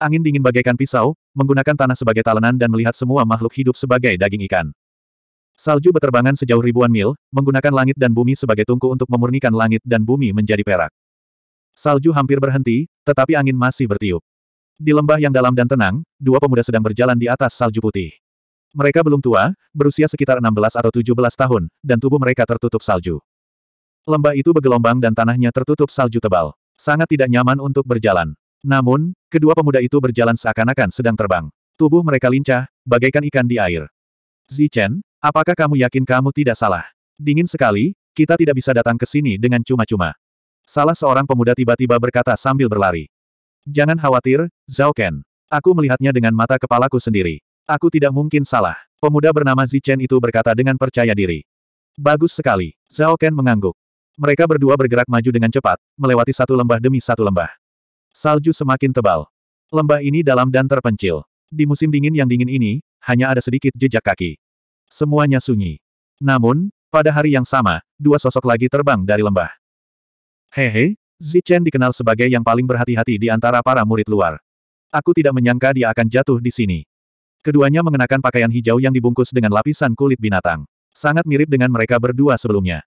Angin dingin bagaikan pisau, menggunakan tanah sebagai talenan dan melihat semua makhluk hidup sebagai daging ikan. Salju berterbangan sejauh ribuan mil, menggunakan langit dan bumi sebagai tungku untuk memurnikan langit dan bumi menjadi perak. Salju hampir berhenti, tetapi angin masih bertiup. Di lembah yang dalam dan tenang, dua pemuda sedang berjalan di atas salju putih. Mereka belum tua, berusia sekitar 16 atau 17 tahun, dan tubuh mereka tertutup salju. Lembah itu bergelombang dan tanahnya tertutup salju tebal. Sangat tidak nyaman untuk berjalan. Namun, kedua pemuda itu berjalan seakan-akan sedang terbang. Tubuh mereka lincah, bagaikan ikan di air. Zichen, apakah kamu yakin kamu tidak salah? Dingin sekali, kita tidak bisa datang ke sini dengan cuma-cuma. Salah seorang pemuda tiba-tiba berkata sambil berlari. Jangan khawatir, Zhao Ken. Aku melihatnya dengan mata kepalaku sendiri. Aku tidak mungkin salah. Pemuda bernama Zichen itu berkata dengan percaya diri. Bagus sekali. Zhao Ken mengangguk. Mereka berdua bergerak maju dengan cepat, melewati satu lembah demi satu lembah. Salju semakin tebal. Lembah ini dalam dan terpencil. Di musim dingin yang dingin ini, hanya ada sedikit jejak kaki. Semuanya sunyi. Namun, pada hari yang sama, dua sosok lagi terbang dari lembah. Hehe, Zichen dikenal sebagai yang paling berhati-hati di antara para murid luar. Aku tidak menyangka dia akan jatuh di sini. Keduanya mengenakan pakaian hijau yang dibungkus dengan lapisan kulit binatang. Sangat mirip dengan mereka berdua sebelumnya.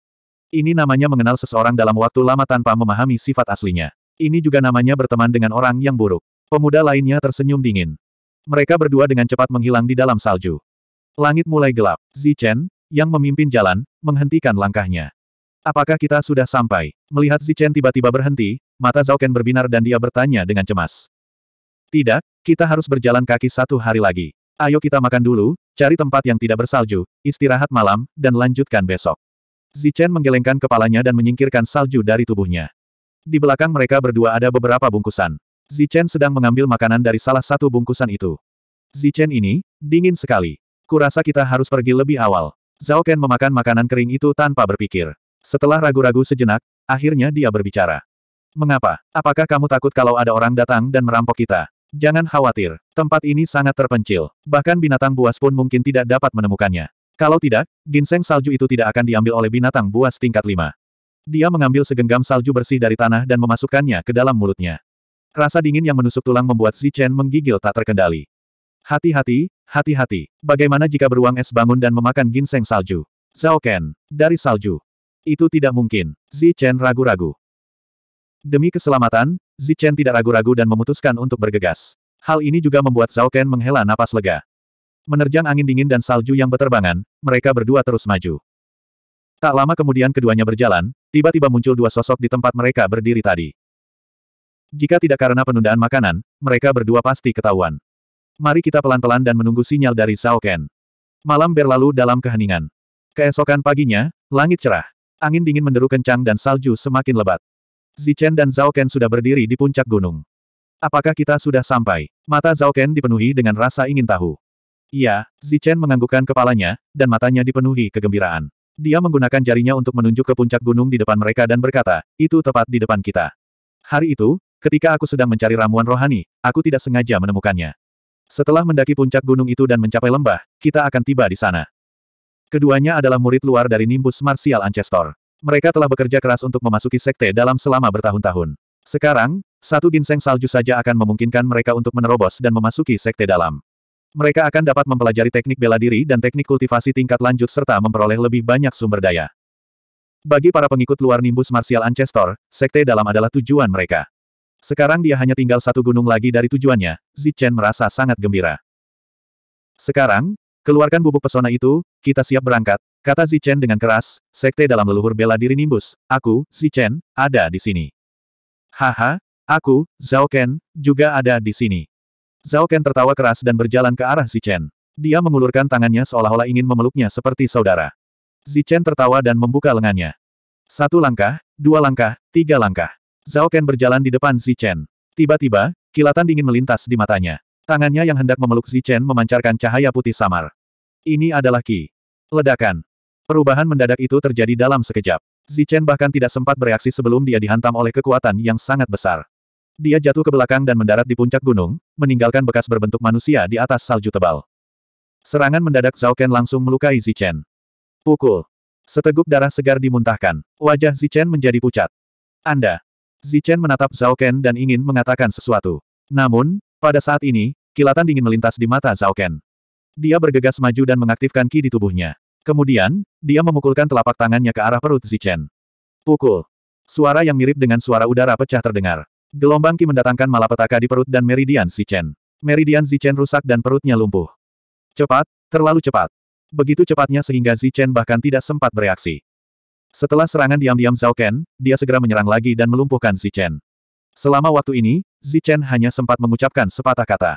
Ini namanya mengenal seseorang dalam waktu lama tanpa memahami sifat aslinya. Ini juga namanya berteman dengan orang yang buruk. Pemuda lainnya tersenyum dingin. Mereka berdua dengan cepat menghilang di dalam salju. Langit mulai gelap. Zichen, yang memimpin jalan, menghentikan langkahnya. Apakah kita sudah sampai? Melihat Zichen tiba-tiba berhenti, mata Zhao Ken berbinar dan dia bertanya dengan cemas. Tidak, kita harus berjalan kaki satu hari lagi. Ayo kita makan dulu, cari tempat yang tidak bersalju, istirahat malam, dan lanjutkan besok. Zichen menggelengkan kepalanya dan menyingkirkan salju dari tubuhnya. Di belakang mereka berdua ada beberapa bungkusan. Zichen sedang mengambil makanan dari salah satu bungkusan itu. Zichen ini, dingin sekali. Kurasa kita harus pergi lebih awal. Zhao Ken memakan makanan kering itu tanpa berpikir. Setelah ragu-ragu sejenak, akhirnya dia berbicara. Mengapa? Apakah kamu takut kalau ada orang datang dan merampok kita? Jangan khawatir, tempat ini sangat terpencil. Bahkan binatang buas pun mungkin tidak dapat menemukannya. Kalau tidak, ginseng salju itu tidak akan diambil oleh binatang buas tingkat 5. Dia mengambil segenggam salju bersih dari tanah dan memasukkannya ke dalam mulutnya. Rasa dingin yang menusuk tulang membuat Zi Chen menggigil tak terkendali. Hati-hati, hati-hati. Bagaimana jika beruang es bangun dan memakan ginseng salju? Zhao Ken, dari salju. Itu tidak mungkin. Zi Chen ragu-ragu. Demi keselamatan, Zi Chen tidak ragu-ragu dan memutuskan untuk bergegas. Hal ini juga membuat Zhao Ken menghela napas lega. Menerjang angin dingin dan salju yang berterbangan, mereka berdua terus maju. Tak lama kemudian keduanya berjalan, tiba-tiba muncul dua sosok di tempat mereka berdiri tadi. Jika tidak karena penundaan makanan, mereka berdua pasti ketahuan. Mari kita pelan-pelan dan menunggu sinyal dari Zhao Ken. Malam berlalu dalam keheningan. Keesokan paginya, langit cerah. Angin dingin menderu kencang dan salju semakin lebat. Zichen dan Zhao Ken sudah berdiri di puncak gunung. Apakah kita sudah sampai? Mata Zhao Ken dipenuhi dengan rasa ingin tahu. Iya, Zichen menganggukkan kepalanya, dan matanya dipenuhi kegembiraan. Dia menggunakan jarinya untuk menunjuk ke puncak gunung di depan mereka dan berkata, itu tepat di depan kita. Hari itu, ketika aku sedang mencari ramuan rohani, aku tidak sengaja menemukannya. Setelah mendaki puncak gunung itu dan mencapai lembah, kita akan tiba di sana. Keduanya adalah murid luar dari Nimbus Martial Ancestor. Mereka telah bekerja keras untuk memasuki sekte dalam selama bertahun-tahun. Sekarang, satu ginseng salju saja akan memungkinkan mereka untuk menerobos dan memasuki sekte dalam. Mereka akan dapat mempelajari teknik bela diri dan teknik kultivasi tingkat lanjut serta memperoleh lebih banyak sumber daya. Bagi para pengikut luar nimbus martial ancestor, sekte dalam adalah tujuan mereka. Sekarang dia hanya tinggal satu gunung lagi dari tujuannya, Zichen merasa sangat gembira. Sekarang, keluarkan bubuk pesona itu, kita siap berangkat, kata Zichen dengan keras, sekte dalam leluhur bela diri nimbus, aku, Zichen, ada di sini. Haha, aku, Zhao Ken, juga ada di sini. Zhao Ken tertawa keras dan berjalan ke arah Zichen. Dia mengulurkan tangannya seolah-olah ingin memeluknya seperti saudara. Zichen tertawa dan membuka lengannya. Satu langkah, dua langkah, tiga langkah. Zhao Ken berjalan di depan Zichen. Tiba-tiba, kilatan dingin melintas di matanya. Tangannya yang hendak memeluk Zichen memancarkan cahaya putih samar. Ini adalah Ki. Ledakan. Perubahan mendadak itu terjadi dalam sekejap. Zichen bahkan tidak sempat bereaksi sebelum dia dihantam oleh kekuatan yang sangat besar. Dia jatuh ke belakang dan mendarat di puncak gunung, meninggalkan bekas berbentuk manusia di atas salju tebal. Serangan mendadak Zhao Ken langsung melukai Zichen. Pukul. Seteguk darah segar dimuntahkan. Wajah Zichen menjadi pucat. Anda. Zichen menatap Zhao Ken dan ingin mengatakan sesuatu. Namun, pada saat ini, kilatan dingin melintas di mata Zhao Ken. Dia bergegas maju dan mengaktifkan ki di tubuhnya. Kemudian, dia memukulkan telapak tangannya ke arah perut Zichen. Pukul. Suara yang mirip dengan suara udara pecah terdengar. Gelombang Ki mendatangkan malapetaka di perut dan meridian Zichen. Meridian Zichen rusak dan perutnya lumpuh. Cepat, terlalu cepat. Begitu cepatnya sehingga Zichen bahkan tidak sempat bereaksi. Setelah serangan diam-diam Zhao Ken, dia segera menyerang lagi dan melumpuhkan Zichen. Selama waktu ini, Zichen hanya sempat mengucapkan sepatah kata.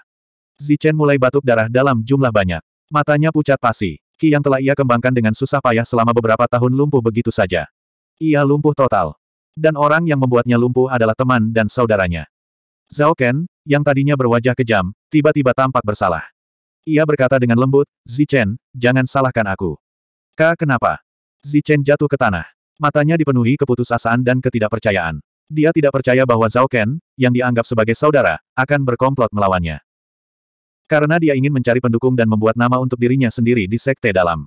Zichen mulai batuk darah dalam jumlah banyak. Matanya pucat pasi. Ki yang telah ia kembangkan dengan susah payah selama beberapa tahun lumpuh begitu saja. Ia lumpuh total dan orang yang membuatnya lumpuh adalah teman dan saudaranya. Zhao Ken, yang tadinya berwajah kejam, tiba-tiba tampak bersalah. Ia berkata dengan lembut, Zichen, jangan salahkan aku. Ka kenapa? Zichen jatuh ke tanah. Matanya dipenuhi keputusasaan dan ketidakpercayaan. Dia tidak percaya bahwa Zhao Ken, yang dianggap sebagai saudara, akan berkomplot melawannya. Karena dia ingin mencari pendukung dan membuat nama untuk dirinya sendiri di sekte dalam.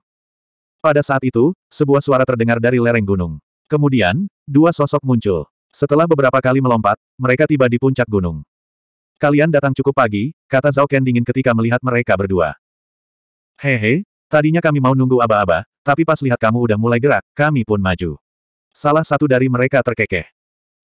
Pada saat itu, sebuah suara terdengar dari lereng gunung. Kemudian, dua sosok muncul. Setelah beberapa kali melompat, mereka tiba di puncak gunung. Kalian datang cukup pagi, kata Zhao Ken dingin ketika melihat mereka berdua. Hehe, tadinya kami mau nunggu aba-aba, tapi pas lihat kamu udah mulai gerak, kami pun maju. Salah satu dari mereka terkekeh.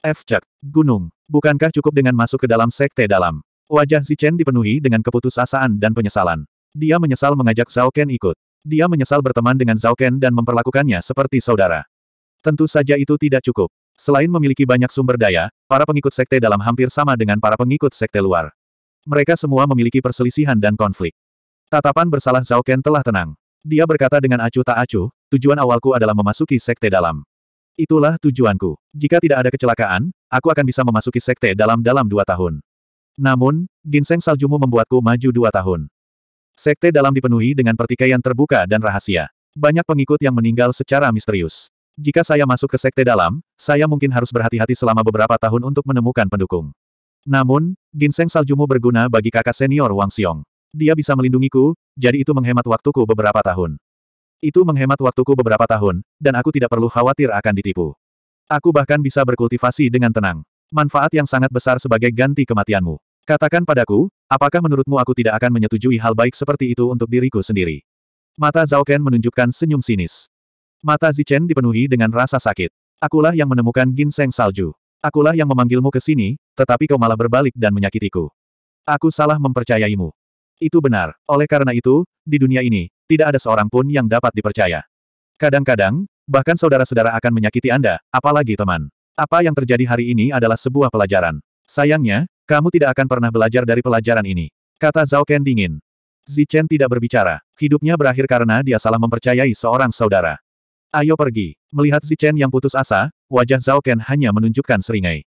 Efcek, gunung, bukankah cukup dengan masuk ke dalam sekte dalam? Wajah Zichen dipenuhi dengan keputusasaan dan penyesalan. Dia menyesal mengajak Zhao Ken ikut. Dia menyesal berteman dengan Zhao Ken dan memperlakukannya seperti saudara. Tentu saja itu tidak cukup. Selain memiliki banyak sumber daya, para pengikut sekte dalam hampir sama dengan para pengikut sekte luar. Mereka semua memiliki perselisihan dan konflik. Tatapan bersalah Zhao Ken telah tenang. Dia berkata dengan acuh tak acuh, tujuan awalku adalah memasuki sekte dalam. Itulah tujuanku. Jika tidak ada kecelakaan, aku akan bisa memasuki sekte dalam dalam dua tahun. Namun, ginseng saljumu membuatku maju dua tahun. Sekte dalam dipenuhi dengan pertikaian terbuka dan rahasia. Banyak pengikut yang meninggal secara misterius. Jika saya masuk ke sekte dalam, saya mungkin harus berhati-hati selama beberapa tahun untuk menemukan pendukung. Namun, ginseng saljumu berguna bagi kakak senior Wang Xiong. Dia bisa melindungiku, jadi itu menghemat waktuku beberapa tahun. Itu menghemat waktuku beberapa tahun, dan aku tidak perlu khawatir akan ditipu. Aku bahkan bisa berkultivasi dengan tenang. Manfaat yang sangat besar sebagai ganti kematianmu. Katakan padaku, apakah menurutmu aku tidak akan menyetujui hal baik seperti itu untuk diriku sendiri? Mata Zhao Ken menunjukkan senyum sinis. Mata Zichen dipenuhi dengan rasa sakit. Akulah yang menemukan ginseng salju. Akulah yang memanggilmu ke sini, tetapi kau malah berbalik dan menyakitiku. Aku salah mempercayaimu. Itu benar. Oleh karena itu, di dunia ini, tidak ada seorang pun yang dapat dipercaya. Kadang-kadang, bahkan saudara-saudara akan menyakiti Anda, apalagi teman. Apa yang terjadi hari ini adalah sebuah pelajaran. Sayangnya, kamu tidak akan pernah belajar dari pelajaran ini. Kata Zhao Ken dingin. Zichen tidak berbicara. Hidupnya berakhir karena dia salah mempercayai seorang saudara. Ayo pergi. Melihat Chen yang putus asa, wajah Zhao Ken hanya menunjukkan seringai.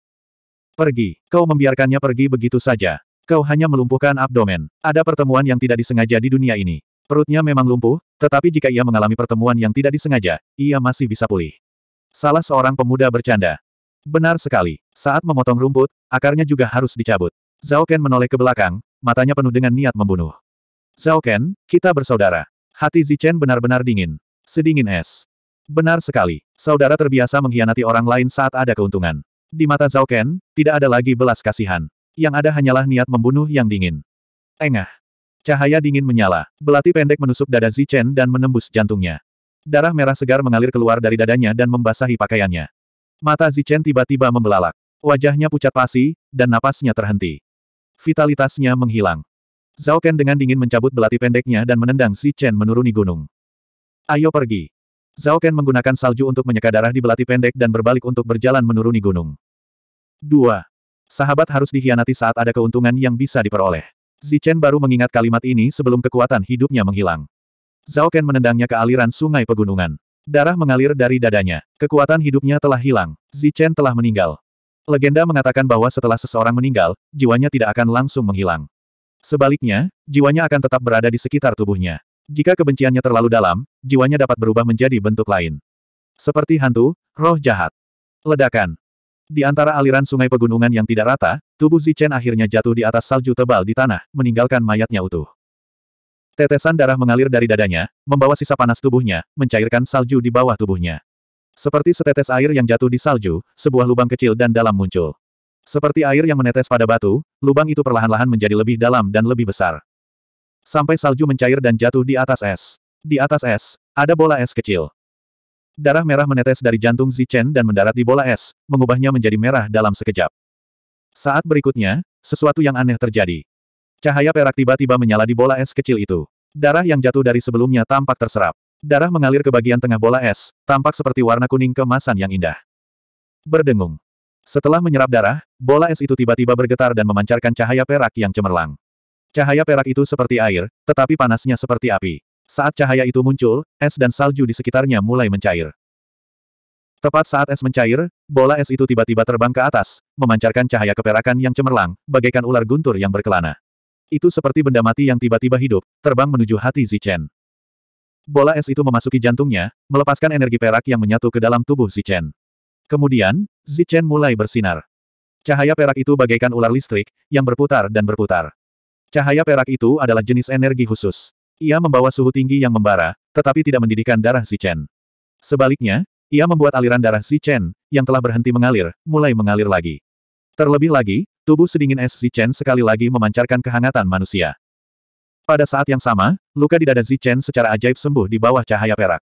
Pergi. Kau membiarkannya pergi begitu saja. Kau hanya melumpuhkan abdomen. Ada pertemuan yang tidak disengaja di dunia ini. Perutnya memang lumpuh, tetapi jika ia mengalami pertemuan yang tidak disengaja, ia masih bisa pulih. Salah seorang pemuda bercanda. Benar sekali. Saat memotong rumput, akarnya juga harus dicabut. Zhao Ken menoleh ke belakang, matanya penuh dengan niat membunuh. Zhao Ken, kita bersaudara. Hati Zichen benar-benar dingin. Sedingin es. Benar sekali. Saudara terbiasa mengkhianati orang lain saat ada keuntungan. Di mata Zhao Ken, tidak ada lagi belas kasihan. Yang ada hanyalah niat membunuh yang dingin. Engah. Cahaya dingin menyala. Belati pendek menusuk dada Zichen dan menembus jantungnya. Darah merah segar mengalir keluar dari dadanya dan membasahi pakaiannya. Mata Zichen tiba-tiba membelalak. Wajahnya pucat pasi, dan napasnya terhenti. Vitalitasnya menghilang. Zhao Ken dengan dingin mencabut belati pendeknya dan menendang Zichen menuruni gunung. Ayo pergi. Zhao Ken menggunakan salju untuk menyeka darah di belati pendek dan berbalik untuk berjalan menuruni gunung. 2. Sahabat harus dihianati saat ada keuntungan yang bisa diperoleh. Zichen baru mengingat kalimat ini sebelum kekuatan hidupnya menghilang. Zhao Ken menendangnya ke aliran sungai pegunungan. Darah mengalir dari dadanya. Kekuatan hidupnya telah hilang. Zichen telah meninggal. Legenda mengatakan bahwa setelah seseorang meninggal, jiwanya tidak akan langsung menghilang. Sebaliknya, jiwanya akan tetap berada di sekitar tubuhnya. Jika kebenciannya terlalu dalam, jiwanya dapat berubah menjadi bentuk lain. Seperti hantu, roh jahat. Ledakan. Di antara aliran sungai pegunungan yang tidak rata, tubuh Zichen akhirnya jatuh di atas salju tebal di tanah, meninggalkan mayatnya utuh. Tetesan darah mengalir dari dadanya, membawa sisa panas tubuhnya, mencairkan salju di bawah tubuhnya. Seperti setetes air yang jatuh di salju, sebuah lubang kecil dan dalam muncul. Seperti air yang menetes pada batu, lubang itu perlahan-lahan menjadi lebih dalam dan lebih besar. Sampai salju mencair dan jatuh di atas es. Di atas es, ada bola es kecil. Darah merah menetes dari jantung Zichen dan mendarat di bola es, mengubahnya menjadi merah dalam sekejap. Saat berikutnya, sesuatu yang aneh terjadi. Cahaya perak tiba-tiba menyala di bola es kecil itu. Darah yang jatuh dari sebelumnya tampak terserap. Darah mengalir ke bagian tengah bola es, tampak seperti warna kuning kemasan yang indah. Berdengung. Setelah menyerap darah, bola es itu tiba-tiba bergetar dan memancarkan cahaya perak yang cemerlang. Cahaya perak itu seperti air, tetapi panasnya seperti api. Saat cahaya itu muncul, es dan salju di sekitarnya mulai mencair. Tepat saat es mencair, bola es itu tiba-tiba terbang ke atas, memancarkan cahaya keperakan yang cemerlang, bagaikan ular guntur yang berkelana. Itu seperti benda mati yang tiba-tiba hidup, terbang menuju hati Zichen. Bola es itu memasuki jantungnya, melepaskan energi perak yang menyatu ke dalam tubuh Zichen. Kemudian, Zichen mulai bersinar. Cahaya perak itu bagaikan ular listrik, yang berputar dan berputar. Cahaya perak itu adalah jenis energi khusus. Ia membawa suhu tinggi yang membara, tetapi tidak mendidihkan darah Si Chen. Sebaliknya, ia membuat aliran darah Si Chen, yang telah berhenti mengalir, mulai mengalir lagi. Terlebih lagi, tubuh sedingin es Si Chen sekali lagi memancarkan kehangatan manusia. Pada saat yang sama, luka di dada Si Chen secara ajaib sembuh di bawah cahaya perak.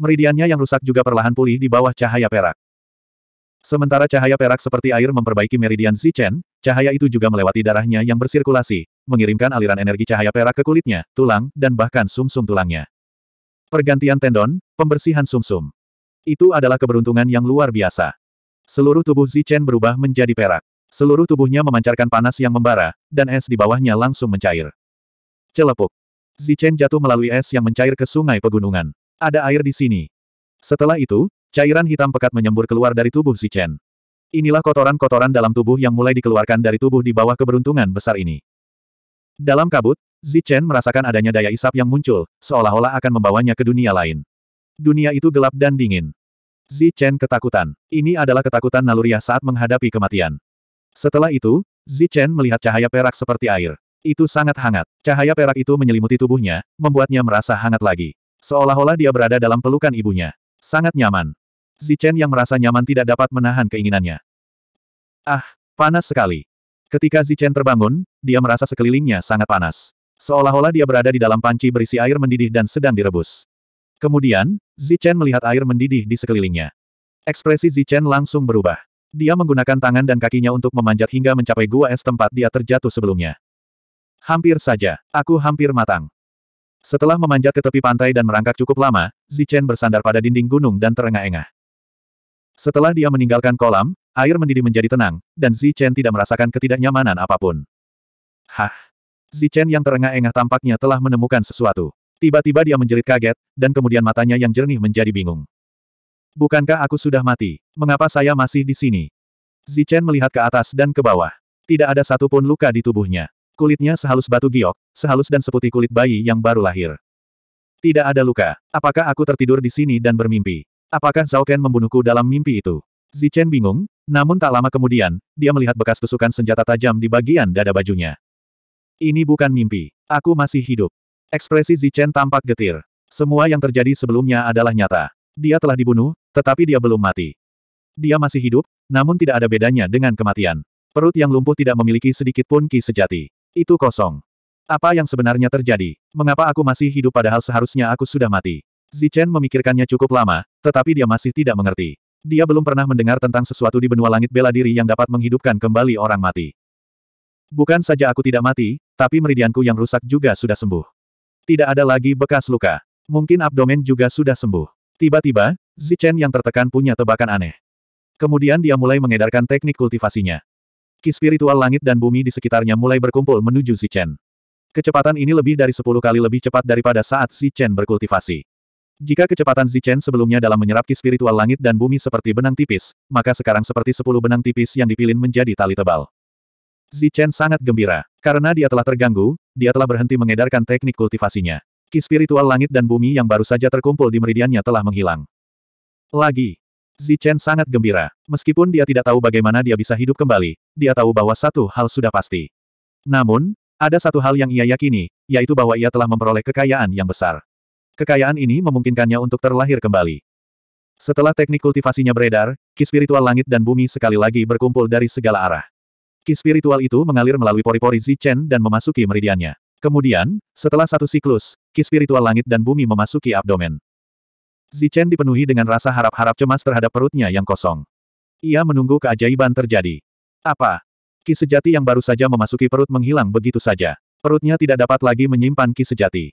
Meridiannya yang rusak juga perlahan pulih di bawah cahaya perak. Sementara cahaya perak seperti air memperbaiki meridian Si Chen, Cahaya itu juga melewati darahnya yang bersirkulasi, mengirimkan aliran energi cahaya perak ke kulitnya, tulang, dan bahkan sumsum -sum tulangnya. Pergantian tendon, pembersihan sumsum. -sum. Itu adalah keberuntungan yang luar biasa. Seluruh tubuh Zichen berubah menjadi perak. Seluruh tubuhnya memancarkan panas yang membara, dan es di bawahnya langsung mencair. Celepuk. Zichen jatuh melalui es yang mencair ke sungai pegunungan. Ada air di sini. Setelah itu, cairan hitam pekat menyembur keluar dari tubuh Zichen. Inilah kotoran-kotoran dalam tubuh yang mulai dikeluarkan dari tubuh di bawah keberuntungan besar ini. Dalam kabut, Zichen merasakan adanya daya isap yang muncul, seolah-olah akan membawanya ke dunia lain. Dunia itu gelap dan dingin. Zichen ketakutan. Ini adalah ketakutan naluriah saat menghadapi kematian. Setelah itu, Zichen melihat cahaya perak seperti air. Itu sangat hangat. Cahaya perak itu menyelimuti tubuhnya, membuatnya merasa hangat lagi. Seolah-olah dia berada dalam pelukan ibunya. Sangat nyaman. Si Chen yang merasa nyaman tidak dapat menahan keinginannya. Ah, panas sekali. Ketika Si Chen terbangun, dia merasa sekelilingnya sangat panas. Seolah-olah dia berada di dalam panci berisi air mendidih dan sedang direbus. Kemudian, Zichen melihat air mendidih di sekelilingnya. Ekspresi Zichen langsung berubah. Dia menggunakan tangan dan kakinya untuk memanjat hingga mencapai gua es tempat dia terjatuh sebelumnya. Hampir saja, aku hampir matang. Setelah memanjat ke tepi pantai dan merangkak cukup lama, Zichen bersandar pada dinding gunung dan terengah-engah. Setelah dia meninggalkan kolam, air mendidih menjadi tenang, dan Zi Chen tidak merasakan ketidaknyamanan apapun. Hah! Zi Chen yang terengah-engah tampaknya telah menemukan sesuatu. Tiba-tiba dia menjerit kaget, dan kemudian matanya yang jernih menjadi bingung. Bukankah aku sudah mati? Mengapa saya masih di sini? Zi Chen melihat ke atas dan ke bawah. Tidak ada satupun luka di tubuhnya. Kulitnya sehalus batu giok, sehalus dan seputih kulit bayi yang baru lahir. Tidak ada luka. Apakah aku tertidur di sini dan bermimpi? Apakah Zhao Ken membunuhku dalam mimpi itu? Zichen bingung, namun tak lama kemudian, dia melihat bekas tusukan senjata tajam di bagian dada bajunya. Ini bukan mimpi. Aku masih hidup. Ekspresi Zichen tampak getir. Semua yang terjadi sebelumnya adalah nyata. Dia telah dibunuh, tetapi dia belum mati. Dia masih hidup, namun tidak ada bedanya dengan kematian. Perut yang lumpuh tidak memiliki sedikit pun ki sejati. Itu kosong. Apa yang sebenarnya terjadi? Mengapa aku masih hidup padahal seharusnya aku sudah mati? Zichen memikirkannya cukup lama, tetapi dia masih tidak mengerti. Dia belum pernah mendengar tentang sesuatu di benua langit bela diri yang dapat menghidupkan kembali orang mati. Bukan saja aku tidak mati, tapi meridianku yang rusak juga sudah sembuh. Tidak ada lagi bekas luka. Mungkin abdomen juga sudah sembuh. Tiba-tiba, Zichen yang tertekan punya tebakan aneh. Kemudian dia mulai mengedarkan teknik kultivasinya. Ki spiritual langit dan bumi di sekitarnya mulai berkumpul menuju Zichen. Kecepatan ini lebih dari 10 kali lebih cepat daripada saat Zichen berkultivasi. Jika kecepatan Zichen sebelumnya dalam menyerap ki spiritual langit dan bumi seperti benang tipis, maka sekarang seperti sepuluh benang tipis yang dipilin menjadi tali tebal. Zichen sangat gembira. Karena dia telah terganggu, dia telah berhenti mengedarkan teknik kultivasinya. Ki spiritual langit dan bumi yang baru saja terkumpul di meridiannya telah menghilang. Lagi. Zichen sangat gembira. Meskipun dia tidak tahu bagaimana dia bisa hidup kembali, dia tahu bahwa satu hal sudah pasti. Namun, ada satu hal yang ia yakini, yaitu bahwa ia telah memperoleh kekayaan yang besar. Kekayaan ini memungkinkannya untuk terlahir kembali. Setelah teknik kultivasinya beredar, ki spiritual langit dan bumi sekali lagi berkumpul dari segala arah. Ki spiritual itu mengalir melalui pori-pori Zichen dan memasuki meridiannya. Kemudian, setelah satu siklus, ki spiritual langit dan bumi memasuki abdomen. Zichen dipenuhi dengan rasa harap-harap cemas terhadap perutnya yang kosong. Ia menunggu keajaiban terjadi. Apa? Ki sejati yang baru saja memasuki perut menghilang begitu saja. Perutnya tidak dapat lagi menyimpan ki sejati.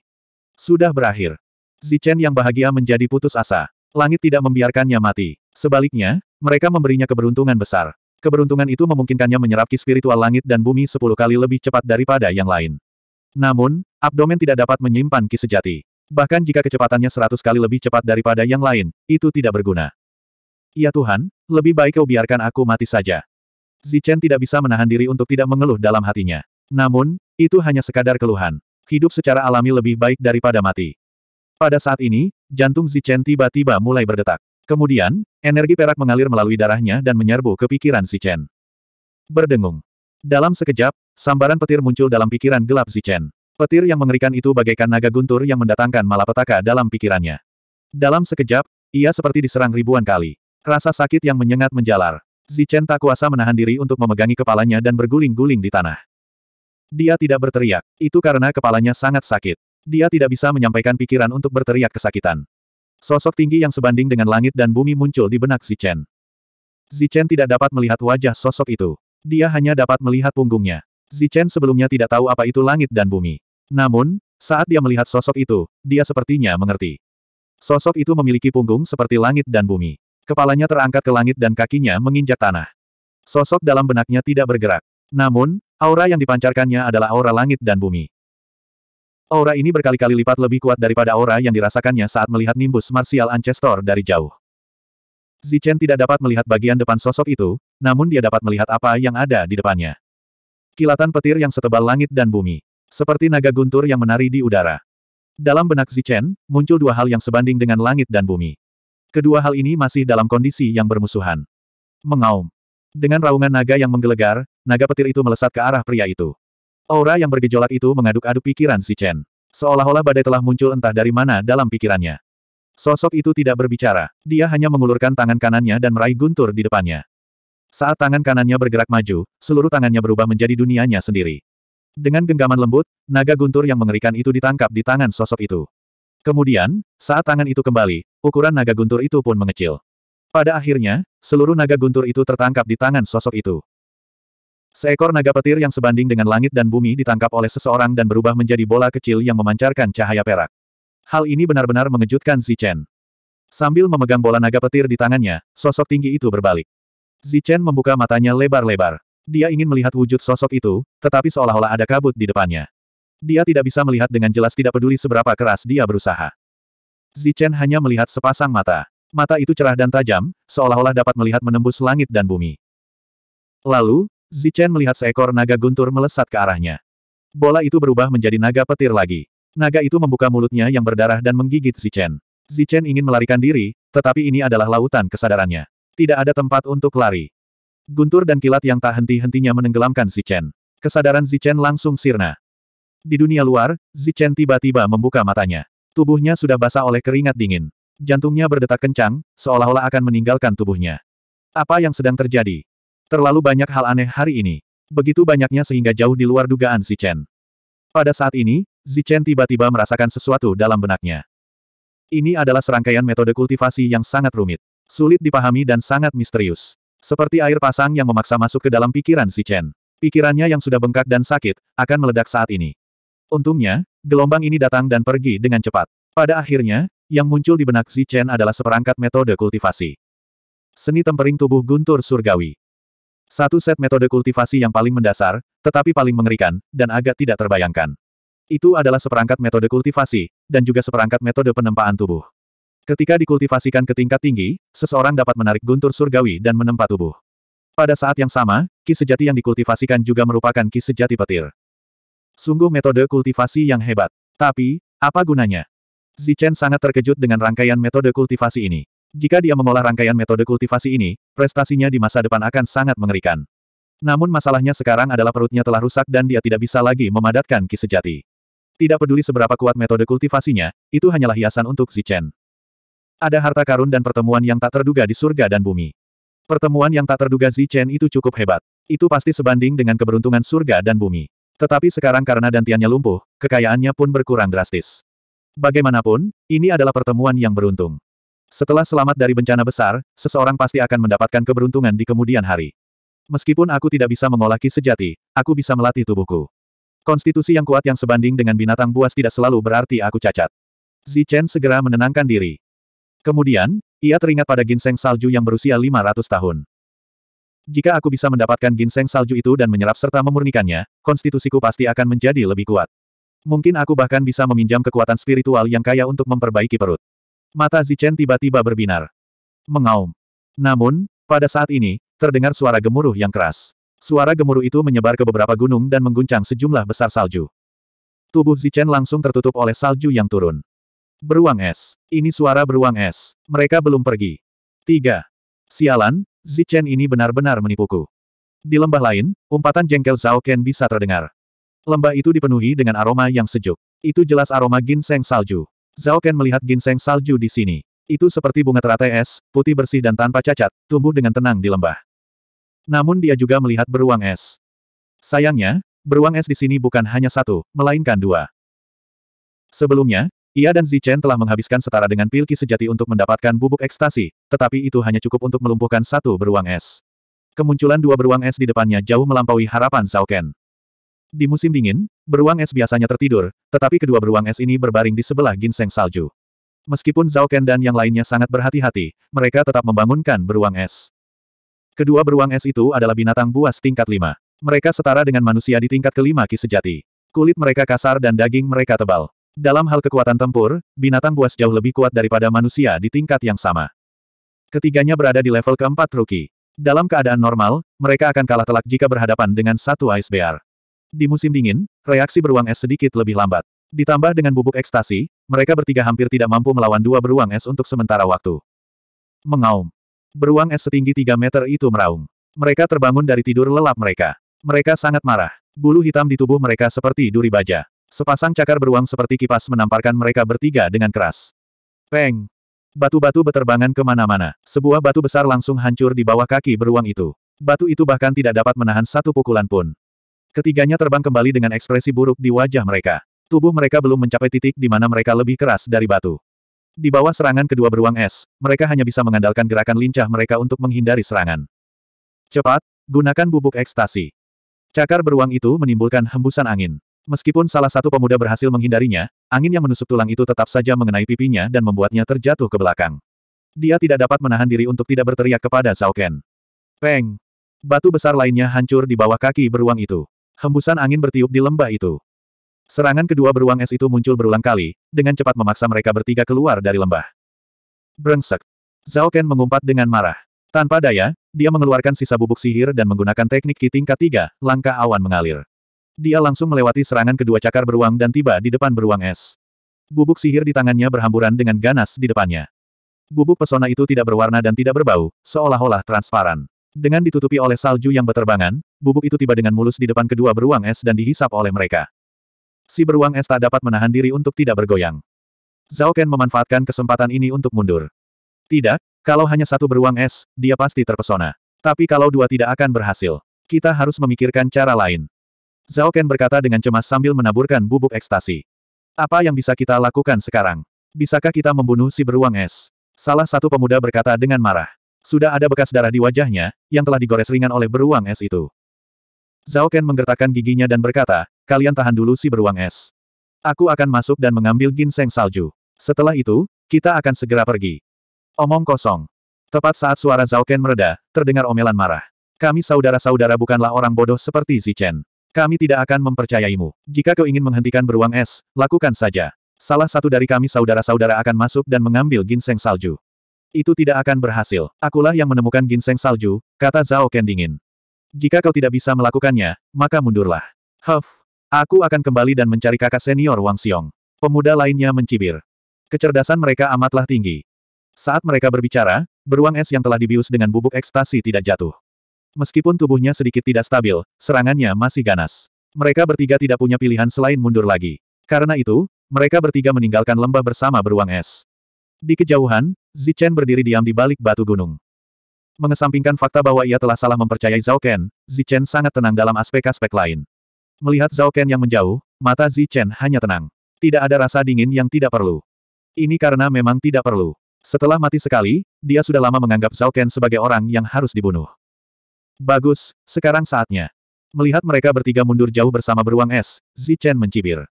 Sudah berakhir. Zichen yang bahagia menjadi putus asa. Langit tidak membiarkannya mati. Sebaliknya, mereka memberinya keberuntungan besar. Keberuntungan itu memungkinkannya menyerap ki spiritual langit dan bumi sepuluh kali lebih cepat daripada yang lain. Namun, abdomen tidak dapat menyimpan ki sejati. Bahkan jika kecepatannya seratus kali lebih cepat daripada yang lain, itu tidak berguna. Ya Tuhan, lebih baik kau biarkan aku mati saja. Zichen tidak bisa menahan diri untuk tidak mengeluh dalam hatinya. Namun, itu hanya sekadar keluhan. Hidup secara alami lebih baik daripada mati. Pada saat ini, jantung Zichen tiba-tiba mulai berdetak. Kemudian, energi perak mengalir melalui darahnya dan menyerbu ke pikiran Zichen. Berdengung. Dalam sekejap, sambaran petir muncul dalam pikiran gelap Zichen. Petir yang mengerikan itu bagaikan naga guntur yang mendatangkan malapetaka dalam pikirannya. Dalam sekejap, ia seperti diserang ribuan kali. Rasa sakit yang menyengat menjalar. Zichen tak kuasa menahan diri untuk memegangi kepalanya dan berguling-guling di tanah. Dia tidak berteriak, itu karena kepalanya sangat sakit. Dia tidak bisa menyampaikan pikiran untuk berteriak kesakitan. Sosok tinggi yang sebanding dengan langit dan bumi muncul di benak Zichen. Zichen tidak dapat melihat wajah sosok itu. Dia hanya dapat melihat punggungnya. Zichen sebelumnya tidak tahu apa itu langit dan bumi. Namun, saat dia melihat sosok itu, dia sepertinya mengerti. Sosok itu memiliki punggung seperti langit dan bumi. Kepalanya terangkat ke langit dan kakinya menginjak tanah. Sosok dalam benaknya tidak bergerak. Namun, aura yang dipancarkannya adalah aura langit dan bumi. Aura ini berkali-kali lipat lebih kuat daripada aura yang dirasakannya saat melihat nimbus martial ancestor dari jauh. Zichen tidak dapat melihat bagian depan sosok itu, namun dia dapat melihat apa yang ada di depannya. Kilatan petir yang setebal langit dan bumi. Seperti naga guntur yang menari di udara. Dalam benak Zichen, muncul dua hal yang sebanding dengan langit dan bumi. Kedua hal ini masih dalam kondisi yang bermusuhan. Mengaum. Dengan raungan naga yang menggelegar, naga petir itu melesat ke arah pria itu. Aura yang bergejolak itu mengaduk-aduk pikiran si Chen. Seolah-olah badai telah muncul entah dari mana dalam pikirannya. Sosok itu tidak berbicara, dia hanya mengulurkan tangan kanannya dan meraih guntur di depannya. Saat tangan kanannya bergerak maju, seluruh tangannya berubah menjadi dunianya sendiri. Dengan genggaman lembut, naga guntur yang mengerikan itu ditangkap di tangan sosok itu. Kemudian, saat tangan itu kembali, ukuran naga guntur itu pun mengecil. Pada akhirnya, seluruh naga guntur itu tertangkap di tangan sosok itu. Seekor naga petir yang sebanding dengan langit dan bumi ditangkap oleh seseorang dan berubah menjadi bola kecil yang memancarkan cahaya perak. Hal ini benar-benar mengejutkan Zichen. Sambil memegang bola naga petir di tangannya, sosok tinggi itu berbalik. Zichen membuka matanya lebar-lebar. Dia ingin melihat wujud sosok itu, tetapi seolah-olah ada kabut di depannya. Dia tidak bisa melihat dengan jelas tidak peduli seberapa keras dia berusaha. Zichen hanya melihat sepasang mata. Mata itu cerah dan tajam, seolah-olah dapat melihat menembus langit dan bumi. Lalu, Zichen melihat seekor naga guntur melesat ke arahnya. Bola itu berubah menjadi naga petir lagi. Naga itu membuka mulutnya yang berdarah dan menggigit Zichen. Zichen ingin melarikan diri, tetapi ini adalah lautan kesadarannya. Tidak ada tempat untuk lari. Guntur dan kilat yang tak henti-hentinya menenggelamkan Zichen. Kesadaran Zichen langsung sirna. Di dunia luar, Zichen tiba-tiba membuka matanya. Tubuhnya sudah basah oleh keringat dingin. Jantungnya berdetak kencang, seolah-olah akan meninggalkan tubuhnya. Apa yang sedang terjadi? Terlalu banyak hal aneh hari ini. Begitu banyaknya sehingga jauh di luar dugaan si Chen. Pada saat ini, Chen tiba-tiba merasakan sesuatu dalam benaknya. Ini adalah serangkaian metode kultivasi yang sangat rumit. Sulit dipahami dan sangat misterius. Seperti air pasang yang memaksa masuk ke dalam pikiran si Chen. Pikirannya yang sudah bengkak dan sakit, akan meledak saat ini. Untungnya, gelombang ini datang dan pergi dengan cepat. Pada akhirnya, yang muncul di benak Chen adalah seperangkat metode kultivasi. Seni tempering tubuh guntur surgawi. Satu set metode kultivasi yang paling mendasar, tetapi paling mengerikan, dan agak tidak terbayangkan. Itu adalah seperangkat metode kultivasi, dan juga seperangkat metode penempaan tubuh. Ketika dikultivasikan ke tingkat tinggi, seseorang dapat menarik guntur surgawi dan menempa tubuh. Pada saat yang sama, ki sejati yang dikultivasikan juga merupakan ki sejati petir. Sungguh metode kultivasi yang hebat. Tapi, apa gunanya? Zichen sangat terkejut dengan rangkaian metode kultivasi ini. Jika dia mengolah rangkaian metode kultivasi ini, prestasinya di masa depan akan sangat mengerikan. Namun masalahnya sekarang adalah perutnya telah rusak dan dia tidak bisa lagi memadatkan ki sejati. Tidak peduli seberapa kuat metode kultivasinya, itu hanyalah hiasan untuk Zichen. Ada harta karun dan pertemuan yang tak terduga di surga dan bumi. Pertemuan yang tak terduga Zichen itu cukup hebat. Itu pasti sebanding dengan keberuntungan surga dan bumi. Tetapi sekarang karena dantiannya lumpuh, kekayaannya pun berkurang drastis. Bagaimanapun, ini adalah pertemuan yang beruntung. Setelah selamat dari bencana besar, seseorang pasti akan mendapatkan keberuntungan di kemudian hari. Meskipun aku tidak bisa mengolah ki sejati, aku bisa melatih tubuhku. Konstitusi yang kuat yang sebanding dengan binatang buas tidak selalu berarti aku cacat. Zichen segera menenangkan diri. Kemudian, ia teringat pada ginseng salju yang berusia 500 tahun. Jika aku bisa mendapatkan ginseng salju itu dan menyerap serta memurnikannya, konstitusiku pasti akan menjadi lebih kuat. Mungkin aku bahkan bisa meminjam kekuatan spiritual yang kaya untuk memperbaiki perut. Mata Zichen tiba-tiba berbinar. Mengaum. Namun, pada saat ini, terdengar suara gemuruh yang keras. Suara gemuruh itu menyebar ke beberapa gunung dan mengguncang sejumlah besar salju. Tubuh Zichen langsung tertutup oleh salju yang turun. Beruang es. Ini suara beruang es. Mereka belum pergi. 3. Sialan, Zichen ini benar-benar menipuku. Di lembah lain, umpatan jengkel Zhao Ken bisa terdengar. Lembah itu dipenuhi dengan aroma yang sejuk. Itu jelas aroma ginseng salju. Zhao Ken melihat ginseng salju di sini. Itu seperti bunga teratai es, putih bersih dan tanpa cacat, tumbuh dengan tenang di lembah. Namun dia juga melihat beruang es. Sayangnya, beruang es di sini bukan hanya satu, melainkan dua. Sebelumnya, ia dan Zichen telah menghabiskan setara dengan pilki sejati untuk mendapatkan bubuk ekstasi, tetapi itu hanya cukup untuk melumpuhkan satu beruang es. Kemunculan dua beruang es di depannya jauh melampaui harapan Zhao Ken. Di musim dingin, beruang es biasanya tertidur, tetapi kedua beruang es ini berbaring di sebelah ginseng salju. Meskipun Zhao Ken dan yang lainnya sangat berhati-hati, mereka tetap membangunkan beruang es. Kedua beruang es itu adalah binatang buas tingkat lima. Mereka setara dengan manusia di tingkat kelima ki sejati. Kulit mereka kasar dan daging mereka tebal. Dalam hal kekuatan tempur, binatang buas jauh lebih kuat daripada manusia di tingkat yang sama. Ketiganya berada di level keempat rookie. Dalam keadaan normal, mereka akan kalah telak jika berhadapan dengan satu Ice Bear. Di musim dingin, reaksi beruang es sedikit lebih lambat. Ditambah dengan bubuk ekstasi, mereka bertiga hampir tidak mampu melawan dua beruang es untuk sementara waktu. Mengaum. Beruang es setinggi 3 meter itu meraung. Mereka terbangun dari tidur lelap mereka. Mereka sangat marah. Bulu hitam di tubuh mereka seperti duri baja. Sepasang cakar beruang seperti kipas menamparkan mereka bertiga dengan keras. Peng! Batu-batu beterbangan kemana-mana. Sebuah batu besar langsung hancur di bawah kaki beruang itu. Batu itu bahkan tidak dapat menahan satu pukulan pun. Ketiganya terbang kembali dengan ekspresi buruk di wajah mereka. Tubuh mereka belum mencapai titik di mana mereka lebih keras dari batu. Di bawah serangan kedua beruang es, mereka hanya bisa mengandalkan gerakan lincah mereka untuk menghindari serangan. Cepat, gunakan bubuk ekstasi. Cakar beruang itu menimbulkan hembusan angin. Meskipun salah satu pemuda berhasil menghindarinya, angin yang menusuk tulang itu tetap saja mengenai pipinya dan membuatnya terjatuh ke belakang. Dia tidak dapat menahan diri untuk tidak berteriak kepada Zhao Ken. Peng! Batu besar lainnya hancur di bawah kaki beruang itu. Hembusan angin bertiup di lembah itu. Serangan kedua beruang es itu muncul berulang kali, dengan cepat memaksa mereka bertiga keluar dari lembah. Brengsek. Zhao Ken mengumpat dengan marah. Tanpa daya, dia mengeluarkan sisa bubuk sihir dan menggunakan teknik Ki tingkat tiga, langkah awan mengalir. Dia langsung melewati serangan kedua cakar beruang dan tiba di depan beruang es. Bubuk sihir di tangannya berhamburan dengan ganas di depannya. Bubuk pesona itu tidak berwarna dan tidak berbau, seolah-olah transparan. Dengan ditutupi oleh salju yang berterbangan, bubuk itu tiba dengan mulus di depan kedua beruang es dan dihisap oleh mereka. Si beruang es tak dapat menahan diri untuk tidak bergoyang. Zhao Ken memanfaatkan kesempatan ini untuk mundur. Tidak, kalau hanya satu beruang es, dia pasti terpesona. Tapi kalau dua tidak akan berhasil. Kita harus memikirkan cara lain. Zhao Ken berkata dengan cemas sambil menaburkan bubuk ekstasi. Apa yang bisa kita lakukan sekarang? Bisakah kita membunuh si beruang es? Salah satu pemuda berkata dengan marah. Sudah ada bekas darah di wajahnya, yang telah digores ringan oleh beruang es itu. Zhao Ken menggertakkan giginya dan berkata, kalian tahan dulu si beruang es. Aku akan masuk dan mengambil ginseng salju. Setelah itu, kita akan segera pergi. Omong kosong. Tepat saat suara Zhao Ken mereda, terdengar omelan marah. Kami saudara-saudara bukanlah orang bodoh seperti si Chen. Kami tidak akan mempercayaimu. Jika kau ingin menghentikan beruang es, lakukan saja. Salah satu dari kami saudara-saudara akan masuk dan mengambil ginseng salju. Itu tidak akan berhasil. Akulah yang menemukan ginseng salju, kata Zhao Ken dingin. Jika kau tidak bisa melakukannya, maka mundurlah. Huff. Aku akan kembali dan mencari kakak senior Wang Xiong. Pemuda lainnya mencibir. Kecerdasan mereka amatlah tinggi. Saat mereka berbicara, beruang es yang telah dibius dengan bubuk ekstasi tidak jatuh. Meskipun tubuhnya sedikit tidak stabil, serangannya masih ganas. Mereka bertiga tidak punya pilihan selain mundur lagi. Karena itu, mereka bertiga meninggalkan lembah bersama beruang es. Di kejauhan, Zichen berdiri diam di balik batu gunung. Mengesampingkan fakta bahwa ia telah salah mempercayai Zhao Ken, Zichen sangat tenang dalam aspek-aspek lain. Melihat Zhao Ken yang menjauh, mata Zichen hanya tenang. Tidak ada rasa dingin yang tidak perlu. Ini karena memang tidak perlu. Setelah mati sekali, dia sudah lama menganggap Zhao Ken sebagai orang yang harus dibunuh. Bagus, sekarang saatnya. Melihat mereka bertiga mundur jauh bersama beruang es, Zichen mencibir.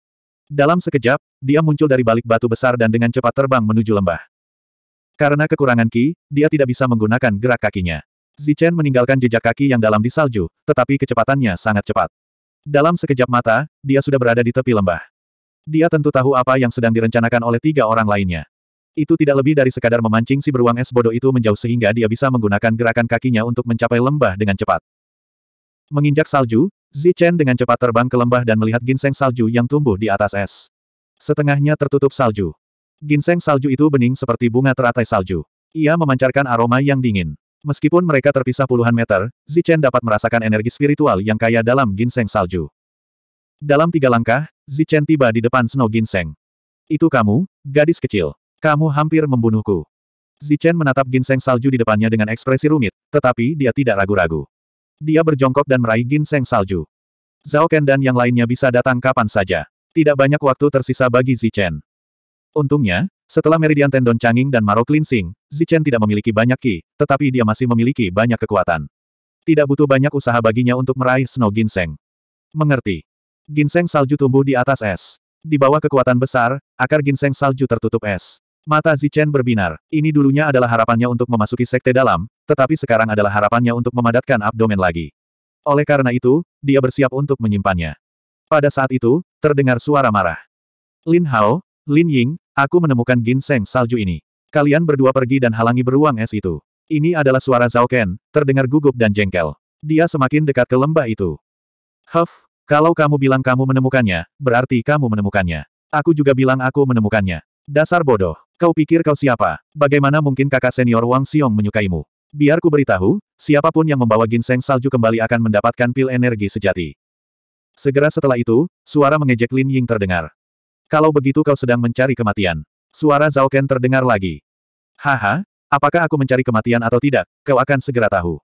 Dalam sekejap, dia muncul dari balik batu besar dan dengan cepat terbang menuju lembah. Karena kekurangan Ki, dia tidak bisa menggunakan gerak kakinya. Zichen meninggalkan jejak kaki yang dalam di salju, tetapi kecepatannya sangat cepat. Dalam sekejap mata, dia sudah berada di tepi lembah. Dia tentu tahu apa yang sedang direncanakan oleh tiga orang lainnya. Itu tidak lebih dari sekadar memancing si beruang es bodoh itu menjauh sehingga dia bisa menggunakan gerakan kakinya untuk mencapai lembah dengan cepat. Menginjak salju, Zichen dengan cepat terbang ke lembah dan melihat ginseng salju yang tumbuh di atas es. Setengahnya tertutup salju. Ginseng salju itu bening seperti bunga teratai salju. Ia memancarkan aroma yang dingin. Meskipun mereka terpisah puluhan meter, Zichen dapat merasakan energi spiritual yang kaya dalam ginseng salju. Dalam tiga langkah, Zichen tiba di depan Snow Ginseng. Itu kamu, gadis kecil. Kamu hampir membunuhku. Zichen menatap ginseng salju di depannya dengan ekspresi rumit, tetapi dia tidak ragu-ragu. Dia berjongkok dan meraih ginseng salju. Zhao Ken dan yang lainnya bisa datang kapan saja. Tidak banyak waktu tersisa bagi Zichen. Untungnya, setelah Meridian Tendon Changing dan Maro Cleansing, Zichen tidak memiliki banyak ki, tetapi dia masih memiliki banyak kekuatan. Tidak butuh banyak usaha baginya untuk meraih Snow Ginseng. Mengerti. Ginseng salju tumbuh di atas es. Di bawah kekuatan besar, akar ginseng salju tertutup es. Mata Zichen berbinar. Ini dulunya adalah harapannya untuk memasuki sekte dalam, tetapi sekarang adalah harapannya untuk memadatkan abdomen lagi. Oleh karena itu, dia bersiap untuk menyimpannya. Pada saat itu, terdengar suara marah. Lin Hao, Lin Ying, Aku menemukan ginseng salju ini. Kalian berdua pergi dan halangi beruang es itu. Ini adalah suara Zhao Ken, terdengar gugup dan jengkel. Dia semakin dekat ke lembah itu. Huff, kalau kamu bilang kamu menemukannya, berarti kamu menemukannya. Aku juga bilang aku menemukannya. Dasar bodoh. Kau pikir kau siapa? Bagaimana mungkin kakak senior Wang Xiong menyukaimu? Biar ku beritahu, siapapun yang membawa ginseng salju kembali akan mendapatkan pil energi sejati. Segera setelah itu, suara mengejek Lin Ying terdengar. Kalau begitu kau sedang mencari kematian. Suara Zhao Ken terdengar lagi. Haha, apakah aku mencari kematian atau tidak, kau akan segera tahu.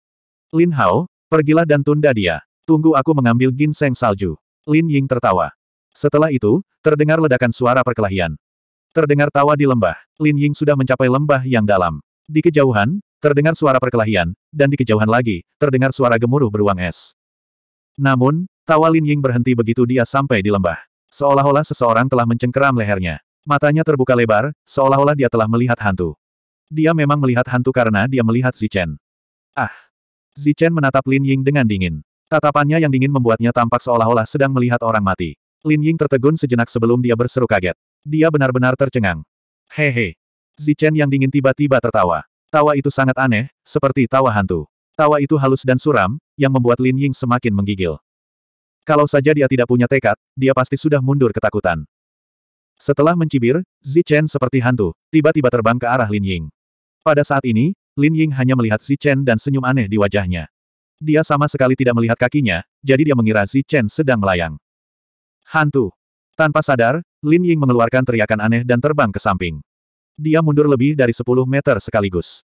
Lin Hao, pergilah dan tunda dia. Tunggu aku mengambil ginseng salju. Lin Ying tertawa. Setelah itu, terdengar ledakan suara perkelahian. Terdengar tawa di lembah. Lin Ying sudah mencapai lembah yang dalam. Di kejauhan, terdengar suara perkelahian, dan di kejauhan lagi, terdengar suara gemuruh beruang es. Namun, tawa Lin Ying berhenti begitu dia sampai di lembah. Seolah-olah seseorang telah mencengkeram lehernya. Matanya terbuka lebar, seolah-olah dia telah melihat hantu. Dia memang melihat hantu karena dia melihat Zichen. Ah! Zichen menatap Lin Ying dengan dingin. Tatapannya yang dingin membuatnya tampak seolah-olah sedang melihat orang mati. Lin Ying tertegun sejenak sebelum dia berseru kaget. Dia benar-benar tercengang. Hehe. Zichen yang dingin tiba-tiba tertawa. Tawa itu sangat aneh, seperti tawa hantu. Tawa itu halus dan suram, yang membuat Lin Ying semakin menggigil. Kalau saja dia tidak punya tekad, dia pasti sudah mundur ketakutan. Setelah mencibir, Zichen seperti hantu, tiba-tiba terbang ke arah Lin Ying. Pada saat ini, Lin Ying hanya melihat Zichen dan senyum aneh di wajahnya. Dia sama sekali tidak melihat kakinya, jadi dia mengira Zichen sedang melayang. Hantu. Tanpa sadar, Lin Ying mengeluarkan teriakan aneh dan terbang ke samping. Dia mundur lebih dari 10 meter sekaligus.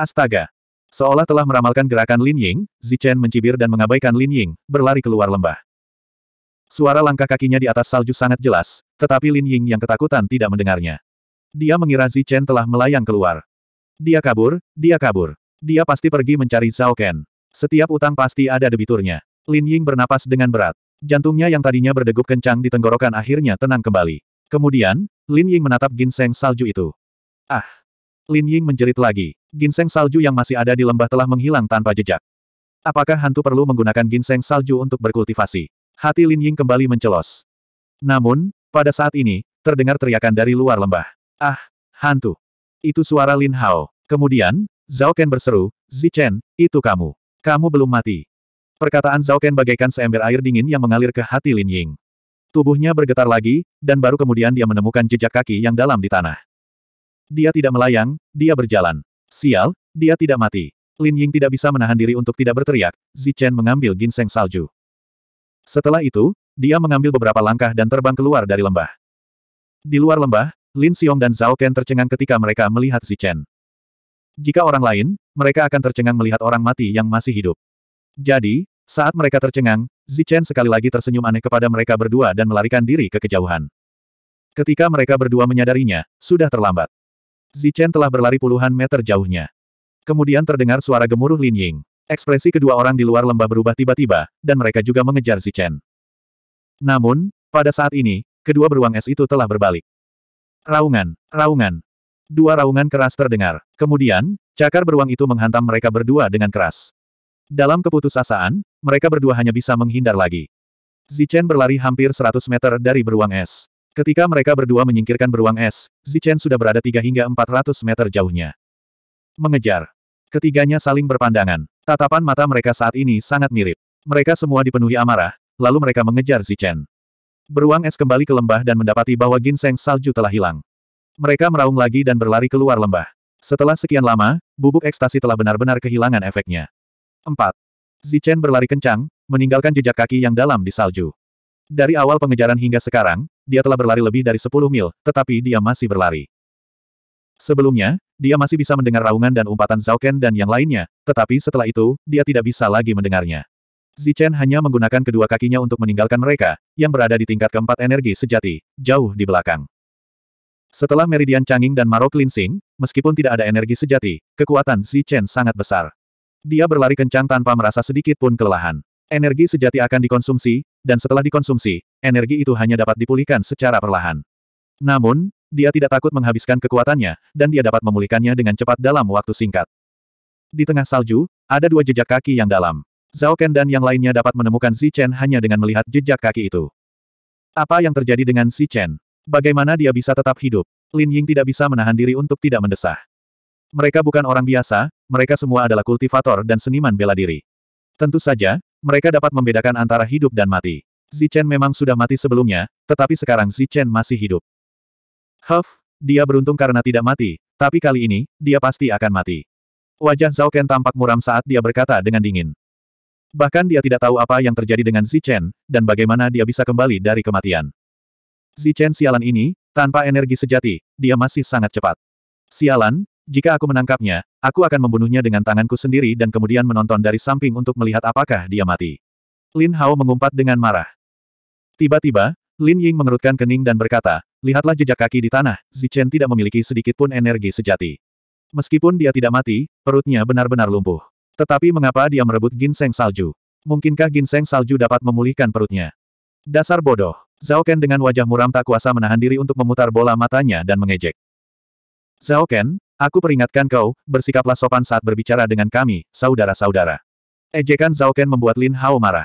Astaga! Seolah telah meramalkan gerakan Lin Ying, Zichen mencibir dan mengabaikan Lin Ying, berlari keluar lembah. Suara langkah kakinya di atas salju sangat jelas, tetapi Lin Ying yang ketakutan tidak mendengarnya. Dia mengira Zi Chen telah melayang keluar. Dia kabur, dia kabur. Dia pasti pergi mencari Zhao Ken. Setiap utang pasti ada debiturnya. Lin Ying bernapas dengan berat. Jantungnya yang tadinya berdegup kencang di tenggorokan akhirnya tenang kembali. Kemudian, Lin Ying menatap ginseng salju itu. Ah! Lin Ying menjerit lagi. Ginseng salju yang masih ada di lembah telah menghilang tanpa jejak. Apakah hantu perlu menggunakan ginseng salju untuk berkultivasi? Hati Lin Ying kembali mencelos. Namun, pada saat ini, terdengar teriakan dari luar lembah. Ah, hantu. Itu suara Lin Hao. Kemudian, Zhao Ken berseru, Zichen, itu kamu. Kamu belum mati. Perkataan Zhao Ken bagaikan seember air dingin yang mengalir ke hati Lin Ying. Tubuhnya bergetar lagi, dan baru kemudian dia menemukan jejak kaki yang dalam di tanah. Dia tidak melayang, dia berjalan. Sial, dia tidak mati. Lin Ying tidak bisa menahan diri untuk tidak berteriak, Zichen mengambil ginseng salju. Setelah itu, dia mengambil beberapa langkah dan terbang keluar dari lembah. Di luar lembah, Lin Xiong dan Zhao Ken tercengang ketika mereka melihat Chen. Jika orang lain, mereka akan tercengang melihat orang mati yang masih hidup. Jadi, saat mereka tercengang, Chen sekali lagi tersenyum aneh kepada mereka berdua dan melarikan diri ke kejauhan. Ketika mereka berdua menyadarinya, sudah terlambat. Chen telah berlari puluhan meter jauhnya. Kemudian terdengar suara gemuruh Lin Ying. Ekspresi kedua orang di luar lembah berubah tiba-tiba, dan mereka juga mengejar Zichen. Chen. Namun, pada saat ini, kedua beruang es itu telah berbalik. Raungan, raungan. Dua raungan keras terdengar. Kemudian, cakar beruang itu menghantam mereka berdua dengan keras. Dalam keputusasaan, mereka berdua hanya bisa menghindar lagi. Zichen berlari hampir 100 meter dari beruang es. Ketika mereka berdua menyingkirkan beruang es, Zichen sudah berada 3 hingga 400 meter jauhnya. Mengejar. Ketiganya saling berpandangan. Tatapan mata mereka saat ini sangat mirip. Mereka semua dipenuhi amarah, lalu mereka mengejar Zichen. Beruang es kembali ke lembah dan mendapati bahwa ginseng salju telah hilang. Mereka meraung lagi dan berlari keluar lembah. Setelah sekian lama, bubuk ekstasi telah benar-benar kehilangan efeknya. 4. Zichen berlari kencang, meninggalkan jejak kaki yang dalam di salju. Dari awal pengejaran hingga sekarang, dia telah berlari lebih dari 10 mil, tetapi dia masih berlari. Sebelumnya, dia masih bisa mendengar raungan dan umpatan Zhao Ken dan yang lainnya, tetapi setelah itu, dia tidak bisa lagi mendengarnya. Zichen hanya menggunakan kedua kakinya untuk meninggalkan mereka, yang berada di tingkat keempat energi sejati, jauh di belakang. Setelah Meridian Changing dan Maro Cleansing, meskipun tidak ada energi sejati, kekuatan Zichen sangat besar. Dia berlari kencang tanpa merasa sedikit pun kelelahan. Energi sejati akan dikonsumsi, dan setelah dikonsumsi, energi itu hanya dapat dipulihkan secara perlahan. Namun, dia tidak takut menghabiskan kekuatannya, dan dia dapat memulihkannya dengan cepat dalam waktu singkat. Di tengah salju, ada dua jejak kaki yang dalam. Zhao Ken dan yang lainnya dapat menemukan Xi Chen hanya dengan melihat jejak kaki itu. Apa yang terjadi dengan Xi Chen? Bagaimana dia bisa tetap hidup? Lin Ying tidak bisa menahan diri untuk tidak mendesah. Mereka bukan orang biasa, mereka semua adalah kultivator dan seniman bela diri. Tentu saja, mereka dapat membedakan antara hidup dan mati. Zichen memang sudah mati sebelumnya, tetapi sekarang Zichen masih hidup. Huff, dia beruntung karena tidak mati, tapi kali ini, dia pasti akan mati. Wajah Zhao Ken tampak muram saat dia berkata dengan dingin. Bahkan dia tidak tahu apa yang terjadi dengan Zichen, dan bagaimana dia bisa kembali dari kematian. Zichen sialan ini, tanpa energi sejati, dia masih sangat cepat. Sialan, jika aku menangkapnya, aku akan membunuhnya dengan tanganku sendiri dan kemudian menonton dari samping untuk melihat apakah dia mati. Lin Hao mengumpat dengan marah. Tiba-tiba, Lin Ying mengerutkan kening dan berkata, Lihatlah jejak kaki di tanah, Zichen tidak memiliki sedikitpun energi sejati. Meskipun dia tidak mati, perutnya benar-benar lumpuh. Tetapi mengapa dia merebut ginseng salju? Mungkinkah ginseng salju dapat memulihkan perutnya? Dasar bodoh. Zhao Ken dengan wajah muram tak kuasa menahan diri untuk memutar bola matanya dan mengejek. Zhao Ken, aku peringatkan kau, bersikaplah sopan saat berbicara dengan kami, saudara-saudara. Ejekan Zhao Ken membuat Lin Hao marah.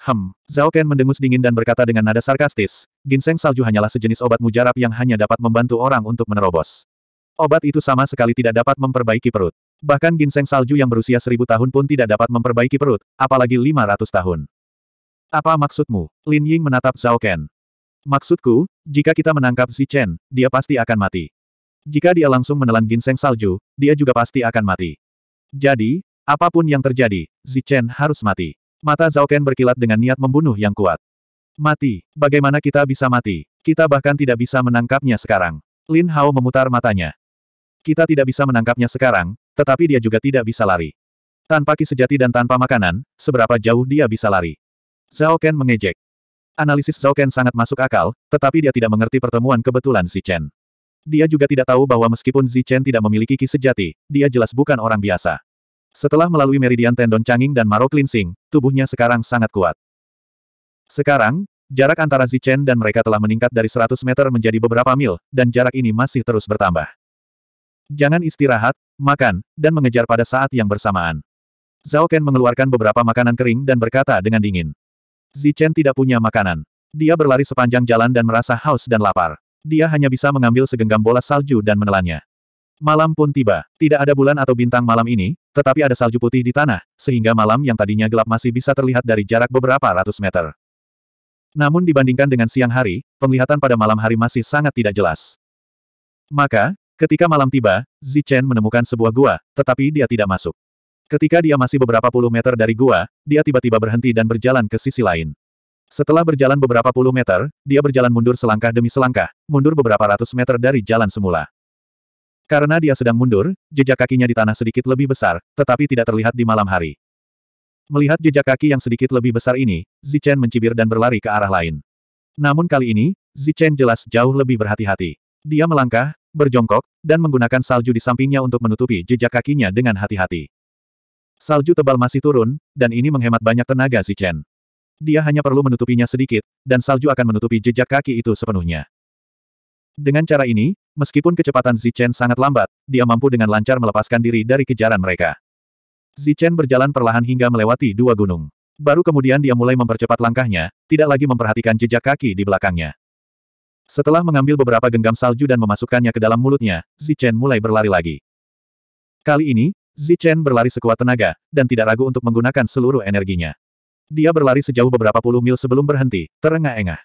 Hem, Zhao Ken mendengus dingin dan berkata dengan nada sarkastis, ginseng salju hanyalah sejenis obat mujarab yang hanya dapat membantu orang untuk menerobos. Obat itu sama sekali tidak dapat memperbaiki perut. Bahkan ginseng salju yang berusia seribu tahun pun tidak dapat memperbaiki perut, apalagi lima ratus tahun. Apa maksudmu? Lin Ying menatap Zhao Ken. Maksudku, jika kita menangkap Xi Chen, dia pasti akan mati. Jika dia langsung menelan ginseng salju, dia juga pasti akan mati. Jadi, apapun yang terjadi, Xi Chen harus mati. Mata Zhao Ken berkilat dengan niat membunuh yang kuat. Mati. Bagaimana kita bisa mati? Kita bahkan tidak bisa menangkapnya sekarang. Lin Hao memutar matanya. Kita tidak bisa menangkapnya sekarang, tetapi dia juga tidak bisa lari. Tanpa ki sejati dan tanpa makanan, seberapa jauh dia bisa lari? Zhao Ken mengejek. Analisis Zhao Ken sangat masuk akal, tetapi dia tidak mengerti pertemuan kebetulan Zichen. Chen. Dia juga tidak tahu bahwa meskipun Zi Chen tidak memiliki ki sejati, dia jelas bukan orang biasa. Setelah melalui meridian tendon canging dan marok cleansing, tubuhnya sekarang sangat kuat. Sekarang, jarak antara Zichen dan mereka telah meningkat dari 100 meter menjadi beberapa mil, dan jarak ini masih terus bertambah. Jangan istirahat, makan, dan mengejar pada saat yang bersamaan. Zhao Ken mengeluarkan beberapa makanan kering dan berkata dengan dingin. Zichen tidak punya makanan. Dia berlari sepanjang jalan dan merasa haus dan lapar. Dia hanya bisa mengambil segenggam bola salju dan menelannya. Malam pun tiba. Tidak ada bulan atau bintang malam ini, tetapi ada salju putih di tanah, sehingga malam yang tadinya gelap masih bisa terlihat dari jarak beberapa ratus meter. Namun dibandingkan dengan siang hari, penglihatan pada malam hari masih sangat tidak jelas. Maka, ketika malam tiba, Zichen menemukan sebuah gua, tetapi dia tidak masuk. Ketika dia masih beberapa puluh meter dari gua, dia tiba-tiba berhenti dan berjalan ke sisi lain. Setelah berjalan beberapa puluh meter, dia berjalan mundur selangkah demi selangkah, mundur beberapa ratus meter dari jalan semula. Karena dia sedang mundur, jejak kakinya di tanah sedikit lebih besar, tetapi tidak terlihat di malam hari. Melihat jejak kaki yang sedikit lebih besar ini, Zichen mencibir dan berlari ke arah lain. Namun kali ini, Zichen jelas jauh lebih berhati-hati. Dia melangkah, berjongkok, dan menggunakan salju di sampingnya untuk menutupi jejak kakinya dengan hati-hati. Salju tebal masih turun, dan ini menghemat banyak tenaga Zichen. Dia hanya perlu menutupinya sedikit, dan salju akan menutupi jejak kaki itu sepenuhnya. Dengan cara ini, Meskipun kecepatan Zichen sangat lambat, dia mampu dengan lancar melepaskan diri dari kejaran mereka. Zichen berjalan perlahan hingga melewati dua gunung. Baru kemudian dia mulai mempercepat langkahnya, tidak lagi memperhatikan jejak kaki di belakangnya. Setelah mengambil beberapa genggam salju dan memasukkannya ke dalam mulutnya, Zichen mulai berlari lagi. Kali ini, Zichen berlari sekuat tenaga, dan tidak ragu untuk menggunakan seluruh energinya. Dia berlari sejauh beberapa puluh mil sebelum berhenti, terengah-engah.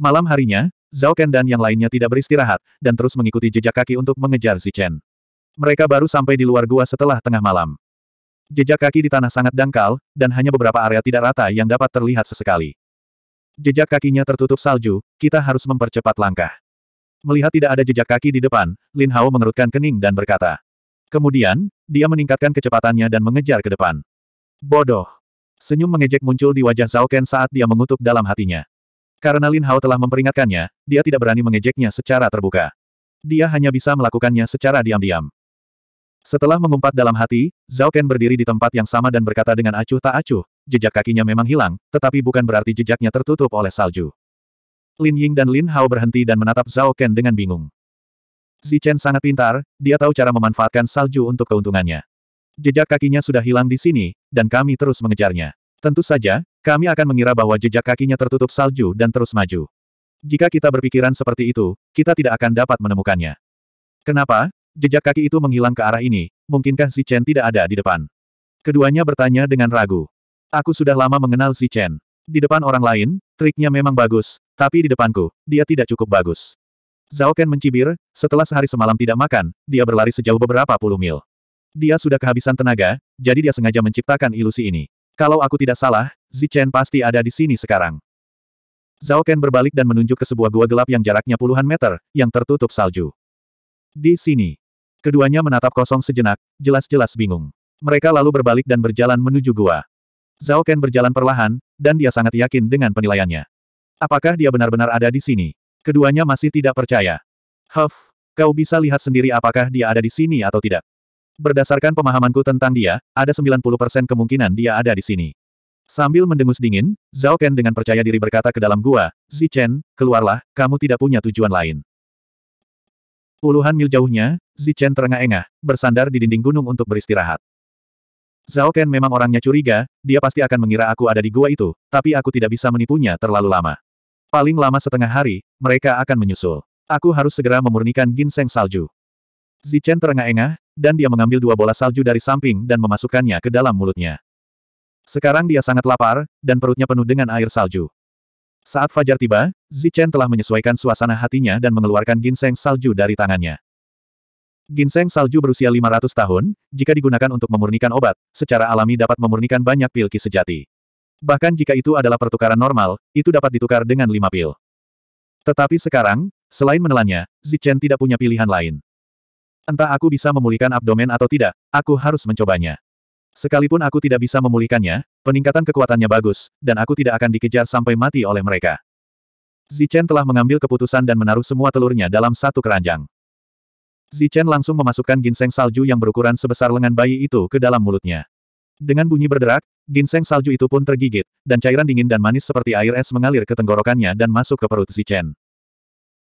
Malam harinya, Zhao Ken dan yang lainnya tidak beristirahat, dan terus mengikuti jejak kaki untuk mengejar Si Chen. Mereka baru sampai di luar gua setelah tengah malam. Jejak kaki di tanah sangat dangkal, dan hanya beberapa area tidak rata yang dapat terlihat sesekali. Jejak kakinya tertutup salju, kita harus mempercepat langkah. Melihat tidak ada jejak kaki di depan, Lin Hao mengerutkan kening dan berkata. Kemudian, dia meningkatkan kecepatannya dan mengejar ke depan. Bodoh! Senyum mengejek muncul di wajah Zhao Ken saat dia mengutuk dalam hatinya. Karena Lin Hao telah memperingatkannya, dia tidak berani mengejeknya secara terbuka. Dia hanya bisa melakukannya secara diam-diam. Setelah mengumpat dalam hati, Zhao Ken berdiri di tempat yang sama dan berkata dengan acuh tak acuh, jejak kakinya memang hilang, tetapi bukan berarti jejaknya tertutup oleh salju. Lin Ying dan Lin Hao berhenti dan menatap Zhao Ken dengan bingung. Chen sangat pintar, dia tahu cara memanfaatkan salju untuk keuntungannya. Jejak kakinya sudah hilang di sini, dan kami terus mengejarnya. Tentu saja, kami akan mengira bahwa jejak kakinya tertutup salju dan terus maju. Jika kita berpikiran seperti itu, kita tidak akan dapat menemukannya. Kenapa? Jejak kaki itu menghilang ke arah ini, mungkinkah si Chen tidak ada di depan? Keduanya bertanya dengan ragu. Aku sudah lama mengenal si Chen. Di depan orang lain, triknya memang bagus, tapi di depanku, dia tidak cukup bagus. Zhao Ken mencibir, setelah sehari semalam tidak makan, dia berlari sejauh beberapa puluh mil. Dia sudah kehabisan tenaga, jadi dia sengaja menciptakan ilusi ini. Kalau aku tidak salah, Zichen pasti ada di sini sekarang. Zhao Ken berbalik dan menunjuk ke sebuah gua gelap yang jaraknya puluhan meter, yang tertutup salju. Di sini. Keduanya menatap kosong sejenak, jelas-jelas bingung. Mereka lalu berbalik dan berjalan menuju gua. Zhao Ken berjalan perlahan, dan dia sangat yakin dengan penilaiannya. Apakah dia benar-benar ada di sini? Keduanya masih tidak percaya. Huff, kau bisa lihat sendiri apakah dia ada di sini atau tidak. Berdasarkan pemahamanku tentang dia, ada 90% kemungkinan dia ada di sini. Sambil mendengus dingin, Zhao Ken dengan percaya diri berkata ke dalam gua, Zichen, keluarlah, kamu tidak punya tujuan lain. Puluhan mil jauhnya, Zichen terengah-engah, bersandar di dinding gunung untuk beristirahat. Zhao Ken memang orangnya curiga, dia pasti akan mengira aku ada di gua itu, tapi aku tidak bisa menipunya terlalu lama. Paling lama setengah hari, mereka akan menyusul. Aku harus segera memurnikan ginseng salju. Zichen terengah-engah, dan dia mengambil dua bola salju dari samping dan memasukkannya ke dalam mulutnya. Sekarang dia sangat lapar, dan perutnya penuh dengan air salju. Saat fajar tiba, Zichen telah menyesuaikan suasana hatinya dan mengeluarkan ginseng salju dari tangannya. Ginseng salju berusia 500 tahun, jika digunakan untuk memurnikan obat, secara alami dapat memurnikan banyak pil ki sejati. Bahkan jika itu adalah pertukaran normal, itu dapat ditukar dengan 5 pil. Tetapi sekarang, selain menelannya, Zichen tidak punya pilihan lain. Entah aku bisa memulihkan abdomen atau tidak, aku harus mencobanya. Sekalipun aku tidak bisa memulihkannya, peningkatan kekuatannya bagus, dan aku tidak akan dikejar sampai mati oleh mereka. Zichen telah mengambil keputusan dan menaruh semua telurnya dalam satu keranjang. Zichen langsung memasukkan ginseng salju yang berukuran sebesar lengan bayi itu ke dalam mulutnya. Dengan bunyi berderak, ginseng salju itu pun tergigit, dan cairan dingin dan manis seperti air es mengalir ke tenggorokannya dan masuk ke perut Zichen.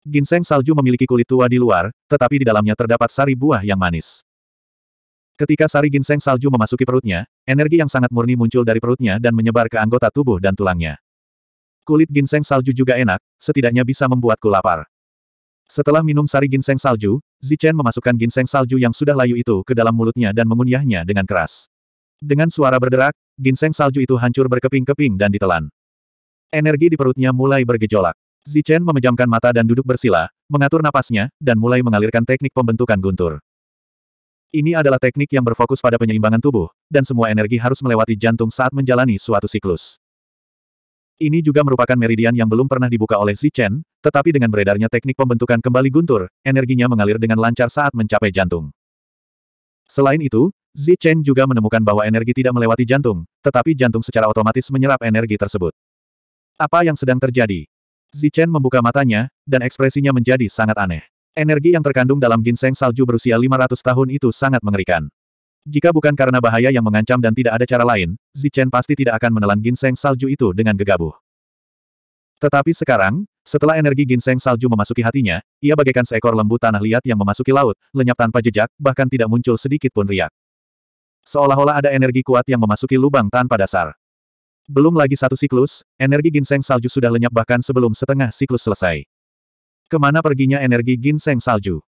Ginseng salju memiliki kulit tua di luar, tetapi di dalamnya terdapat sari buah yang manis. Ketika sari ginseng salju memasuki perutnya, energi yang sangat murni muncul dari perutnya dan menyebar ke anggota tubuh dan tulangnya. Kulit ginseng salju juga enak, setidaknya bisa membuatku lapar. Setelah minum sari ginseng salju, Zichen memasukkan ginseng salju yang sudah layu itu ke dalam mulutnya dan mengunyahnya dengan keras. Dengan suara berderak, ginseng salju itu hancur berkeping-keping dan ditelan. Energi di perutnya mulai bergejolak. Zichen memejamkan mata dan duduk bersila, mengatur napasnya, dan mulai mengalirkan teknik pembentukan guntur. Ini adalah teknik yang berfokus pada penyeimbangan tubuh, dan semua energi harus melewati jantung saat menjalani suatu siklus. Ini juga merupakan meridian yang belum pernah dibuka oleh Zichen, tetapi dengan beredarnya teknik pembentukan kembali guntur, energinya mengalir dengan lancar saat mencapai jantung. Selain itu, Zichen juga menemukan bahwa energi tidak melewati jantung, tetapi jantung secara otomatis menyerap energi tersebut. Apa yang sedang terjadi? Zichen membuka matanya, dan ekspresinya menjadi sangat aneh. Energi yang terkandung dalam ginseng salju berusia 500 tahun itu sangat mengerikan. Jika bukan karena bahaya yang mengancam dan tidak ada cara lain, Zichen pasti tidak akan menelan ginseng salju itu dengan gegabah. Tetapi sekarang, setelah energi ginseng salju memasuki hatinya, ia bagaikan seekor lembu tanah liat yang memasuki laut, lenyap tanpa jejak, bahkan tidak muncul sedikit pun riak. Seolah-olah ada energi kuat yang memasuki lubang tanpa dasar. Belum lagi satu siklus, energi ginseng salju sudah lenyap bahkan sebelum setengah siklus selesai. Kemana perginya energi ginseng salju?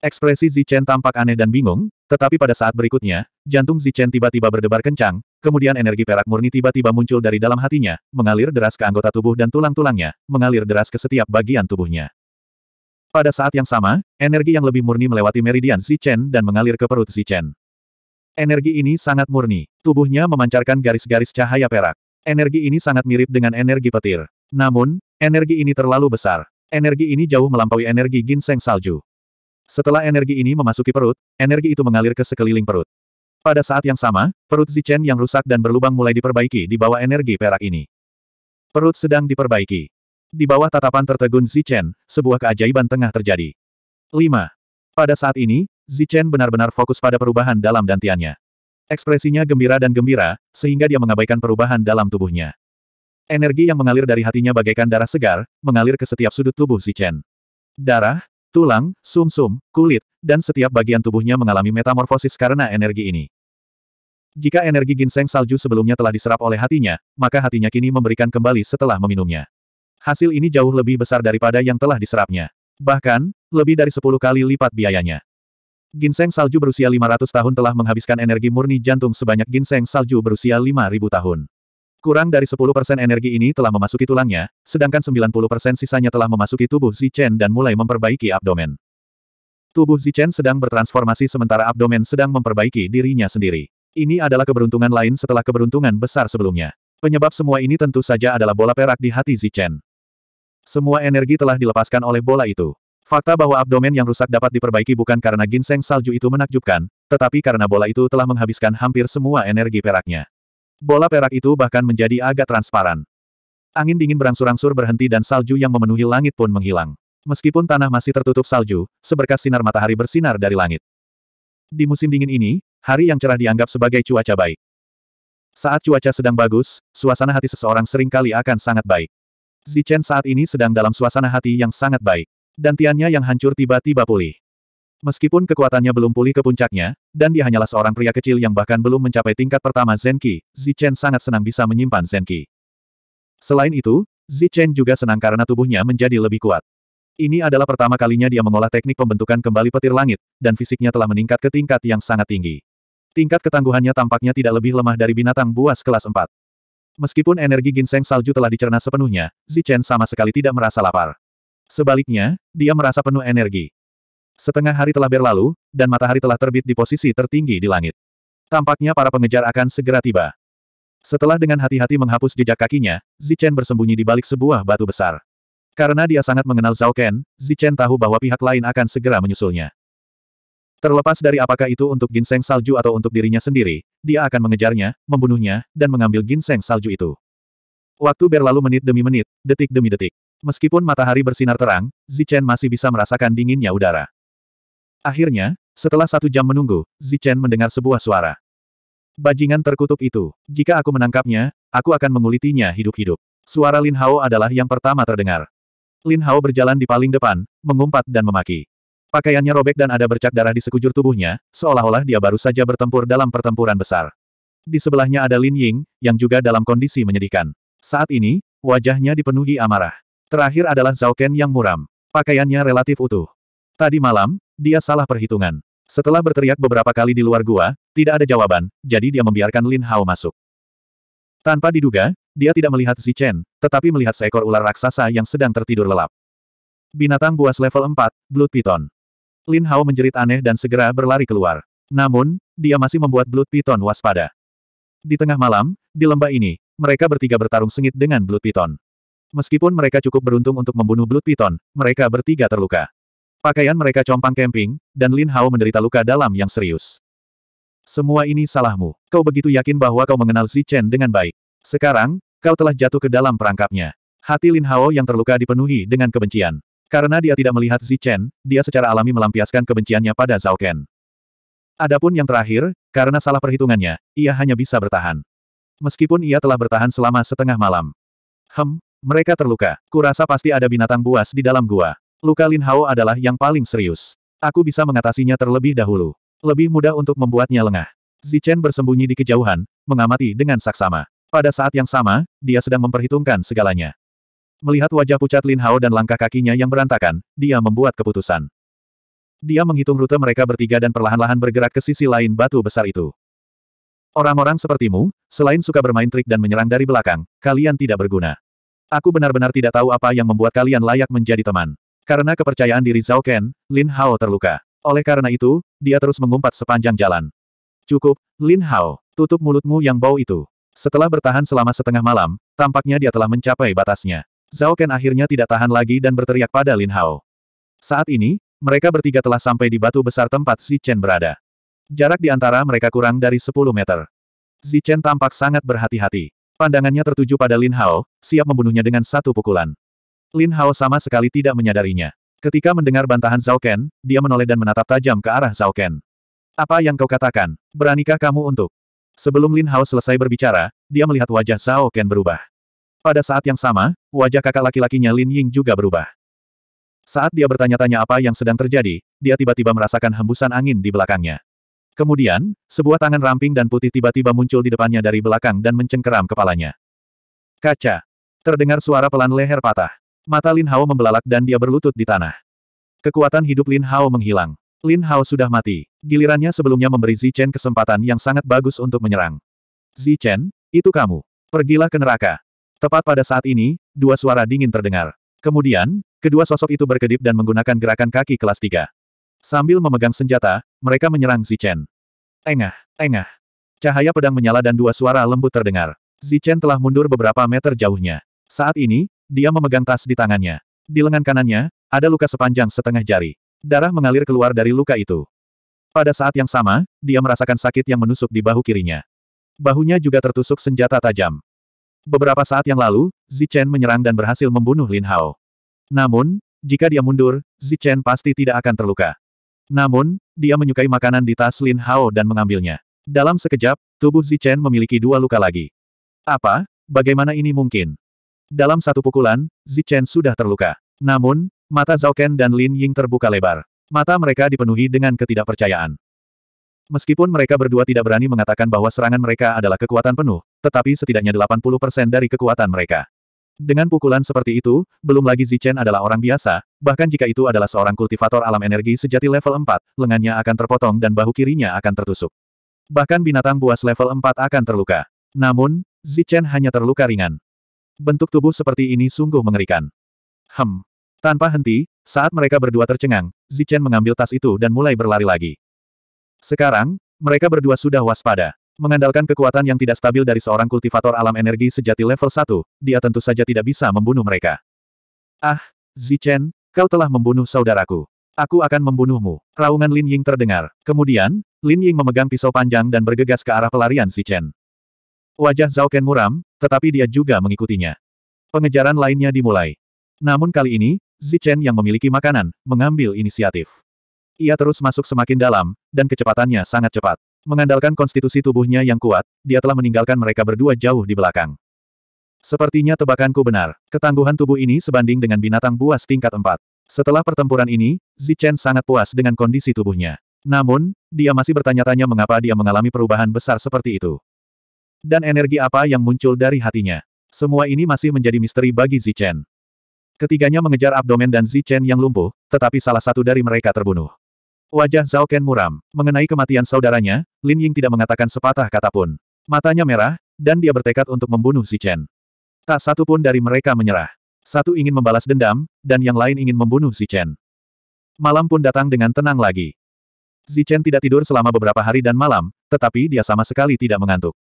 Ekspresi Zichen tampak aneh dan bingung, tetapi pada saat berikutnya, jantung Zichen tiba-tiba berdebar kencang, kemudian energi perak murni tiba-tiba muncul dari dalam hatinya, mengalir deras ke anggota tubuh dan tulang-tulangnya, mengalir deras ke setiap bagian tubuhnya. Pada saat yang sama, energi yang lebih murni melewati meridian Zichen dan mengalir ke perut Zichen. Energi ini sangat murni, tubuhnya memancarkan garis-garis cahaya perak. Energi ini sangat mirip dengan energi petir. Namun, energi ini terlalu besar. Energi ini jauh melampaui energi ginseng salju. Setelah energi ini memasuki perut, energi itu mengalir ke sekeliling perut. Pada saat yang sama, perut Zichen yang rusak dan berlubang mulai diperbaiki di bawah energi perak ini. Perut sedang diperbaiki. Di bawah tatapan tertegun Zichen, sebuah keajaiban tengah terjadi. 5. Pada saat ini, Zichen benar-benar fokus pada perubahan dalam dantiannya. Ekspresinya gembira dan gembira, sehingga dia mengabaikan perubahan dalam tubuhnya. Energi yang mengalir dari hatinya bagaikan darah segar, mengalir ke setiap sudut tubuh Zichen. Darah, tulang, sumsum, -sum, kulit, dan setiap bagian tubuhnya mengalami metamorfosis karena energi ini. Jika energi ginseng salju sebelumnya telah diserap oleh hatinya, maka hatinya kini memberikan kembali setelah meminumnya. Hasil ini jauh lebih besar daripada yang telah diserapnya. Bahkan, lebih dari 10 kali lipat biayanya. Ginseng salju berusia 500 tahun telah menghabiskan energi murni jantung sebanyak ginseng salju berusia 5000 tahun. Kurang dari 10% energi ini telah memasuki tulangnya, sedangkan 90% sisanya telah memasuki tubuh Zichen dan mulai memperbaiki abdomen. Tubuh Zichen sedang bertransformasi sementara abdomen sedang memperbaiki dirinya sendiri. Ini adalah keberuntungan lain setelah keberuntungan besar sebelumnya. Penyebab semua ini tentu saja adalah bola perak di hati Zichen. Semua energi telah dilepaskan oleh bola itu. Fakta bahwa abdomen yang rusak dapat diperbaiki bukan karena ginseng salju itu menakjubkan, tetapi karena bola itu telah menghabiskan hampir semua energi peraknya. Bola perak itu bahkan menjadi agak transparan. Angin dingin berangsur-angsur berhenti dan salju yang memenuhi langit pun menghilang. Meskipun tanah masih tertutup salju, seberkas sinar matahari bersinar dari langit. Di musim dingin ini, hari yang cerah dianggap sebagai cuaca baik. Saat cuaca sedang bagus, suasana hati seseorang seringkali akan sangat baik. Zichen saat ini sedang dalam suasana hati yang sangat baik. dan tiannya yang hancur tiba-tiba pulih. Meskipun kekuatannya belum pulih ke puncaknya, dan dia hanyalah seorang pria kecil yang bahkan belum mencapai tingkat pertama Zenki, Zichen sangat senang bisa menyimpan Zenki. Selain itu, Zichen juga senang karena tubuhnya menjadi lebih kuat. Ini adalah pertama kalinya dia mengolah teknik pembentukan kembali petir langit, dan fisiknya telah meningkat ke tingkat yang sangat tinggi. Tingkat ketangguhannya tampaknya tidak lebih lemah dari binatang buas kelas 4. Meskipun energi ginseng salju telah dicerna sepenuhnya, Zichen sama sekali tidak merasa lapar. Sebaliknya, dia merasa penuh energi. Setengah hari telah berlalu, dan matahari telah terbit di posisi tertinggi di langit. Tampaknya para pengejar akan segera tiba. Setelah dengan hati-hati menghapus jejak kakinya, Zichen bersembunyi di balik sebuah batu besar. Karena dia sangat mengenal Zhao Ken, Zichen tahu bahwa pihak lain akan segera menyusulnya. Terlepas dari apakah itu untuk ginseng salju atau untuk dirinya sendiri, dia akan mengejarnya, membunuhnya, dan mengambil ginseng salju itu. Waktu berlalu menit demi menit, detik demi detik. Meskipun matahari bersinar terang, Zichen masih bisa merasakan dinginnya udara. Akhirnya, setelah satu jam menunggu, Zichen mendengar sebuah suara. Bajingan terkutuk itu, jika aku menangkapnya, aku akan mengulitinya hidup-hidup. Suara Lin Hao adalah yang pertama terdengar. Lin Hao berjalan di paling depan, mengumpat dan memaki. Pakaiannya robek dan ada bercak darah di sekujur tubuhnya, seolah-olah dia baru saja bertempur dalam pertempuran besar. Di sebelahnya ada Lin Ying, yang juga dalam kondisi menyedihkan. Saat ini, wajahnya dipenuhi amarah. Terakhir adalah Zhao Ken yang muram. Pakaiannya relatif utuh. Tadi malam, dia salah perhitungan. Setelah berteriak beberapa kali di luar gua, tidak ada jawaban, jadi dia membiarkan Lin Hao masuk. Tanpa diduga, dia tidak melihat Si Chen, tetapi melihat seekor ular raksasa yang sedang tertidur lelap. Binatang buas level 4, Blood Python. Lin Hao menjerit aneh dan segera berlari keluar. Namun, dia masih membuat Blood Python waspada. Di tengah malam, di lembah ini, mereka bertiga bertarung sengit dengan Blood Python. Meskipun mereka cukup beruntung untuk membunuh Blood Python, mereka bertiga terluka. Pakaian mereka compang camping, dan Lin Hao menderita luka dalam yang serius. Semua ini salahmu. Kau begitu yakin bahwa kau mengenal Zi Chen dengan baik. Sekarang, kau telah jatuh ke dalam perangkapnya. Hati Lin Hao yang terluka dipenuhi dengan kebencian. Karena dia tidak melihat Zi Chen, dia secara alami melampiaskan kebenciannya pada Zhao Ken. Adapun yang terakhir, karena salah perhitungannya, ia hanya bisa bertahan. Meskipun ia telah bertahan selama setengah malam. Hem, mereka terluka. Kurasa pasti ada binatang buas di dalam gua. Luka Lin Hao adalah yang paling serius. Aku bisa mengatasinya terlebih dahulu. Lebih mudah untuk membuatnya lengah. Zichen bersembunyi di kejauhan, mengamati dengan saksama. Pada saat yang sama, dia sedang memperhitungkan segalanya. Melihat wajah pucat Lin Hao dan langkah kakinya yang berantakan, dia membuat keputusan. Dia menghitung rute mereka bertiga dan perlahan-lahan bergerak ke sisi lain batu besar itu. Orang-orang sepertimu, selain suka bermain trik dan menyerang dari belakang, kalian tidak berguna. Aku benar-benar tidak tahu apa yang membuat kalian layak menjadi teman. Karena kepercayaan diri Zhao Ken, Lin Hao terluka. Oleh karena itu, dia terus mengumpat sepanjang jalan. Cukup, Lin Hao, tutup mulutmu yang bau itu. Setelah bertahan selama setengah malam, tampaknya dia telah mencapai batasnya. Zhao Ken akhirnya tidak tahan lagi dan berteriak pada Lin Hao. Saat ini, mereka bertiga telah sampai di batu besar tempat Xi Chen berada. Jarak di antara mereka kurang dari 10 meter. Xi Chen tampak sangat berhati-hati. Pandangannya tertuju pada Lin Hao, siap membunuhnya dengan satu pukulan. Lin Hao sama sekali tidak menyadarinya. Ketika mendengar bantahan Zhao Ken, dia menoleh dan menatap tajam ke arah Zhao Ken. Apa yang kau katakan? Beranikah kamu untuk? Sebelum Lin Hao selesai berbicara, dia melihat wajah Zhao Ken berubah. Pada saat yang sama, wajah kakak laki-lakinya Lin Ying juga berubah. Saat dia bertanya-tanya apa yang sedang terjadi, dia tiba-tiba merasakan hembusan angin di belakangnya. Kemudian, sebuah tangan ramping dan putih tiba-tiba muncul di depannya dari belakang dan mencengkeram kepalanya. Kaca. Terdengar suara pelan leher patah. Mata Lin Hao membelalak dan dia berlutut di tanah. Kekuatan hidup Lin Hao menghilang. Lin Hao sudah mati. Gilirannya sebelumnya memberi Zi Chen kesempatan yang sangat bagus untuk menyerang. Zi Chen, itu kamu. Pergilah ke neraka. Tepat pada saat ini, dua suara dingin terdengar. Kemudian, kedua sosok itu berkedip dan menggunakan gerakan kaki kelas tiga. Sambil memegang senjata, mereka menyerang Zi Chen. Engah, engah. Cahaya pedang menyala dan dua suara lembut terdengar. Zi Chen telah mundur beberapa meter jauhnya. Saat ini, dia memegang tas di tangannya. Di lengan kanannya, ada luka sepanjang setengah jari. Darah mengalir keluar dari luka itu. Pada saat yang sama, dia merasakan sakit yang menusuk di bahu kirinya. Bahunya juga tertusuk senjata tajam. Beberapa saat yang lalu, Zichen menyerang dan berhasil membunuh Lin Hao. Namun, jika dia mundur, Zichen pasti tidak akan terluka. Namun, dia menyukai makanan di tas Lin Hao dan mengambilnya. Dalam sekejap, tubuh Zichen memiliki dua luka lagi. Apa? Bagaimana ini mungkin? Dalam satu pukulan, Zichen sudah terluka. Namun, mata Zhao Ken dan Lin Ying terbuka lebar. Mata mereka dipenuhi dengan ketidakpercayaan. Meskipun mereka berdua tidak berani mengatakan bahwa serangan mereka adalah kekuatan penuh, tetapi setidaknya 80% dari kekuatan mereka. Dengan pukulan seperti itu, belum lagi Zichen adalah orang biasa, bahkan jika itu adalah seorang kultivator alam energi sejati level 4, lengannya akan terpotong dan bahu kirinya akan tertusuk. Bahkan binatang buas level 4 akan terluka. Namun, Zichen hanya terluka ringan bentuk tubuh seperti ini sungguh mengerikan. Hem. Tanpa henti, saat mereka berdua tercengang, Zichen mengambil tas itu dan mulai berlari lagi. Sekarang, mereka berdua sudah waspada. Mengandalkan kekuatan yang tidak stabil dari seorang kultivator alam energi sejati level 1, dia tentu saja tidak bisa membunuh mereka. Ah, Zichen, kau telah membunuh saudaraku. Aku akan membunuhmu. Raungan Lin Ying terdengar. Kemudian, Lin Ying memegang pisau panjang dan bergegas ke arah pelarian Zichen. Wajah Zhao Ken muram, tetapi dia juga mengikutinya. Pengejaran lainnya dimulai. Namun kali ini, Zichen yang memiliki makanan, mengambil inisiatif. Ia terus masuk semakin dalam, dan kecepatannya sangat cepat. Mengandalkan konstitusi tubuhnya yang kuat, dia telah meninggalkan mereka berdua jauh di belakang. Sepertinya tebakanku benar, ketangguhan tubuh ini sebanding dengan binatang buas tingkat 4. Setelah pertempuran ini, Zichen sangat puas dengan kondisi tubuhnya. Namun, dia masih bertanya-tanya mengapa dia mengalami perubahan besar seperti itu. Dan energi apa yang muncul dari hatinya. Semua ini masih menjadi misteri bagi Zichen. Ketiganya mengejar abdomen dan Zichen yang lumpuh, tetapi salah satu dari mereka terbunuh. Wajah Zhao Ken muram. Mengenai kematian saudaranya, Lin Ying tidak mengatakan sepatah kata pun. Matanya merah, dan dia bertekad untuk membunuh Zichen. Tak satu pun dari mereka menyerah. Satu ingin membalas dendam, dan yang lain ingin membunuh Zichen. Malam pun datang dengan tenang lagi. Zichen tidak tidur selama beberapa hari dan malam, tetapi dia sama sekali tidak mengantuk.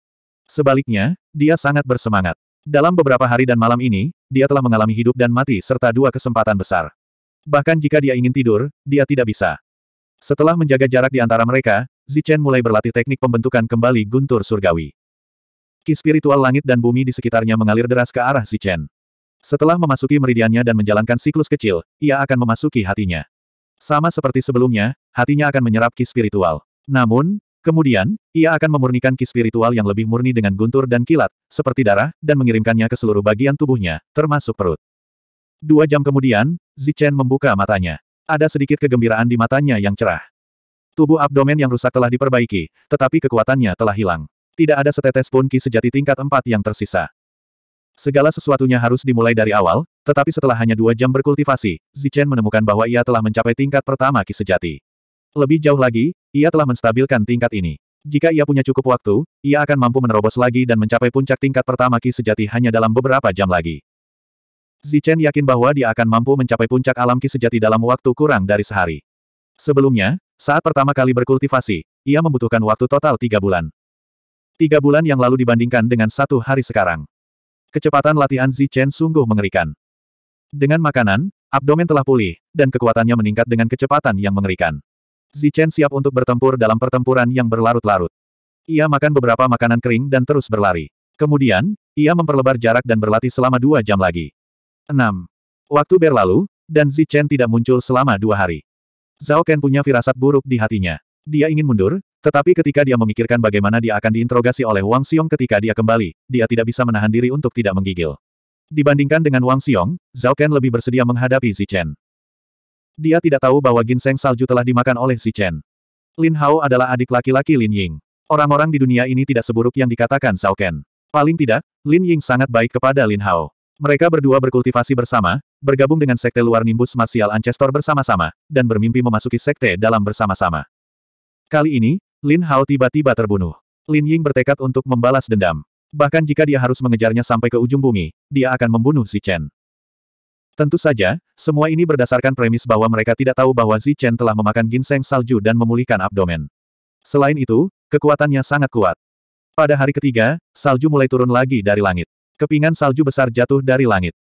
Sebaliknya, dia sangat bersemangat. Dalam beberapa hari dan malam ini, dia telah mengalami hidup dan mati serta dua kesempatan besar. Bahkan jika dia ingin tidur, dia tidak bisa. Setelah menjaga jarak di antara mereka, Zichen mulai berlatih teknik pembentukan kembali guntur surgawi. Ki spiritual langit dan bumi di sekitarnya mengalir deras ke arah Zichen. Setelah memasuki meridiannya dan menjalankan siklus kecil, ia akan memasuki hatinya. Sama seperti sebelumnya, hatinya akan menyerap ki spiritual. Namun, Kemudian, ia akan memurnikan ki spiritual yang lebih murni dengan guntur dan kilat, seperti darah, dan mengirimkannya ke seluruh bagian tubuhnya, termasuk perut. Dua jam kemudian, Zichen membuka matanya. Ada sedikit kegembiraan di matanya yang cerah. Tubuh abdomen yang rusak telah diperbaiki, tetapi kekuatannya telah hilang. Tidak ada setetes pun ki sejati tingkat empat yang tersisa. Segala sesuatunya harus dimulai dari awal, tetapi setelah hanya dua jam berkultivasi, Zichen menemukan bahwa ia telah mencapai tingkat pertama ki sejati. Lebih jauh lagi, ia telah menstabilkan tingkat ini. Jika ia punya cukup waktu, ia akan mampu menerobos lagi dan mencapai puncak tingkat pertama Ki sejati hanya dalam beberapa jam lagi. Zichen yakin bahwa dia akan mampu mencapai puncak alam Ki sejati dalam waktu kurang dari sehari. Sebelumnya, saat pertama kali berkultivasi, ia membutuhkan waktu total tiga bulan. Tiga bulan yang lalu dibandingkan dengan satu hari sekarang. Kecepatan latihan Zichen sungguh mengerikan. Dengan makanan, abdomen telah pulih, dan kekuatannya meningkat dengan kecepatan yang mengerikan. Zichen siap untuk bertempur dalam pertempuran yang berlarut-larut. Ia makan beberapa makanan kering dan terus berlari. Kemudian, ia memperlebar jarak dan berlatih selama dua jam lagi. 6. Waktu berlalu, dan Zichen tidak muncul selama dua hari. Zhao Ken punya firasat buruk di hatinya. Dia ingin mundur, tetapi ketika dia memikirkan bagaimana dia akan diinterogasi oleh Wang Xiong ketika dia kembali, dia tidak bisa menahan diri untuk tidak menggigil. Dibandingkan dengan Wang Xiong, Zhao Ken lebih bersedia menghadapi Zichen. Dia tidak tahu bahwa ginseng salju telah dimakan oleh si Chen. Lin Hao adalah adik laki-laki Lin Ying. Orang-orang di dunia ini tidak seburuk yang dikatakan Zhao Ken. Paling tidak, Lin Ying sangat baik kepada Lin Hao. Mereka berdua berkultivasi bersama, bergabung dengan sekte luar nimbus martial ancestor bersama-sama, dan bermimpi memasuki sekte dalam bersama-sama. Kali ini, Lin Hao tiba-tiba terbunuh. Lin Ying bertekad untuk membalas dendam. Bahkan jika dia harus mengejarnya sampai ke ujung bumi, dia akan membunuh si Chen. Tentu saja, semua ini berdasarkan premis bahwa mereka tidak tahu bahwa Zichen telah memakan ginseng salju dan memulihkan abdomen. Selain itu, kekuatannya sangat kuat. Pada hari ketiga, salju mulai turun lagi dari langit. Kepingan salju besar jatuh dari langit.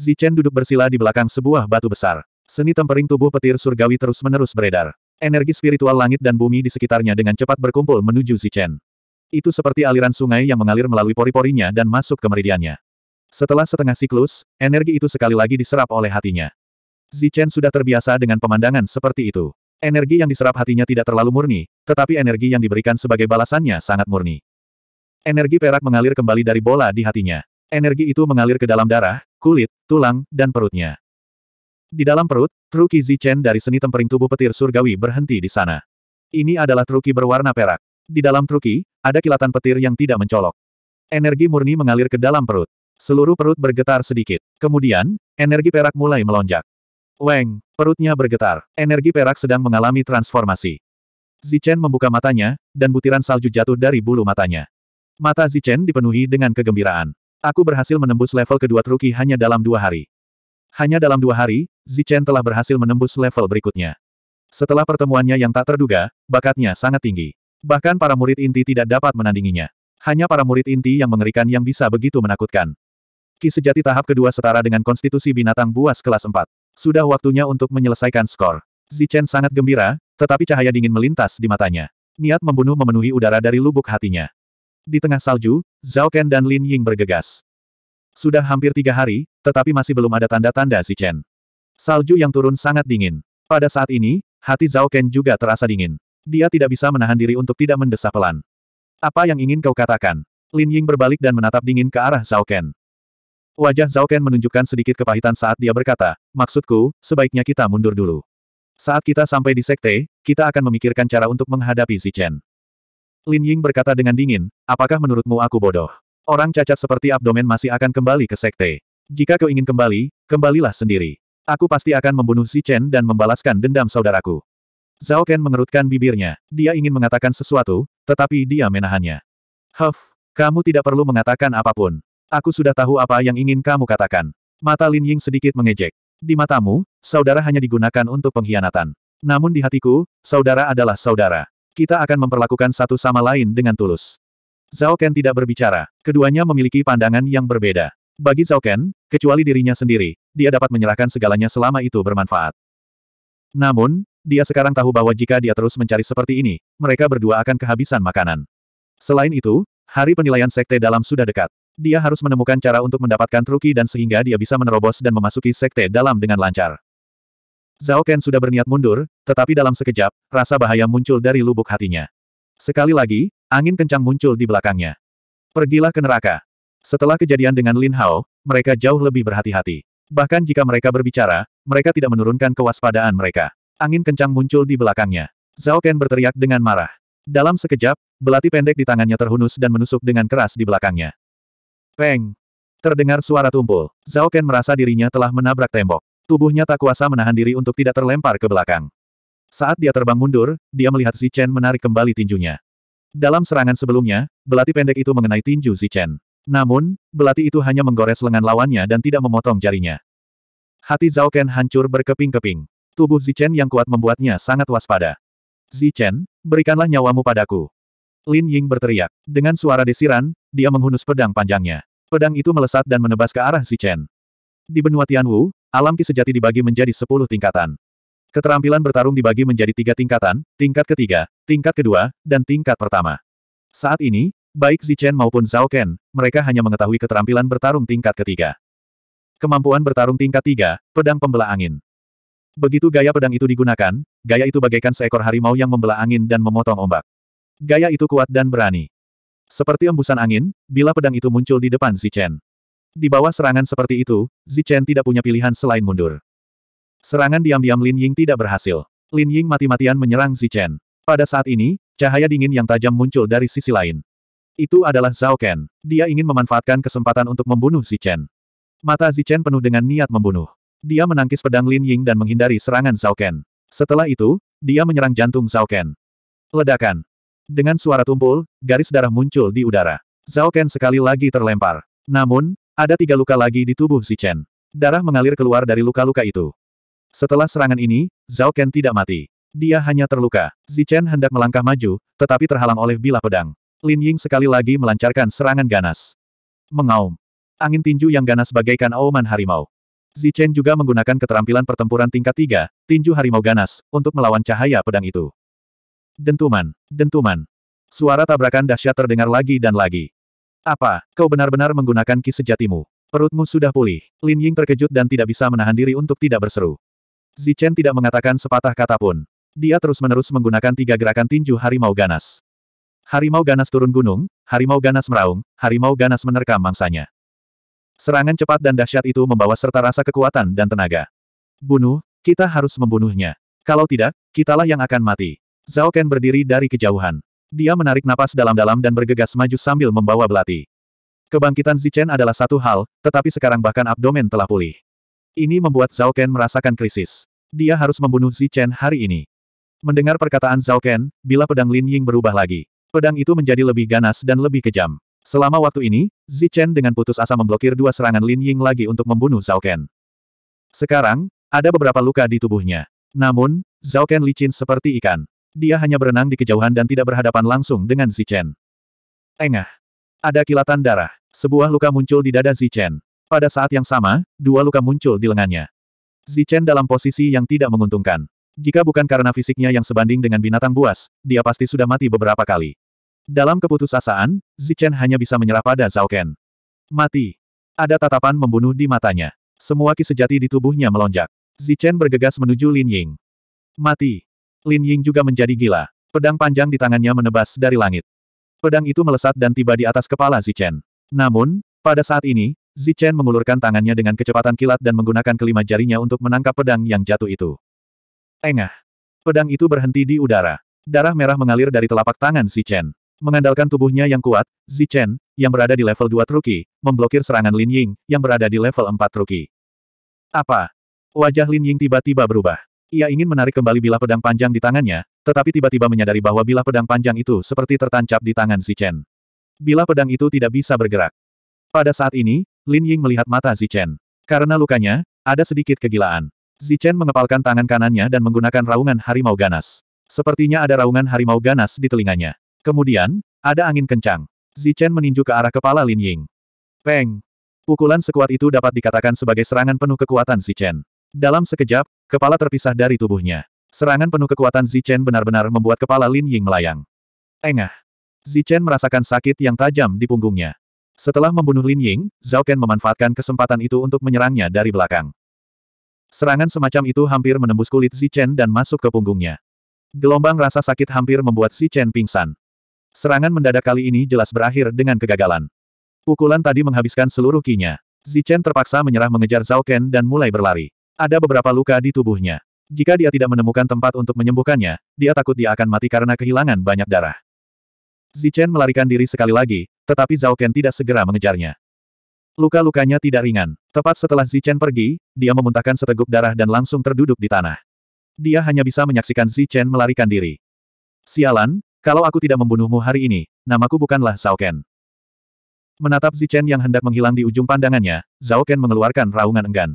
Zichen duduk bersila di belakang sebuah batu besar. Seni tempering tubuh petir surgawi terus-menerus beredar. Energi spiritual langit dan bumi di sekitarnya dengan cepat berkumpul menuju Zichen. Itu seperti aliran sungai yang mengalir melalui pori-porinya dan masuk ke meridiannya. Setelah setengah siklus, energi itu sekali lagi diserap oleh hatinya. Zichen sudah terbiasa dengan pemandangan seperti itu. Energi yang diserap hatinya tidak terlalu murni, tetapi energi yang diberikan sebagai balasannya sangat murni. Energi perak mengalir kembali dari bola di hatinya. Energi itu mengalir ke dalam darah, kulit, tulang, dan perutnya. Di dalam perut, truki Zichen dari seni tempering tubuh petir surgawi berhenti di sana. Ini adalah truki berwarna perak. Di dalam truki, ada kilatan petir yang tidak mencolok. Energi murni mengalir ke dalam perut. Seluruh perut bergetar sedikit. Kemudian, energi perak mulai melonjak. Weng, perutnya bergetar. Energi perak sedang mengalami transformasi. Zichen membuka matanya, dan butiran salju jatuh dari bulu matanya. Mata Zichen dipenuhi dengan kegembiraan. Aku berhasil menembus level kedua Truki hanya dalam dua hari. Hanya dalam dua hari, Zichen telah berhasil menembus level berikutnya. Setelah pertemuannya yang tak terduga, bakatnya sangat tinggi. Bahkan para murid inti tidak dapat menandinginya. Hanya para murid inti yang mengerikan yang bisa begitu menakutkan. Ki sejati tahap kedua setara dengan konstitusi binatang buas kelas 4. Sudah waktunya untuk menyelesaikan skor. Zichen sangat gembira, tetapi cahaya dingin melintas di matanya. Niat membunuh memenuhi udara dari lubuk hatinya. Di tengah salju, Zhao Ken dan Lin Ying bergegas. Sudah hampir tiga hari, tetapi masih belum ada tanda-tanda Zichen. Salju yang turun sangat dingin. Pada saat ini, hati Zhao Ken juga terasa dingin. Dia tidak bisa menahan diri untuk tidak mendesah pelan. Apa yang ingin kau katakan? Lin Ying berbalik dan menatap dingin ke arah Zhao Ken. Wajah Zhao Ken menunjukkan sedikit kepahitan saat dia berkata, maksudku, sebaiknya kita mundur dulu. Saat kita sampai di sekte, kita akan memikirkan cara untuk menghadapi si Chen. Lin Ying berkata dengan dingin, apakah menurutmu aku bodoh? Orang cacat seperti abdomen masih akan kembali ke sekte. Jika kau ingin kembali, kembalilah sendiri. Aku pasti akan membunuh si Chen dan membalaskan dendam saudaraku. Zhao Ken mengerutkan bibirnya. Dia ingin mengatakan sesuatu, tetapi dia menahannya. Huff, kamu tidak perlu mengatakan apapun. Aku sudah tahu apa yang ingin kamu katakan. Mata Lin Ying sedikit mengejek. Di matamu, saudara hanya digunakan untuk pengkhianatan. Namun di hatiku, saudara adalah saudara. Kita akan memperlakukan satu sama lain dengan tulus. Zhao Ken tidak berbicara. Keduanya memiliki pandangan yang berbeda. Bagi Zhao Ken, kecuali dirinya sendiri, dia dapat menyerahkan segalanya selama itu bermanfaat. Namun, dia sekarang tahu bahwa jika dia terus mencari seperti ini, mereka berdua akan kehabisan makanan. Selain itu, hari penilaian sekte dalam sudah dekat. Dia harus menemukan cara untuk mendapatkan truki dan sehingga dia bisa menerobos dan memasuki sekte dalam dengan lancar. Zhao Ken sudah berniat mundur, tetapi dalam sekejap, rasa bahaya muncul dari lubuk hatinya. Sekali lagi, angin kencang muncul di belakangnya. Pergilah ke neraka. Setelah kejadian dengan Lin Hao, mereka jauh lebih berhati-hati. Bahkan jika mereka berbicara, mereka tidak menurunkan kewaspadaan mereka. Angin kencang muncul di belakangnya. Zhao Ken berteriak dengan marah. Dalam sekejap, belati pendek di tangannya terhunus dan menusuk dengan keras di belakangnya. Peng! Terdengar suara tumpul. Zhao Ken merasa dirinya telah menabrak tembok. Tubuhnya tak kuasa menahan diri untuk tidak terlempar ke belakang. Saat dia terbang mundur, dia melihat Zichen menarik kembali tinjunya. Dalam serangan sebelumnya, belati pendek itu mengenai tinju Zichen. Namun, belati itu hanya menggores lengan lawannya dan tidak memotong jarinya. Hati Zhao Ken hancur berkeping-keping. Tubuh Zichen yang kuat membuatnya sangat waspada. Zichen, berikanlah nyawamu padaku. Lin Ying berteriak. Dengan suara desiran, dia menghunus pedang panjangnya. Pedang itu melesat dan menebas ke arah Si Chen. Di benua Tianwu, alam ki sejati dibagi menjadi sepuluh tingkatan. Keterampilan bertarung dibagi menjadi tiga tingkatan, tingkat ketiga, tingkat kedua, dan tingkat pertama. Saat ini, baik Chen maupun Zhao Ken, mereka hanya mengetahui keterampilan bertarung tingkat ketiga. Kemampuan bertarung tingkat tiga, pedang pembelah angin. Begitu gaya pedang itu digunakan, gaya itu bagaikan seekor harimau yang membelah angin dan memotong ombak. Gaya itu kuat dan berani. Seperti embusan angin, bila pedang itu muncul di depan Zichen. Di bawah serangan seperti itu, Zichen tidak punya pilihan selain mundur. Serangan diam-diam Lin Ying tidak berhasil. Lin Ying mati-matian menyerang Zichen. Pada saat ini, cahaya dingin yang tajam muncul dari sisi lain. Itu adalah Zhao Ken. Dia ingin memanfaatkan kesempatan untuk membunuh Zichen. Mata Zichen penuh dengan niat membunuh. Dia menangkis pedang Lin Ying dan menghindari serangan Zhao Ken. Setelah itu, dia menyerang jantung Zhao Ken. Ledakan. Dengan suara tumpul, garis darah muncul di udara. Zhao Ken sekali lagi terlempar. Namun, ada tiga luka lagi di tubuh si Chen. Darah mengalir keluar dari luka-luka itu. Setelah serangan ini, Zhao Ken tidak mati. Dia hanya terluka. Si Chen hendak melangkah maju, tetapi terhalang oleh bilah pedang. Lin Ying sekali lagi melancarkan serangan ganas. Mengaum. Angin tinju yang ganas bagaikan auman harimau. Zichen Chen juga menggunakan keterampilan pertempuran tingkat tiga, tinju harimau ganas, untuk melawan cahaya pedang itu. Dentuman, dentuman. Suara tabrakan dahsyat terdengar lagi dan lagi. Apa, kau benar-benar menggunakan ki sejatimu? Perutmu sudah pulih. Lin Ying terkejut dan tidak bisa menahan diri untuk tidak berseru. Zichen tidak mengatakan sepatah kata pun. Dia terus-menerus menggunakan tiga gerakan tinju harimau ganas. Harimau ganas turun gunung, harimau ganas meraung, harimau ganas menerkam mangsanya. Serangan cepat dan dahsyat itu membawa serta rasa kekuatan dan tenaga. Bunuh, kita harus membunuhnya. Kalau tidak, kitalah yang akan mati. Zhao Ken berdiri dari kejauhan. Dia menarik napas dalam-dalam dan bergegas maju sambil membawa belati. Kebangkitan Zichen adalah satu hal, tetapi sekarang bahkan abdomen telah pulih. Ini membuat Zhao Ken merasakan krisis. Dia harus membunuh Zichen hari ini. Mendengar perkataan Zhao Ken, bila pedang Lin Ying berubah lagi. Pedang itu menjadi lebih ganas dan lebih kejam. Selama waktu ini, Zichen dengan putus asa memblokir dua serangan Lin Ying lagi untuk membunuh Zhao Ken. Sekarang, ada beberapa luka di tubuhnya. Namun, Zhao Ken licin seperti ikan. Dia hanya berenang di kejauhan dan tidak berhadapan langsung dengan Zichen. Engah. Ada kilatan darah. Sebuah luka muncul di dada Zichen. Pada saat yang sama, dua luka muncul di lengannya. Zichen dalam posisi yang tidak menguntungkan. Jika bukan karena fisiknya yang sebanding dengan binatang buas, dia pasti sudah mati beberapa kali. Dalam keputusasaan, Zichen hanya bisa menyerah pada Zhao Ken. Mati. Ada tatapan membunuh di matanya. Semua ki sejati di tubuhnya melonjak. Zichen bergegas menuju Lin Ying. Mati. Lin Ying juga menjadi gila. Pedang panjang di tangannya menebas dari langit. Pedang itu melesat dan tiba di atas kepala Zichen. Namun, pada saat ini, Zichen mengulurkan tangannya dengan kecepatan kilat dan menggunakan kelima jarinya untuk menangkap pedang yang jatuh itu. Engah. Pedang itu berhenti di udara. Darah merah mengalir dari telapak tangan Zichen. Mengandalkan tubuhnya yang kuat, Zichen, yang berada di level 2 Truki, memblokir serangan Lin Ying, yang berada di level 4 Truki. Apa? Wajah Lin Ying tiba-tiba berubah. Ia ingin menarik kembali bilah pedang panjang di tangannya, tetapi tiba-tiba menyadari bahwa bilah pedang panjang itu seperti tertancap di tangan Zichen. Chen. Bilah pedang itu tidak bisa bergerak. Pada saat ini, Lin Ying melihat mata Zichen. Karena lukanya, ada sedikit kegilaan. Zichen mengepalkan tangan kanannya dan menggunakan raungan harimau ganas. Sepertinya ada raungan harimau ganas di telinganya. Kemudian, ada angin kencang. Zichen meninju ke arah kepala Lin Ying. Peng! Pukulan sekuat itu dapat dikatakan sebagai serangan penuh kekuatan Zichen. Dalam sekejap, kepala terpisah dari tubuhnya. Serangan penuh kekuatan Zichen benar-benar membuat kepala Lin Ying melayang. Engah. Zichen merasakan sakit yang tajam di punggungnya. Setelah membunuh Lin Ying, Zhao Ken memanfaatkan kesempatan itu untuk menyerangnya dari belakang. Serangan semacam itu hampir menembus kulit Zichen dan masuk ke punggungnya. Gelombang rasa sakit hampir membuat Zichen pingsan. Serangan mendadak kali ini jelas berakhir dengan kegagalan. Pukulan tadi menghabiskan seluruh kinya. Zichen terpaksa menyerah mengejar Zhao Ken dan mulai berlari. Ada beberapa luka di tubuhnya. Jika dia tidak menemukan tempat untuk menyembuhkannya, dia takut dia akan mati karena kehilangan banyak darah. Zichen melarikan diri sekali lagi, tetapi Zhao Ken tidak segera mengejarnya. Luka-lukanya tidak ringan. Tepat setelah Zichen pergi, dia memuntahkan seteguk darah dan langsung terduduk di tanah. Dia hanya bisa menyaksikan Zichen melarikan diri. Sialan, kalau aku tidak membunuhmu hari ini, namaku bukanlah Zhao Ken. Menatap Zichen yang hendak menghilang di ujung pandangannya, Zhao Ken mengeluarkan raungan enggan.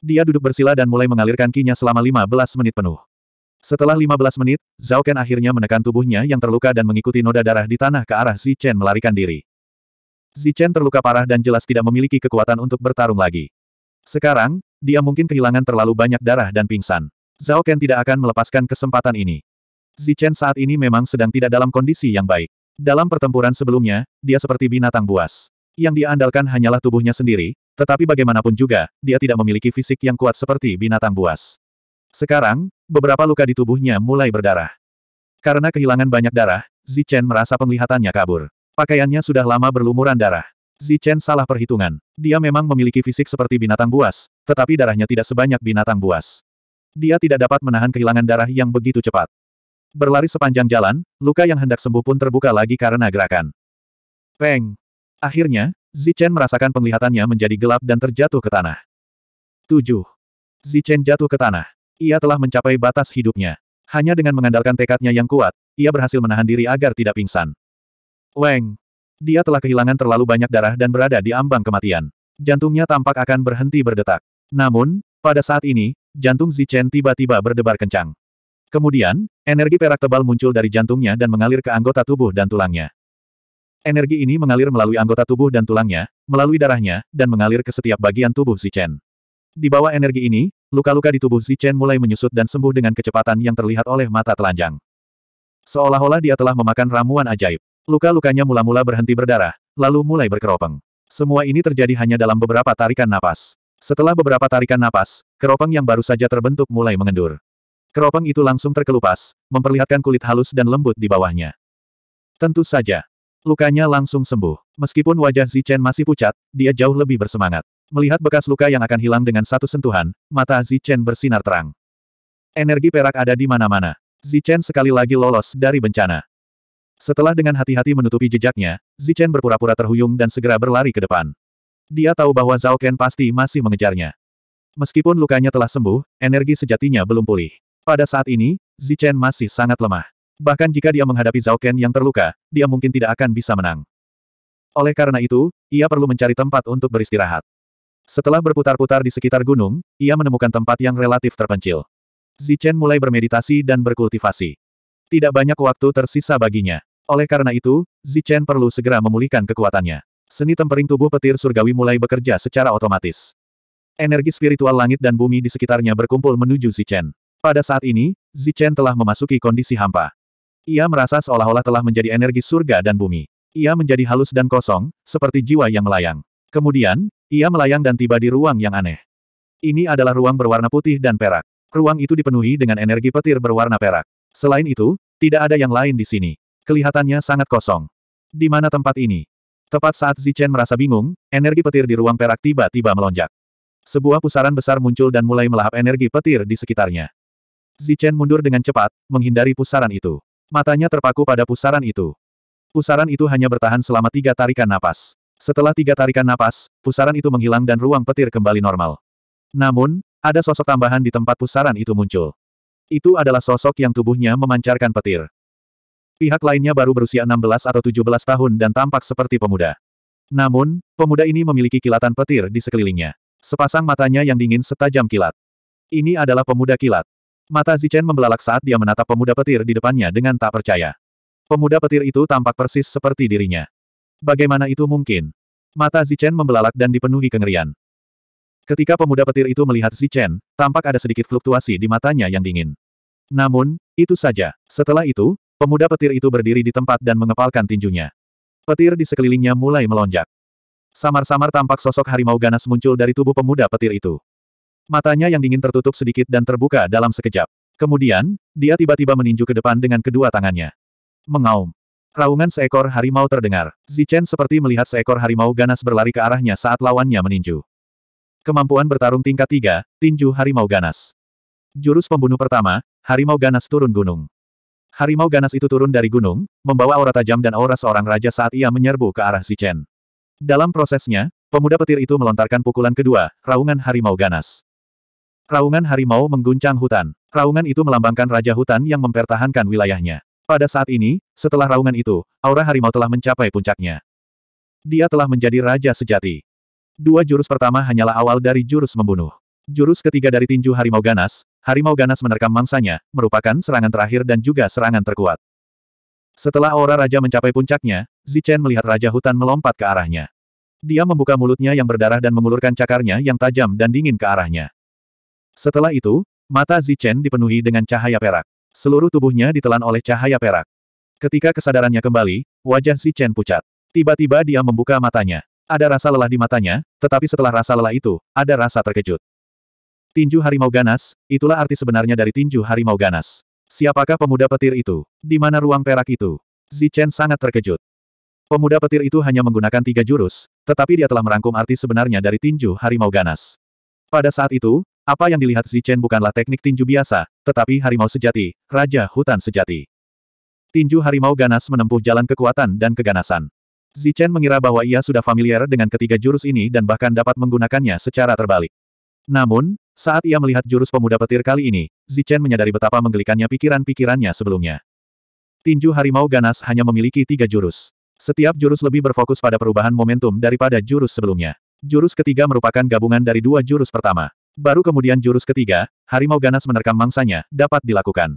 Dia duduk bersila dan mulai mengalirkan kinya selama 15 menit penuh. Setelah 15 menit, Zhao Ken akhirnya menekan tubuhnya yang terluka dan mengikuti noda darah di tanah ke arah Zichen melarikan diri. Zichen terluka parah dan jelas tidak memiliki kekuatan untuk bertarung lagi. Sekarang, dia mungkin kehilangan terlalu banyak darah dan pingsan. Zhao Ken tidak akan melepaskan kesempatan ini. Zichen saat ini memang sedang tidak dalam kondisi yang baik. Dalam pertempuran sebelumnya, dia seperti binatang buas. Yang diandalkan hanyalah tubuhnya sendiri, tetapi bagaimanapun juga, dia tidak memiliki fisik yang kuat seperti binatang buas. Sekarang, beberapa luka di tubuhnya mulai berdarah. Karena kehilangan banyak darah, Zichen merasa penglihatannya kabur. Pakaiannya sudah lama berlumuran darah. Zichen salah perhitungan. Dia memang memiliki fisik seperti binatang buas, tetapi darahnya tidak sebanyak binatang buas. Dia tidak dapat menahan kehilangan darah yang begitu cepat. Berlari sepanjang jalan, luka yang hendak sembuh pun terbuka lagi karena gerakan. Peng! Akhirnya, Zichen merasakan penglihatannya menjadi gelap dan terjatuh ke tanah. 7. Zichen jatuh ke tanah. Ia telah mencapai batas hidupnya. Hanya dengan mengandalkan tekadnya yang kuat, ia berhasil menahan diri agar tidak pingsan. Weng. Dia telah kehilangan terlalu banyak darah dan berada di ambang kematian. Jantungnya tampak akan berhenti berdetak. Namun, pada saat ini, jantung Zichen tiba-tiba berdebar kencang. Kemudian, energi perak tebal muncul dari jantungnya dan mengalir ke anggota tubuh dan tulangnya. Energi ini mengalir melalui anggota tubuh dan tulangnya, melalui darahnya, dan mengalir ke setiap bagian tubuh Zichen. Di bawah energi ini, luka-luka di tubuh Zichen mulai menyusut dan sembuh dengan kecepatan yang terlihat oleh mata telanjang. Seolah-olah dia telah memakan ramuan ajaib. Luka-lukanya mula-mula berhenti berdarah, lalu mulai berkeropeng. Semua ini terjadi hanya dalam beberapa tarikan napas. Setelah beberapa tarikan napas, keropeng yang baru saja terbentuk mulai mengendur. Keropeng itu langsung terkelupas, memperlihatkan kulit halus dan lembut di bawahnya. Tentu saja, Lukanya langsung sembuh. Meskipun wajah Zichen masih pucat, dia jauh lebih bersemangat. Melihat bekas luka yang akan hilang dengan satu sentuhan, mata Zichen bersinar terang. Energi perak ada di mana-mana. Zichen sekali lagi lolos dari bencana. Setelah dengan hati-hati menutupi jejaknya, Zichen berpura-pura terhuyung dan segera berlari ke depan. Dia tahu bahwa Zhao Ken pasti masih mengejarnya. Meskipun lukanya telah sembuh, energi sejatinya belum pulih. Pada saat ini, Zichen masih sangat lemah. Bahkan jika dia menghadapi Zhao Ken yang terluka, dia mungkin tidak akan bisa menang. Oleh karena itu, ia perlu mencari tempat untuk beristirahat. Setelah berputar-putar di sekitar gunung, ia menemukan tempat yang relatif terpencil. Zichen mulai bermeditasi dan berkultivasi. Tidak banyak waktu tersisa baginya. Oleh karena itu, Zichen perlu segera memulihkan kekuatannya. Seni tempering tubuh petir surgawi mulai bekerja secara otomatis. Energi spiritual langit dan bumi di sekitarnya berkumpul menuju Zichen. Pada saat ini, Zichen telah memasuki kondisi hampa. Ia merasa seolah-olah telah menjadi energi surga dan bumi. Ia menjadi halus dan kosong, seperti jiwa yang melayang. Kemudian, ia melayang dan tiba di ruang yang aneh. Ini adalah ruang berwarna putih dan perak. Ruang itu dipenuhi dengan energi petir berwarna perak. Selain itu, tidak ada yang lain di sini. Kelihatannya sangat kosong. Di mana tempat ini? Tepat saat Zichen merasa bingung, energi petir di ruang perak tiba-tiba melonjak. Sebuah pusaran besar muncul dan mulai melahap energi petir di sekitarnya. Zichen mundur dengan cepat, menghindari pusaran itu. Matanya terpaku pada pusaran itu. Pusaran itu hanya bertahan selama tiga tarikan napas. Setelah tiga tarikan napas, pusaran itu menghilang dan ruang petir kembali normal. Namun, ada sosok tambahan di tempat pusaran itu muncul. Itu adalah sosok yang tubuhnya memancarkan petir. Pihak lainnya baru berusia 16 atau 17 tahun dan tampak seperti pemuda. Namun, pemuda ini memiliki kilatan petir di sekelilingnya. Sepasang matanya yang dingin setajam kilat. Ini adalah pemuda kilat. Mata Zichen membelalak saat dia menatap pemuda petir di depannya dengan tak percaya. Pemuda petir itu tampak persis seperti dirinya. Bagaimana itu mungkin? Mata Zichen membelalak dan dipenuhi kengerian. Ketika pemuda petir itu melihat Zichen, tampak ada sedikit fluktuasi di matanya yang dingin. Namun, itu saja. Setelah itu, pemuda petir itu berdiri di tempat dan mengepalkan tinjunya. Petir di sekelilingnya mulai melonjak. Samar-samar tampak sosok harimau ganas muncul dari tubuh pemuda petir itu. Matanya yang dingin tertutup sedikit dan terbuka dalam sekejap. Kemudian, dia tiba-tiba meninju ke depan dengan kedua tangannya. Mengaum. Raungan seekor harimau terdengar. Zichen seperti melihat seekor harimau ganas berlari ke arahnya saat lawannya meninju. Kemampuan bertarung tingkat 3, tinju harimau ganas. Jurus pembunuh pertama, harimau ganas turun gunung. Harimau ganas itu turun dari gunung, membawa aura tajam dan aura seorang raja saat ia menyerbu ke arah Zichen. Dalam prosesnya, pemuda petir itu melontarkan pukulan kedua, raungan harimau ganas. Raungan harimau mengguncang hutan. Raungan itu melambangkan raja hutan yang mempertahankan wilayahnya. Pada saat ini, setelah raungan itu, aura harimau telah mencapai puncaknya. Dia telah menjadi raja sejati. Dua jurus pertama hanyalah awal dari jurus membunuh. Jurus ketiga dari tinju harimau ganas, harimau ganas menerkam mangsanya, merupakan serangan terakhir dan juga serangan terkuat. Setelah aura raja mencapai puncaknya, Zichen melihat raja hutan melompat ke arahnya. Dia membuka mulutnya yang berdarah dan mengulurkan cakarnya yang tajam dan dingin ke arahnya. Setelah itu, mata Zichen dipenuhi dengan cahaya perak. Seluruh tubuhnya ditelan oleh cahaya perak. Ketika kesadarannya kembali, wajah Zichen pucat. Tiba-tiba dia membuka matanya. Ada rasa lelah di matanya, tetapi setelah rasa lelah itu, ada rasa terkejut. Tinju Harimau Ganas, itulah arti sebenarnya dari Tinju Harimau Ganas. Siapakah pemuda petir itu? Di mana ruang perak itu? Zichen sangat terkejut. Pemuda petir itu hanya menggunakan tiga jurus, tetapi dia telah merangkum arti sebenarnya dari tinju harimau ganas. Pada saat itu, apa yang dilihat Zichen bukanlah teknik tinju biasa, tetapi harimau sejati, raja hutan sejati. Tinju harimau ganas menempuh jalan kekuatan dan keganasan. Zichen mengira bahwa ia sudah familiar dengan ketiga jurus ini dan bahkan dapat menggunakannya secara terbalik. Namun, saat ia melihat jurus pemuda petir kali ini, Zichen menyadari betapa menggelikannya pikiran-pikirannya sebelumnya. Tinju harimau ganas hanya memiliki tiga jurus. Setiap jurus lebih berfokus pada perubahan momentum daripada jurus sebelumnya. Jurus ketiga merupakan gabungan dari dua jurus pertama. Baru kemudian jurus ketiga, harimau ganas menerkam mangsanya, dapat dilakukan.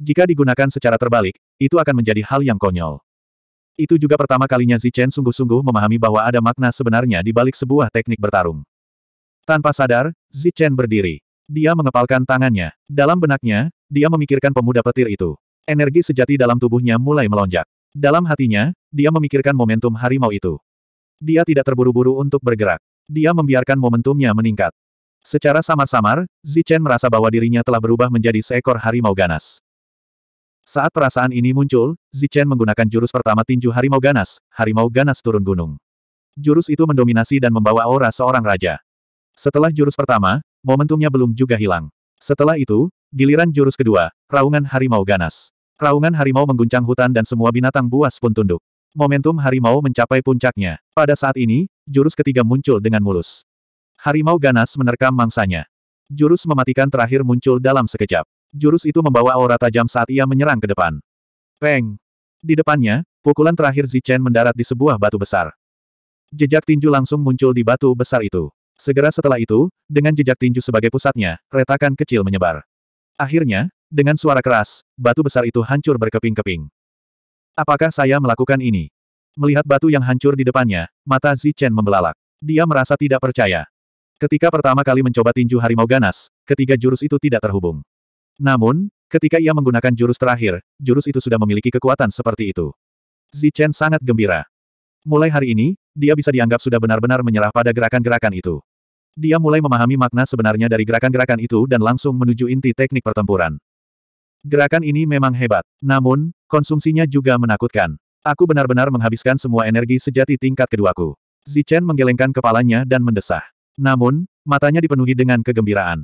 Jika digunakan secara terbalik, itu akan menjadi hal yang konyol. Itu juga pertama kalinya Zichen sungguh-sungguh memahami bahwa ada makna sebenarnya di balik sebuah teknik bertarung. Tanpa sadar, Zichen berdiri. Dia mengepalkan tangannya. Dalam benaknya, dia memikirkan pemuda petir itu. Energi sejati dalam tubuhnya mulai melonjak. Dalam hatinya, dia memikirkan momentum harimau itu. Dia tidak terburu-buru untuk bergerak. Dia membiarkan momentumnya meningkat. Secara samar-samar, Zichen merasa bahwa dirinya telah berubah menjadi seekor harimau ganas. Saat perasaan ini muncul, Zichen menggunakan jurus pertama tinju harimau ganas, harimau ganas turun gunung. Jurus itu mendominasi dan membawa aura seorang raja. Setelah jurus pertama, momentumnya belum juga hilang. Setelah itu, giliran jurus kedua, raungan harimau ganas. Raungan harimau mengguncang hutan dan semua binatang buas pun tunduk. Momentum harimau mencapai puncaknya. Pada saat ini, jurus ketiga muncul dengan mulus. Harimau ganas menerkam mangsanya. Jurus mematikan terakhir muncul dalam sekejap. Jurus itu membawa aura tajam saat ia menyerang ke depan. Peng! Di depannya, pukulan terakhir Zichen mendarat di sebuah batu besar. Jejak tinju langsung muncul di batu besar itu. Segera setelah itu, dengan jejak tinju sebagai pusatnya, retakan kecil menyebar. Akhirnya, dengan suara keras, batu besar itu hancur berkeping-keping. Apakah saya melakukan ini? Melihat batu yang hancur di depannya, mata Zichen membelalak. Dia merasa tidak percaya. Ketika pertama kali mencoba tinju harimau ganas, ketiga jurus itu tidak terhubung. Namun, ketika ia menggunakan jurus terakhir, jurus itu sudah memiliki kekuatan seperti itu. Zichen sangat gembira. Mulai hari ini, dia bisa dianggap sudah benar-benar menyerah pada gerakan-gerakan itu. Dia mulai memahami makna sebenarnya dari gerakan-gerakan itu dan langsung menuju inti teknik pertempuran. Gerakan ini memang hebat, namun, konsumsinya juga menakutkan. Aku benar-benar menghabiskan semua energi sejati tingkat keduaku. Zichen menggelengkan kepalanya dan mendesah. Namun, matanya dipenuhi dengan kegembiraan.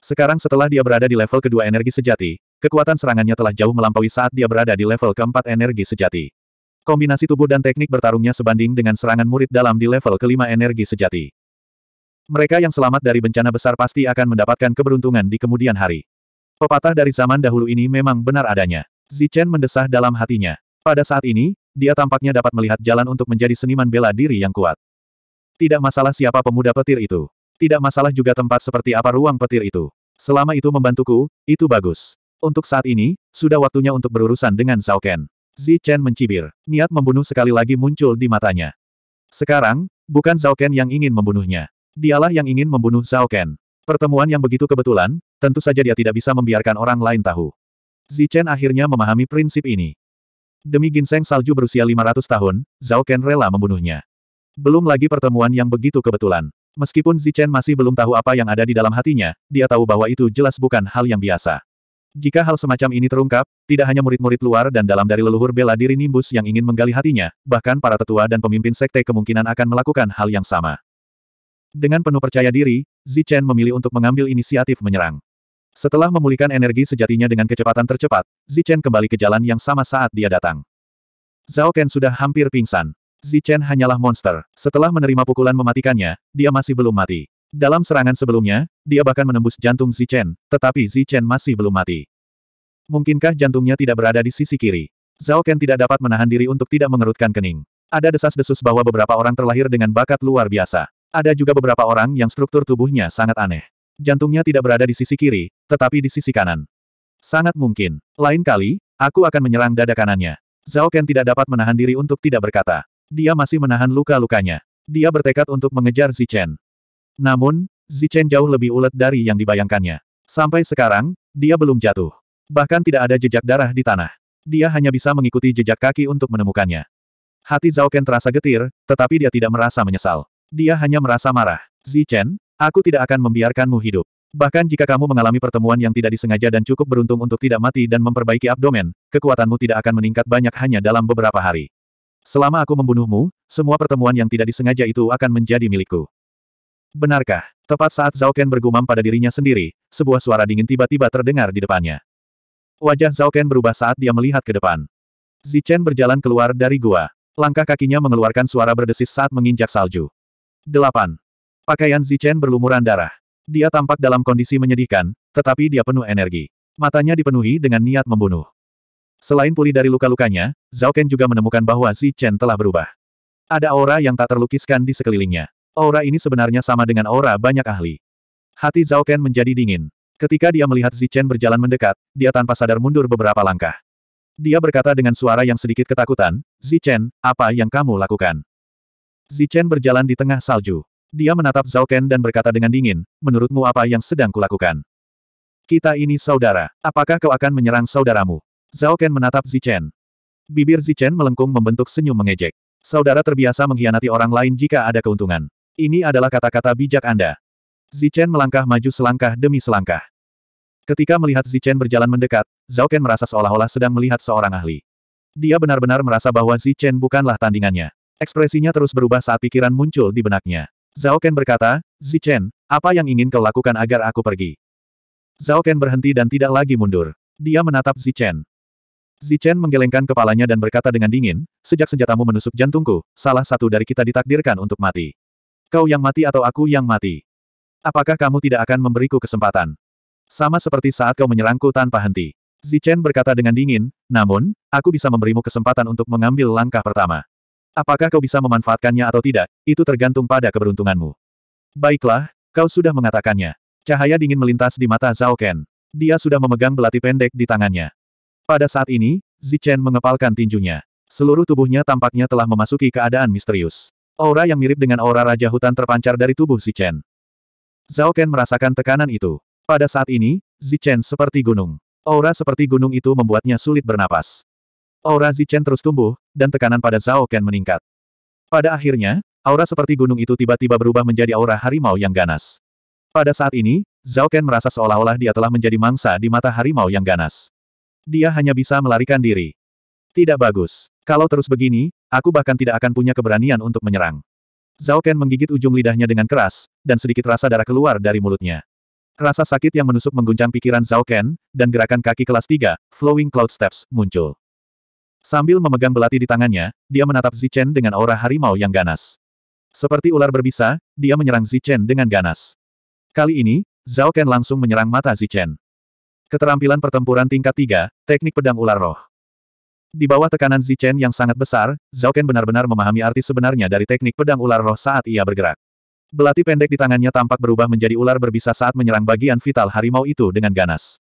Sekarang setelah dia berada di level kedua energi sejati, kekuatan serangannya telah jauh melampaui saat dia berada di level keempat energi sejati. Kombinasi tubuh dan teknik bertarungnya sebanding dengan serangan murid dalam di level kelima energi sejati. Mereka yang selamat dari bencana besar pasti akan mendapatkan keberuntungan di kemudian hari. Pepatah dari zaman dahulu ini memang benar adanya. Zichen mendesah dalam hatinya. Pada saat ini, dia tampaknya dapat melihat jalan untuk menjadi seniman bela diri yang kuat. Tidak masalah siapa pemuda petir itu. Tidak masalah juga tempat seperti apa ruang petir itu. Selama itu membantuku, itu bagus. Untuk saat ini, sudah waktunya untuk berurusan dengan Zhao Ken. Zi Chen mencibir. Niat membunuh sekali lagi muncul di matanya. Sekarang, bukan Zhao Ken yang ingin membunuhnya. Dialah yang ingin membunuh Zhao Ken. Pertemuan yang begitu kebetulan, tentu saja dia tidak bisa membiarkan orang lain tahu. Zi Chen akhirnya memahami prinsip ini. Demi ginseng salju berusia 500 tahun, Zhao Ken rela membunuhnya. Belum lagi pertemuan yang begitu kebetulan. Meskipun Zichen masih belum tahu apa yang ada di dalam hatinya, dia tahu bahwa itu jelas bukan hal yang biasa. Jika hal semacam ini terungkap, tidak hanya murid-murid luar dan dalam dari leluhur bela diri Nimbus yang ingin menggali hatinya, bahkan para tetua dan pemimpin sekte kemungkinan akan melakukan hal yang sama. Dengan penuh percaya diri, Zichen memilih untuk mengambil inisiatif menyerang. Setelah memulihkan energi sejatinya dengan kecepatan tercepat, Zichen kembali ke jalan yang sama saat dia datang. Zhao Ken sudah hampir pingsan. Zichen hanyalah monster. Setelah menerima pukulan mematikannya, dia masih belum mati. Dalam serangan sebelumnya, dia bahkan menembus jantung Zichen, tetapi Zichen masih belum mati. Mungkinkah jantungnya tidak berada di sisi kiri? Zhao Ken tidak dapat menahan diri untuk tidak mengerutkan kening. Ada desas-desus bahwa beberapa orang terlahir dengan bakat luar biasa. Ada juga beberapa orang yang struktur tubuhnya sangat aneh. Jantungnya tidak berada di sisi kiri, tetapi di sisi kanan. Sangat mungkin. Lain kali, aku akan menyerang dada kanannya. Zhao Ken tidak dapat menahan diri untuk tidak berkata. Dia masih menahan luka-lukanya. Dia bertekad untuk mengejar Zichen. Namun, Zichen jauh lebih ulet dari yang dibayangkannya. Sampai sekarang, dia belum jatuh. Bahkan tidak ada jejak darah di tanah. Dia hanya bisa mengikuti jejak kaki untuk menemukannya. Hati Zhao Ken terasa getir, tetapi dia tidak merasa menyesal. Dia hanya merasa marah. Zichen, aku tidak akan membiarkanmu hidup. Bahkan jika kamu mengalami pertemuan yang tidak disengaja dan cukup beruntung untuk tidak mati dan memperbaiki abdomen, kekuatanmu tidak akan meningkat banyak hanya dalam beberapa hari. Selama aku membunuhmu, semua pertemuan yang tidak disengaja itu akan menjadi milikku. Benarkah? Tepat saat Zhao Ken bergumam pada dirinya sendiri, sebuah suara dingin tiba-tiba terdengar di depannya. Wajah Zhao Ken berubah saat dia melihat ke depan. Zichen berjalan keluar dari gua. Langkah kakinya mengeluarkan suara berdesis saat menginjak salju. 8. Pakaian Zichen berlumuran darah. Dia tampak dalam kondisi menyedihkan, tetapi dia penuh energi. Matanya dipenuhi dengan niat membunuh. Selain pulih dari luka-lukanya, Zhao Ken juga menemukan bahwa Zi Chen telah berubah. Ada aura yang tak terlukiskan di sekelilingnya. Aura ini sebenarnya sama dengan aura banyak ahli. Hati Zhao Ken menjadi dingin. Ketika dia melihat Zi Chen berjalan mendekat, dia tanpa sadar mundur beberapa langkah. Dia berkata dengan suara yang sedikit ketakutan, Zi Chen, apa yang kamu lakukan? Zi Chen berjalan di tengah salju. Dia menatap Zhao Ken dan berkata dengan dingin, menurutmu apa yang sedang kulakukan? Kita ini saudara, apakah kau akan menyerang saudaramu? Zhao Ken menatap Zichen. Bibir Zichen melengkung membentuk senyum mengejek. Saudara terbiasa mengkhianati orang lain jika ada keuntungan. Ini adalah kata-kata bijak Anda. Zichen melangkah maju selangkah demi selangkah. Ketika melihat Zichen berjalan mendekat, Zhao Ken merasa seolah-olah sedang melihat seorang ahli. Dia benar-benar merasa bahwa Zichen bukanlah tandingannya. Ekspresinya terus berubah saat pikiran muncul di benaknya. Zhao Ken berkata, Zichen, apa yang ingin kau lakukan agar aku pergi? Zhao Ken berhenti dan tidak lagi mundur. Dia menatap Zichen. Zichen menggelengkan kepalanya dan berkata dengan dingin, sejak senjatamu menusuk jantungku, salah satu dari kita ditakdirkan untuk mati. Kau yang mati atau aku yang mati? Apakah kamu tidak akan memberiku kesempatan? Sama seperti saat kau menyerangku tanpa henti. Zichen berkata dengan dingin, namun, aku bisa memberimu kesempatan untuk mengambil langkah pertama. Apakah kau bisa memanfaatkannya atau tidak, itu tergantung pada keberuntunganmu. Baiklah, kau sudah mengatakannya. Cahaya dingin melintas di mata Zhao Ken. Dia sudah memegang belati pendek di tangannya. Pada saat ini, Zichen mengepalkan tinjunya. Seluruh tubuhnya tampaknya telah memasuki keadaan misterius. Aura yang mirip dengan aura Raja Hutan terpancar dari tubuh Zichen. Zhao Ken merasakan tekanan itu. Pada saat ini, Zichen seperti gunung. Aura seperti gunung itu membuatnya sulit bernapas. Aura Zichen terus tumbuh, dan tekanan pada Zhao Ken meningkat. Pada akhirnya, aura seperti gunung itu tiba-tiba berubah menjadi aura harimau yang ganas. Pada saat ini, Zhao Ken merasa seolah-olah dia telah menjadi mangsa di mata harimau yang ganas. Dia hanya bisa melarikan diri. Tidak bagus. Kalau terus begini, aku bahkan tidak akan punya keberanian untuk menyerang. Zhao Ken menggigit ujung lidahnya dengan keras, dan sedikit rasa darah keluar dari mulutnya. Rasa sakit yang menusuk mengguncang pikiran Zhao Ken, dan gerakan kaki kelas 3, Flowing Cloud Steps, muncul. Sambil memegang belati di tangannya, dia menatap Zichen dengan aura harimau yang ganas. Seperti ular berbisa, dia menyerang Zichen dengan ganas. Kali ini, Zhao Ken langsung menyerang mata Zichen. Keterampilan pertempuran tingkat 3, teknik pedang ular roh. Di bawah tekanan Zichen yang sangat besar, Zhao Ken benar-benar memahami arti sebenarnya dari teknik pedang ular roh saat ia bergerak. Belati pendek di tangannya tampak berubah menjadi ular berbisa saat menyerang bagian vital harimau itu dengan ganas.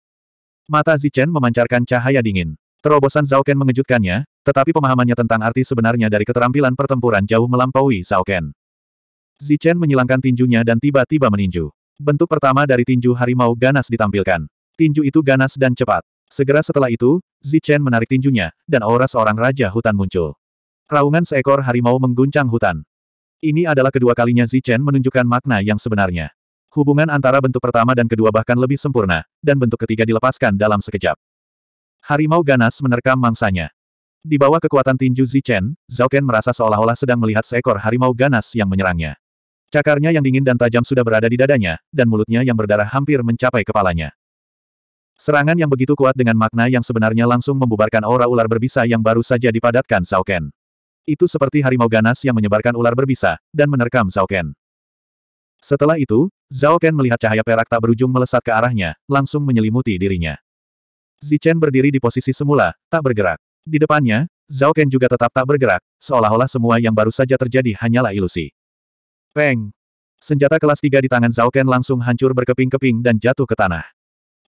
Mata Zichen memancarkan cahaya dingin. Terobosan Zhao Ken mengejutkannya, tetapi pemahamannya tentang arti sebenarnya dari keterampilan pertempuran jauh melampaui Zhao Ken. Zichen menyilangkan tinjunya dan tiba-tiba meninju. Bentuk pertama dari tinju harimau ganas ditampilkan. Tinju itu ganas dan cepat. Segera setelah itu, Zichen menarik tinjunya, dan aura seorang raja hutan muncul. Raungan seekor harimau mengguncang hutan. Ini adalah kedua kalinya Zichen menunjukkan makna yang sebenarnya. Hubungan antara bentuk pertama dan kedua bahkan lebih sempurna, dan bentuk ketiga dilepaskan dalam sekejap. Harimau ganas menerkam mangsanya. Di bawah kekuatan tinju Zichen, Zhao Ken merasa seolah-olah sedang melihat seekor harimau ganas yang menyerangnya. Cakarnya yang dingin dan tajam sudah berada di dadanya, dan mulutnya yang berdarah hampir mencapai kepalanya. Serangan yang begitu kuat dengan makna yang sebenarnya langsung membubarkan aura ular berbisa yang baru saja dipadatkan Zhao Ken. Itu seperti harimau ganas yang menyebarkan ular berbisa, dan menerkam Zhao Ken. Setelah itu, Zhao Ken melihat cahaya perak tak berujung melesat ke arahnya, langsung menyelimuti dirinya. Zichen berdiri di posisi semula, tak bergerak. Di depannya, Zhao Ken juga tetap tak bergerak, seolah-olah semua yang baru saja terjadi hanyalah ilusi. Peng! Senjata kelas tiga di tangan Zhao Ken langsung hancur berkeping-keping dan jatuh ke tanah.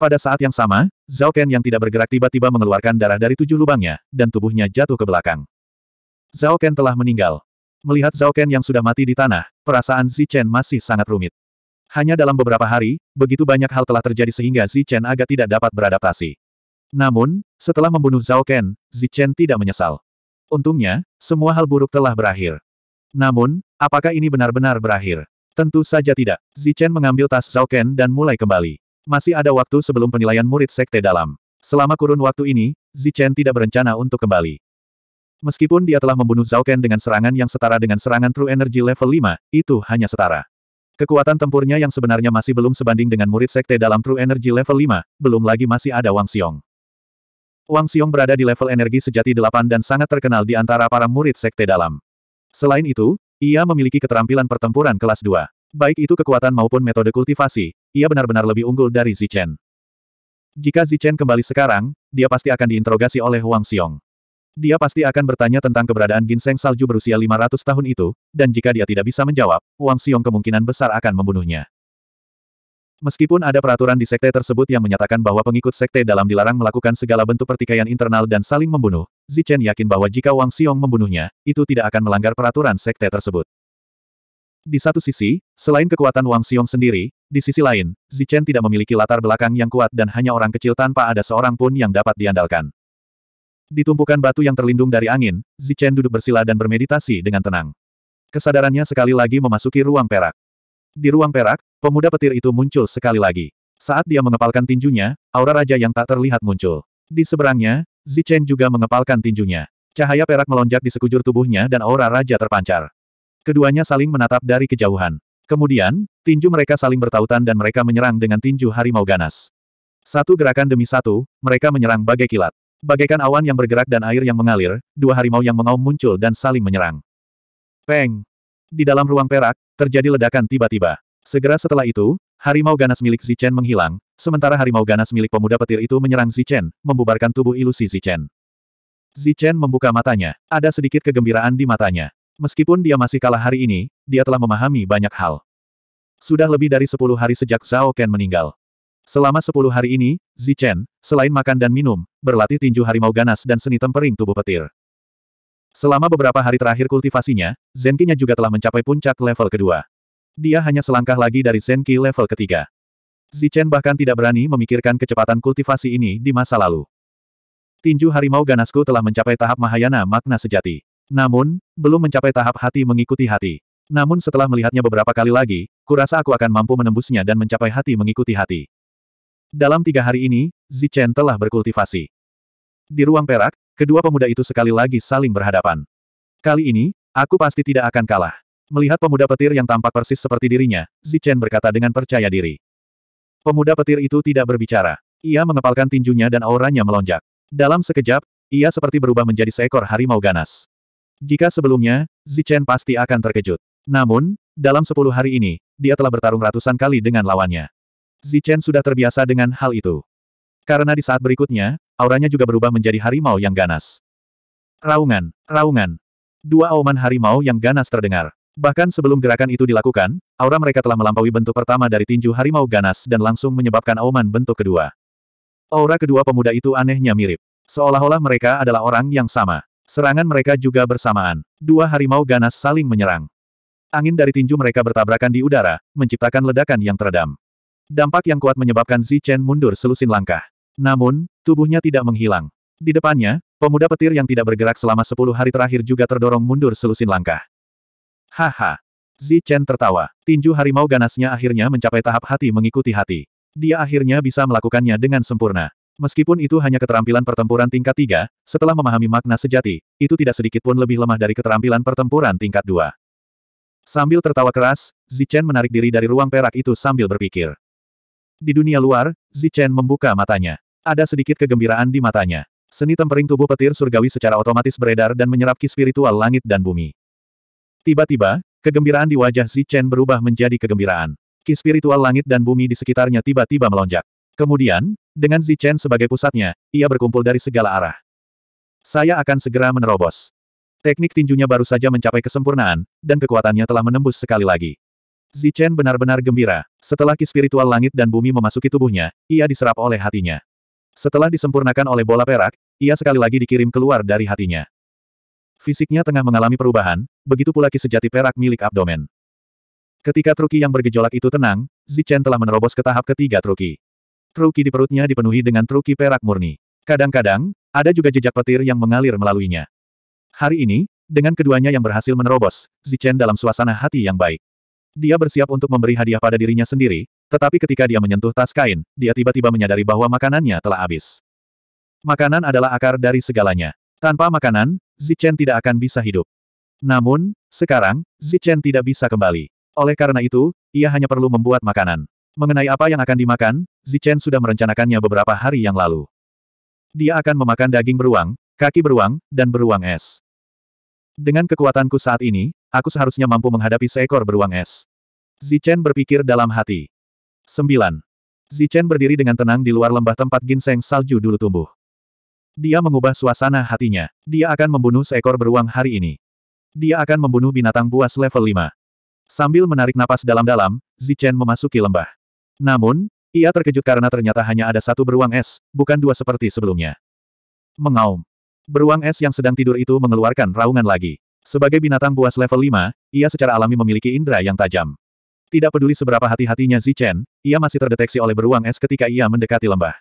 Pada saat yang sama, Zhao Ken yang tidak bergerak tiba-tiba mengeluarkan darah dari tujuh lubangnya, dan tubuhnya jatuh ke belakang. Zhao Ken telah meninggal. Melihat Zhao Ken yang sudah mati di tanah, perasaan Zi Chen masih sangat rumit. Hanya dalam beberapa hari, begitu banyak hal telah terjadi sehingga Zi Chen agak tidak dapat beradaptasi. Namun, setelah membunuh Zhao Ken, Zi Chen tidak menyesal. Untungnya, semua hal buruk telah berakhir. Namun, apakah ini benar-benar berakhir? Tentu saja tidak. Zi Chen mengambil tas Zhao Ken dan mulai kembali. Masih ada waktu sebelum penilaian murid sekte dalam. Selama kurun waktu ini, Zichen tidak berencana untuk kembali. Meskipun dia telah membunuh Zhao Ken dengan serangan yang setara dengan serangan True Energy level 5, itu hanya setara. Kekuatan tempurnya yang sebenarnya masih belum sebanding dengan murid sekte dalam True Energy level 5, belum lagi masih ada Wang Xiong. Wang Xiong berada di level energi sejati 8 dan sangat terkenal di antara para murid sekte dalam. Selain itu, ia memiliki keterampilan pertempuran kelas 2. Baik itu kekuatan maupun metode kultivasi, ia benar-benar lebih unggul dari Zichen. Jika Zichen kembali sekarang, dia pasti akan diinterogasi oleh Huang Xiong. Dia pasti akan bertanya tentang keberadaan ginseng salju berusia 500 tahun itu, dan jika dia tidak bisa menjawab, Huang Xiong kemungkinan besar akan membunuhnya. Meskipun ada peraturan di sekte tersebut yang menyatakan bahwa pengikut sekte dalam dilarang melakukan segala bentuk pertikaian internal dan saling membunuh, Zichen yakin bahwa jika Wang Xiong membunuhnya, itu tidak akan melanggar peraturan sekte tersebut. Di satu sisi, selain kekuatan Wang Xiong sendiri, di sisi lain, Zichen tidak memiliki latar belakang yang kuat dan hanya orang kecil tanpa ada seorang pun yang dapat diandalkan. Di tumpukan batu yang terlindung dari angin, Zichen duduk bersila dan bermeditasi dengan tenang. Kesadarannya sekali lagi memasuki ruang perak. Di ruang perak, pemuda petir itu muncul sekali lagi. Saat dia mengepalkan tinjunya, aura raja yang tak terlihat muncul. Di seberangnya, Zichen juga mengepalkan tinjunya. Cahaya perak melonjak di sekujur tubuhnya dan aura raja terpancar. Keduanya saling menatap dari kejauhan. Kemudian, tinju mereka saling bertautan dan mereka menyerang dengan tinju harimau ganas. Satu gerakan demi satu, mereka menyerang bagai kilat. Bagaikan awan yang bergerak dan air yang mengalir, dua harimau yang mengaum muncul dan saling menyerang. Peng! Di dalam ruang perak, terjadi ledakan tiba-tiba. Segera setelah itu, harimau ganas milik Zichen menghilang, sementara harimau ganas milik pemuda petir itu menyerang Zichen, membubarkan tubuh ilusi Zichen. Zichen membuka matanya. Ada sedikit kegembiraan di matanya. Meskipun dia masih kalah hari ini, dia telah memahami banyak hal. Sudah lebih dari sepuluh hari sejak Zhao Ken meninggal. Selama sepuluh hari ini, Zichen, selain makan dan minum, berlatih tinju harimau ganas dan seni tempering tubuh petir. Selama beberapa hari terakhir kultivasinya, Zenkinya juga telah mencapai puncak level kedua. Dia hanya selangkah lagi dari Zenki level ketiga. Zichen bahkan tidak berani memikirkan kecepatan kultivasi ini di masa lalu. Tinju harimau ganasku telah mencapai tahap Mahayana makna sejati. Namun, belum mencapai tahap hati mengikuti hati. Namun setelah melihatnya beberapa kali lagi, kurasa aku akan mampu menembusnya dan mencapai hati mengikuti hati. Dalam tiga hari ini, Zichen telah berkultivasi. Di ruang perak, kedua pemuda itu sekali lagi saling berhadapan. Kali ini, aku pasti tidak akan kalah. Melihat pemuda petir yang tampak persis seperti dirinya, Zichen berkata dengan percaya diri. Pemuda petir itu tidak berbicara. Ia mengepalkan tinjunya dan auranya melonjak. Dalam sekejap, ia seperti berubah menjadi seekor harimau ganas. Jika sebelumnya, Zichen pasti akan terkejut. Namun, dalam sepuluh hari ini, dia telah bertarung ratusan kali dengan lawannya. Zichen sudah terbiasa dengan hal itu. Karena di saat berikutnya, auranya juga berubah menjadi harimau yang ganas. Raungan, raungan. Dua auman harimau yang ganas terdengar. Bahkan sebelum gerakan itu dilakukan, aura mereka telah melampaui bentuk pertama dari tinju harimau ganas dan langsung menyebabkan auman bentuk kedua. Aura kedua pemuda itu anehnya mirip. Seolah-olah mereka adalah orang yang sama. Serangan mereka juga bersamaan. Dua harimau ganas saling menyerang. Angin dari tinju mereka bertabrakan di udara, menciptakan ledakan yang teredam. Dampak yang kuat menyebabkan Zichen mundur selusin langkah. Namun, tubuhnya tidak menghilang. Di depannya, pemuda petir yang tidak bergerak selama sepuluh hari terakhir juga terdorong mundur selusin langkah. Haha. Zichen tertawa. Tinju harimau ganasnya akhirnya mencapai tahap hati mengikuti hati. Dia akhirnya bisa melakukannya dengan sempurna. Meskipun itu hanya keterampilan pertempuran tingkat 3, setelah memahami makna sejati, itu tidak sedikit pun lebih lemah dari keterampilan pertempuran tingkat 2. Sambil tertawa keras, Zichen menarik diri dari ruang perak itu sambil berpikir. Di dunia luar, Zichen membuka matanya. Ada sedikit kegembiraan di matanya. Seni tempering tubuh petir surgawi secara otomatis beredar dan menyerap ki spiritual langit dan bumi. Tiba-tiba, kegembiraan di wajah Zichen berubah menjadi kegembiraan. Ki spiritual langit dan bumi di sekitarnya tiba-tiba melonjak. Kemudian, dengan Zichen sebagai pusatnya, ia berkumpul dari segala arah. Saya akan segera menerobos. Teknik tinjunya baru saja mencapai kesempurnaan, dan kekuatannya telah menembus sekali lagi. Zichen benar-benar gembira. Setelah ki spiritual langit dan bumi memasuki tubuhnya, ia diserap oleh hatinya. Setelah disempurnakan oleh bola perak, ia sekali lagi dikirim keluar dari hatinya. Fisiknya tengah mengalami perubahan, begitu pula ki sejati perak milik abdomen. Ketika truki yang bergejolak itu tenang, Zichen telah menerobos ke tahap ketiga truki. Truki di perutnya dipenuhi dengan truki perak murni. Kadang-kadang, ada juga jejak petir yang mengalir melaluinya. Hari ini, dengan keduanya yang berhasil menerobos, Zichen dalam suasana hati yang baik. Dia bersiap untuk memberi hadiah pada dirinya sendiri, tetapi ketika dia menyentuh tas kain, dia tiba-tiba menyadari bahwa makanannya telah habis. Makanan adalah akar dari segalanya. Tanpa makanan, Zichen tidak akan bisa hidup. Namun, sekarang, Zichen tidak bisa kembali. Oleh karena itu, ia hanya perlu membuat makanan. Mengenai apa yang akan dimakan, Zichen sudah merencanakannya beberapa hari yang lalu. Dia akan memakan daging beruang, kaki beruang, dan beruang es. Dengan kekuatanku saat ini, aku seharusnya mampu menghadapi seekor beruang es. Zichen berpikir dalam hati. 9. Zichen berdiri dengan tenang di luar lembah tempat ginseng salju dulu tumbuh. Dia mengubah suasana hatinya. Dia akan membunuh seekor beruang hari ini. Dia akan membunuh binatang buas level 5. Sambil menarik napas dalam-dalam, Zichen memasuki lembah. Namun, ia terkejut karena ternyata hanya ada satu beruang es, bukan dua seperti sebelumnya. Mengaum. Beruang es yang sedang tidur itu mengeluarkan raungan lagi. Sebagai binatang buas level 5, ia secara alami memiliki indera yang tajam. Tidak peduli seberapa hati-hatinya Zichen, ia masih terdeteksi oleh beruang es ketika ia mendekati lembah.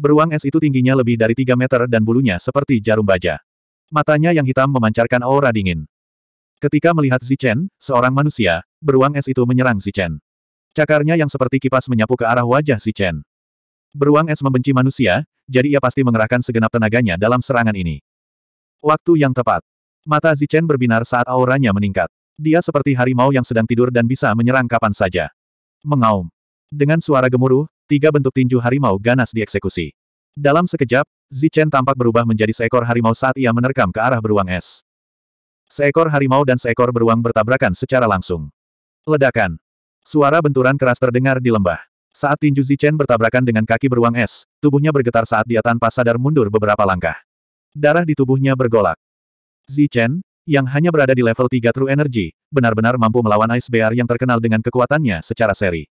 Beruang es itu tingginya lebih dari 3 meter dan bulunya seperti jarum baja. Matanya yang hitam memancarkan aura dingin. Ketika melihat Zichen, seorang manusia, beruang es itu menyerang Zichen. Cakarnya yang seperti kipas menyapu ke arah wajah si Chen. Beruang es membenci manusia, jadi ia pasti mengerahkan segenap tenaganya dalam serangan ini. Waktu yang tepat. Mata Zichen berbinar saat auranya meningkat. Dia seperti harimau yang sedang tidur dan bisa menyerang kapan saja. Mengaum. Dengan suara gemuruh, tiga bentuk tinju harimau ganas dieksekusi. Dalam sekejap, Zichen tampak berubah menjadi seekor harimau saat ia menerkam ke arah beruang es. Seekor harimau dan seekor beruang bertabrakan secara langsung. Ledakan. Suara benturan keras terdengar di lembah. Saat tinju Zichen bertabrakan dengan kaki beruang es, tubuhnya bergetar saat dia tanpa sadar mundur beberapa langkah. Darah di tubuhnya bergolak. Zichen, yang hanya berada di level 3 True Energy, benar-benar mampu melawan Ice Bear yang terkenal dengan kekuatannya secara seri.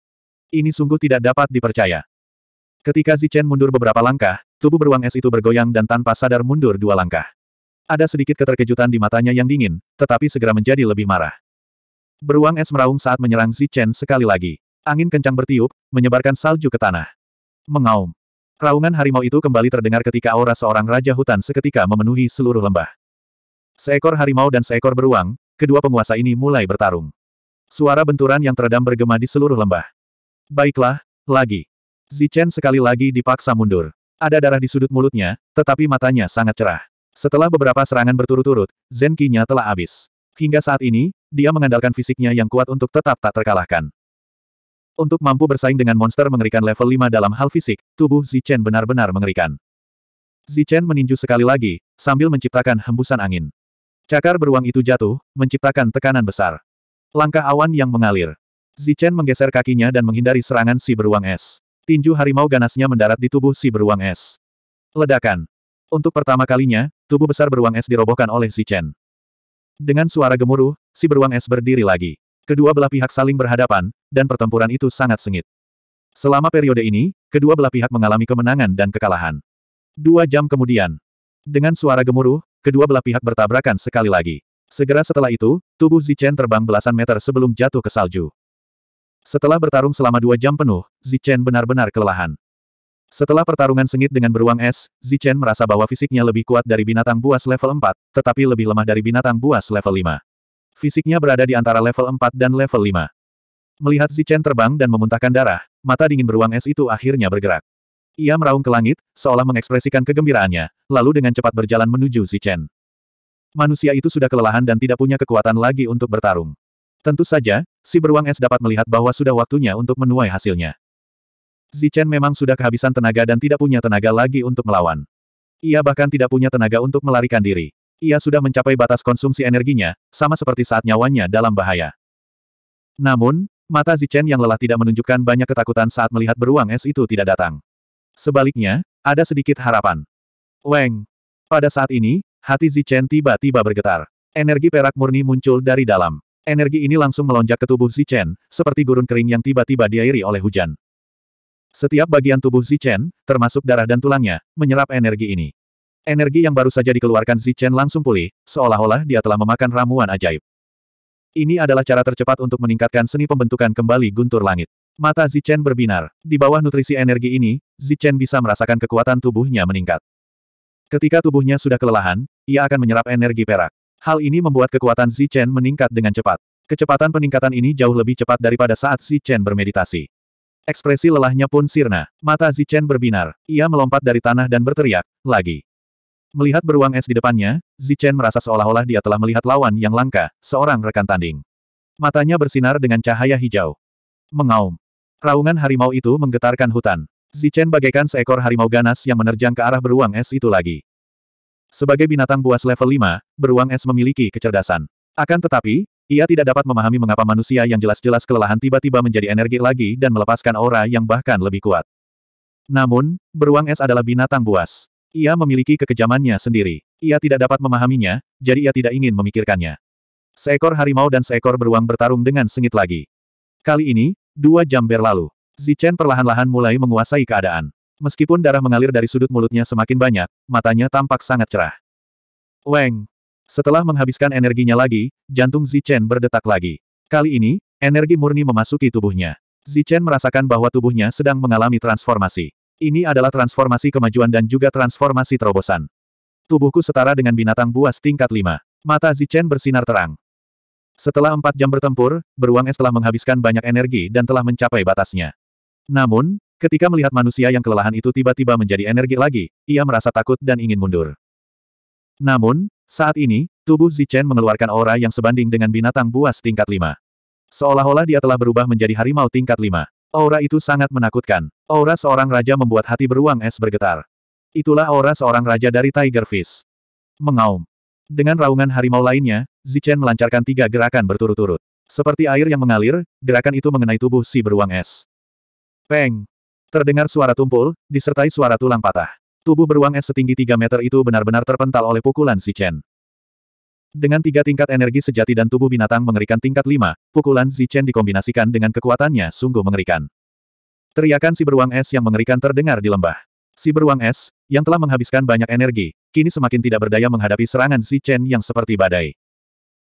Ini sungguh tidak dapat dipercaya. Ketika Zichen mundur beberapa langkah, tubuh beruang es itu bergoyang dan tanpa sadar mundur dua langkah. Ada sedikit keterkejutan di matanya yang dingin, tetapi segera menjadi lebih marah. Beruang es meraung saat menyerang Zichen sekali lagi. Angin kencang bertiup, menyebarkan salju ke tanah. Mengaum. Raungan harimau itu kembali terdengar ketika aura seorang raja hutan seketika memenuhi seluruh lembah. Seekor harimau dan seekor beruang, kedua penguasa ini mulai bertarung. Suara benturan yang teredam bergema di seluruh lembah. Baiklah, lagi. Zichen sekali lagi dipaksa mundur. Ada darah di sudut mulutnya, tetapi matanya sangat cerah. Setelah beberapa serangan berturut-turut, Zenkinya telah habis. Hingga saat ini, dia mengandalkan fisiknya yang kuat untuk tetap tak terkalahkan. Untuk mampu bersaing dengan monster mengerikan level 5 dalam hal fisik, tubuh Zichen benar-benar mengerikan. Zichen meninju sekali lagi, sambil menciptakan hembusan angin. Cakar beruang itu jatuh, menciptakan tekanan besar. Langkah awan yang mengalir. Zichen menggeser kakinya dan menghindari serangan si beruang es. Tinju harimau ganasnya mendarat di tubuh si beruang es. Ledakan. Untuk pertama kalinya, tubuh besar beruang es dirobohkan oleh Zichen. Dengan suara gemuruh, si beruang es berdiri lagi. Kedua belah pihak saling berhadapan, dan pertempuran itu sangat sengit. Selama periode ini, kedua belah pihak mengalami kemenangan dan kekalahan. Dua jam kemudian, dengan suara gemuruh, kedua belah pihak bertabrakan sekali lagi. Segera setelah itu, tubuh Zichen terbang belasan meter sebelum jatuh ke salju. Setelah bertarung selama dua jam penuh, Zichen benar-benar kelelahan. Setelah pertarungan sengit dengan beruang es, Zichen merasa bahwa fisiknya lebih kuat dari binatang buas level 4, tetapi lebih lemah dari binatang buas level 5. Fisiknya berada di antara level 4 dan level 5. Melihat Zichen terbang dan memuntahkan darah, mata dingin beruang es itu akhirnya bergerak. Ia meraung ke langit, seolah mengekspresikan kegembiraannya, lalu dengan cepat berjalan menuju Zichen. Manusia itu sudah kelelahan dan tidak punya kekuatan lagi untuk bertarung. Tentu saja, si beruang es dapat melihat bahwa sudah waktunya untuk menuai hasilnya. Zichen memang sudah kehabisan tenaga dan tidak punya tenaga lagi untuk melawan. Ia bahkan tidak punya tenaga untuk melarikan diri. Ia sudah mencapai batas konsumsi energinya, sama seperti saat nyawanya dalam bahaya. Namun, mata Zichen yang lelah tidak menunjukkan banyak ketakutan saat melihat beruang es itu tidak datang. Sebaliknya, ada sedikit harapan. Weng. Pada saat ini, hati Zichen tiba-tiba bergetar. Energi perak murni muncul dari dalam. Energi ini langsung melonjak ke tubuh Zichen, seperti gurun kering yang tiba-tiba diairi oleh hujan. Setiap bagian tubuh Zichen, termasuk darah dan tulangnya, menyerap energi ini. Energi yang baru saja dikeluarkan Zichen langsung pulih, seolah-olah dia telah memakan ramuan ajaib. Ini adalah cara tercepat untuk meningkatkan seni pembentukan kembali guntur langit. Mata Zichen berbinar. Di bawah nutrisi energi ini, Zichen bisa merasakan kekuatan tubuhnya meningkat. Ketika tubuhnya sudah kelelahan, ia akan menyerap energi perak. Hal ini membuat kekuatan Zichen meningkat dengan cepat. Kecepatan peningkatan ini jauh lebih cepat daripada saat Zichen bermeditasi. Ekspresi lelahnya pun sirna. Mata Zichen berbinar. Ia melompat dari tanah dan berteriak, lagi. Melihat beruang es di depannya, Zichen merasa seolah-olah dia telah melihat lawan yang langka, seorang rekan tanding. Matanya bersinar dengan cahaya hijau. Mengaum. Raungan harimau itu menggetarkan hutan. Zichen bagaikan seekor harimau ganas yang menerjang ke arah beruang es itu lagi. Sebagai binatang buas level 5, beruang es memiliki kecerdasan. Akan tetapi, ia tidak dapat memahami mengapa manusia yang jelas-jelas kelelahan tiba-tiba menjadi energi lagi dan melepaskan aura yang bahkan lebih kuat. Namun, beruang es adalah binatang buas. Ia memiliki kekejamannya sendiri. Ia tidak dapat memahaminya, jadi ia tidak ingin memikirkannya. Seekor harimau dan seekor beruang bertarung dengan sengit lagi. Kali ini, dua jam berlalu. Zichen perlahan-lahan mulai menguasai keadaan. Meskipun darah mengalir dari sudut mulutnya semakin banyak, matanya tampak sangat cerah. Weng, setelah menghabiskan energinya lagi, jantung Zichen berdetak lagi. Kali ini, energi murni memasuki tubuhnya. Zichen merasakan bahwa tubuhnya sedang mengalami transformasi. Ini adalah transformasi kemajuan dan juga transformasi terobosan. Tubuhku setara dengan binatang buas tingkat 5. Mata Zichen bersinar terang. Setelah empat jam bertempur, beruang es telah menghabiskan banyak energi dan telah mencapai batasnya. Namun, ketika melihat manusia yang kelelahan itu tiba-tiba menjadi energi lagi, ia merasa takut dan ingin mundur. Namun, saat ini, tubuh Zichen mengeluarkan aura yang sebanding dengan binatang buas tingkat 5. Seolah-olah dia telah berubah menjadi harimau tingkat 5. Aura itu sangat menakutkan. Aura seorang raja membuat hati beruang es bergetar. Itulah aura seorang raja dari Tiger Fish. Mengaum. Dengan raungan harimau lainnya, Zichen melancarkan tiga gerakan berturut-turut. Seperti air yang mengalir, gerakan itu mengenai tubuh si beruang es. Peng. Terdengar suara tumpul, disertai suara tulang patah. Tubuh beruang es setinggi 3 meter itu benar-benar terpental oleh pukulan si Chen. Dengan tiga tingkat energi sejati dan tubuh binatang mengerikan tingkat 5, pukulan si Chen dikombinasikan dengan kekuatannya sungguh mengerikan. Teriakan si beruang es yang mengerikan terdengar di lembah. Si beruang es, yang telah menghabiskan banyak energi, kini semakin tidak berdaya menghadapi serangan si Chen yang seperti badai.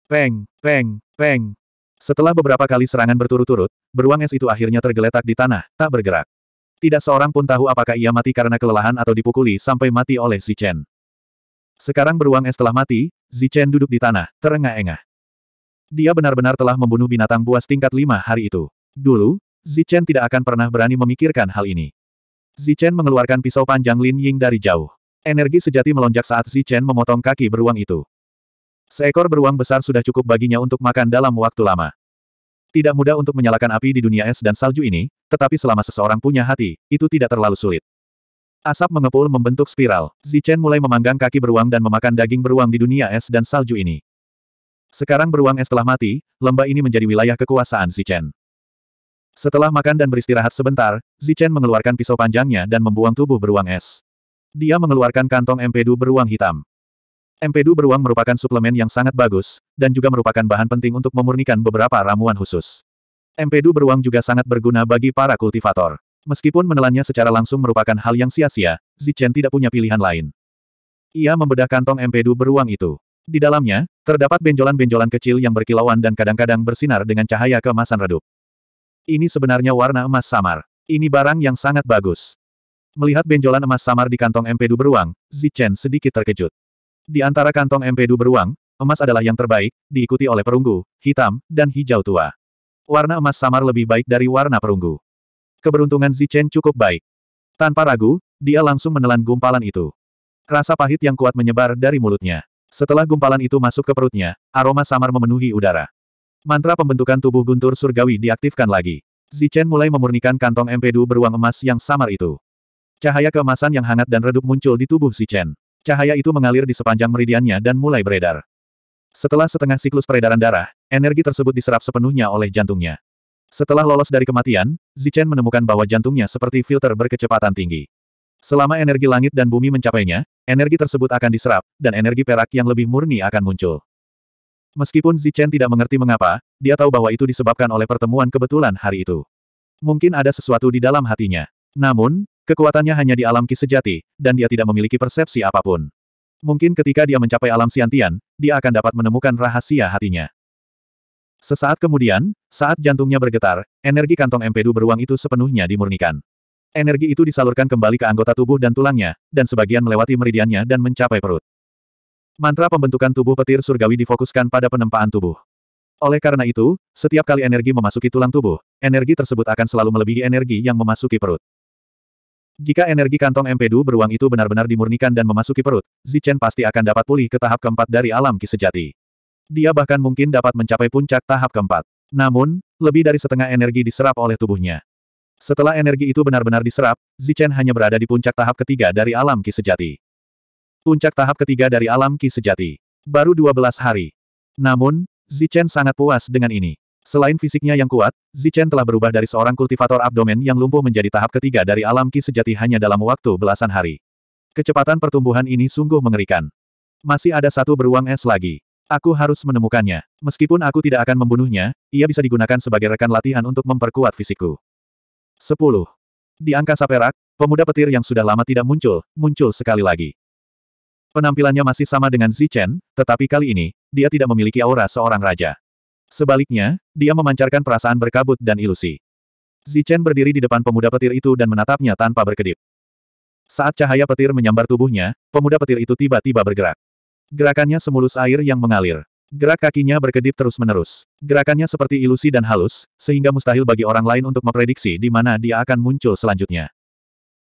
Peng, peng, peng. Setelah beberapa kali serangan berturut-turut, beruang es itu akhirnya tergeletak di tanah, tak bergerak. Tidak seorang pun tahu apakah ia mati karena kelelahan atau dipukuli sampai mati oleh Zichen. Sekarang beruang es telah mati, Zichen duduk di tanah, terengah-engah. Dia benar-benar telah membunuh binatang buas tingkat lima hari itu. Dulu, Zichen tidak akan pernah berani memikirkan hal ini. Zichen mengeluarkan pisau panjang Lin Ying dari jauh. Energi sejati melonjak saat Zichen memotong kaki beruang itu. Seekor beruang besar sudah cukup baginya untuk makan dalam waktu lama. Tidak mudah untuk menyalakan api di dunia es dan salju ini, tetapi selama seseorang punya hati, itu tidak terlalu sulit. Asap mengepul membentuk spiral. Zichen mulai memanggang kaki beruang dan memakan daging beruang di dunia es dan salju ini. Sekarang beruang es telah mati, lembah ini menjadi wilayah kekuasaan Zichen. Setelah makan dan beristirahat sebentar, Zichen mengeluarkan pisau panjangnya dan membuang tubuh beruang es. Dia mengeluarkan kantong empedu beruang hitam. Empedu beruang merupakan suplemen yang sangat bagus, dan juga merupakan bahan penting untuk memurnikan beberapa ramuan khusus. Empedu beruang juga sangat berguna bagi para kultivator. Meskipun menelannya secara langsung merupakan hal yang sia-sia, Zichen tidak punya pilihan lain. Ia membedah kantong empedu beruang itu. Di dalamnya, terdapat benjolan-benjolan kecil yang berkilauan dan kadang-kadang bersinar dengan cahaya kemasan redup. Ini sebenarnya warna emas samar. Ini barang yang sangat bagus. Melihat benjolan emas samar di kantong empedu beruang, Zichen sedikit terkejut. Di antara kantong empedu beruang, emas adalah yang terbaik, diikuti oleh perunggu, hitam, dan hijau tua. Warna emas samar lebih baik dari warna perunggu. Keberuntungan Zichen cukup baik. Tanpa ragu, dia langsung menelan gumpalan itu. Rasa pahit yang kuat menyebar dari mulutnya. Setelah gumpalan itu masuk ke perutnya, aroma samar memenuhi udara. Mantra pembentukan tubuh guntur surgawi diaktifkan lagi. Zichen mulai memurnikan kantong empedu beruang emas yang samar itu. Cahaya keemasan yang hangat dan redup muncul di tubuh Zichen. Cahaya itu mengalir di sepanjang meridiannya dan mulai beredar. Setelah setengah siklus peredaran darah, energi tersebut diserap sepenuhnya oleh jantungnya. Setelah lolos dari kematian, Zichen menemukan bahwa jantungnya seperti filter berkecepatan tinggi. Selama energi langit dan bumi mencapainya, energi tersebut akan diserap, dan energi perak yang lebih murni akan muncul. Meskipun Zichen tidak mengerti mengapa, dia tahu bahwa itu disebabkan oleh pertemuan kebetulan hari itu. Mungkin ada sesuatu di dalam hatinya. Namun, Kekuatannya hanya di alam ki sejati, dan dia tidak memiliki persepsi apapun. Mungkin ketika dia mencapai alam siantian, dia akan dapat menemukan rahasia hatinya. Sesaat kemudian, saat jantungnya bergetar, energi kantong empedu beruang itu sepenuhnya dimurnikan. Energi itu disalurkan kembali ke anggota tubuh dan tulangnya, dan sebagian melewati meridiannya dan mencapai perut. Mantra pembentukan tubuh petir surgawi difokuskan pada penempaan tubuh. Oleh karena itu, setiap kali energi memasuki tulang tubuh, energi tersebut akan selalu melebihi energi yang memasuki perut. Jika energi kantong empedu beruang itu benar-benar dimurnikan dan memasuki perut, Zichen pasti akan dapat pulih ke tahap keempat dari alam ki sejati. Dia bahkan mungkin dapat mencapai puncak tahap keempat. Namun, lebih dari setengah energi diserap oleh tubuhnya. Setelah energi itu benar-benar diserap, Zichen hanya berada di puncak tahap ketiga dari alam ki sejati. Puncak tahap ketiga dari alam ki sejati. Baru 12 hari. Namun, Zichen sangat puas dengan ini. Selain fisiknya yang kuat, Zichen telah berubah dari seorang kultivator abdomen yang lumpuh menjadi tahap ketiga dari alam ki sejati hanya dalam waktu belasan hari. Kecepatan pertumbuhan ini sungguh mengerikan. Masih ada satu beruang es lagi. Aku harus menemukannya. Meskipun aku tidak akan membunuhnya, ia bisa digunakan sebagai rekan latihan untuk memperkuat fisikku. 10. Di angkasa perak, pemuda petir yang sudah lama tidak muncul, muncul sekali lagi. Penampilannya masih sama dengan Zichen, tetapi kali ini, dia tidak memiliki aura seorang raja. Sebaliknya, dia memancarkan perasaan berkabut dan ilusi. Zichen berdiri di depan pemuda petir itu dan menatapnya tanpa berkedip. Saat cahaya petir menyambar tubuhnya, pemuda petir itu tiba-tiba bergerak. Gerakannya semulus air yang mengalir. Gerak kakinya berkedip terus-menerus. Gerakannya seperti ilusi dan halus, sehingga mustahil bagi orang lain untuk memprediksi di mana dia akan muncul selanjutnya.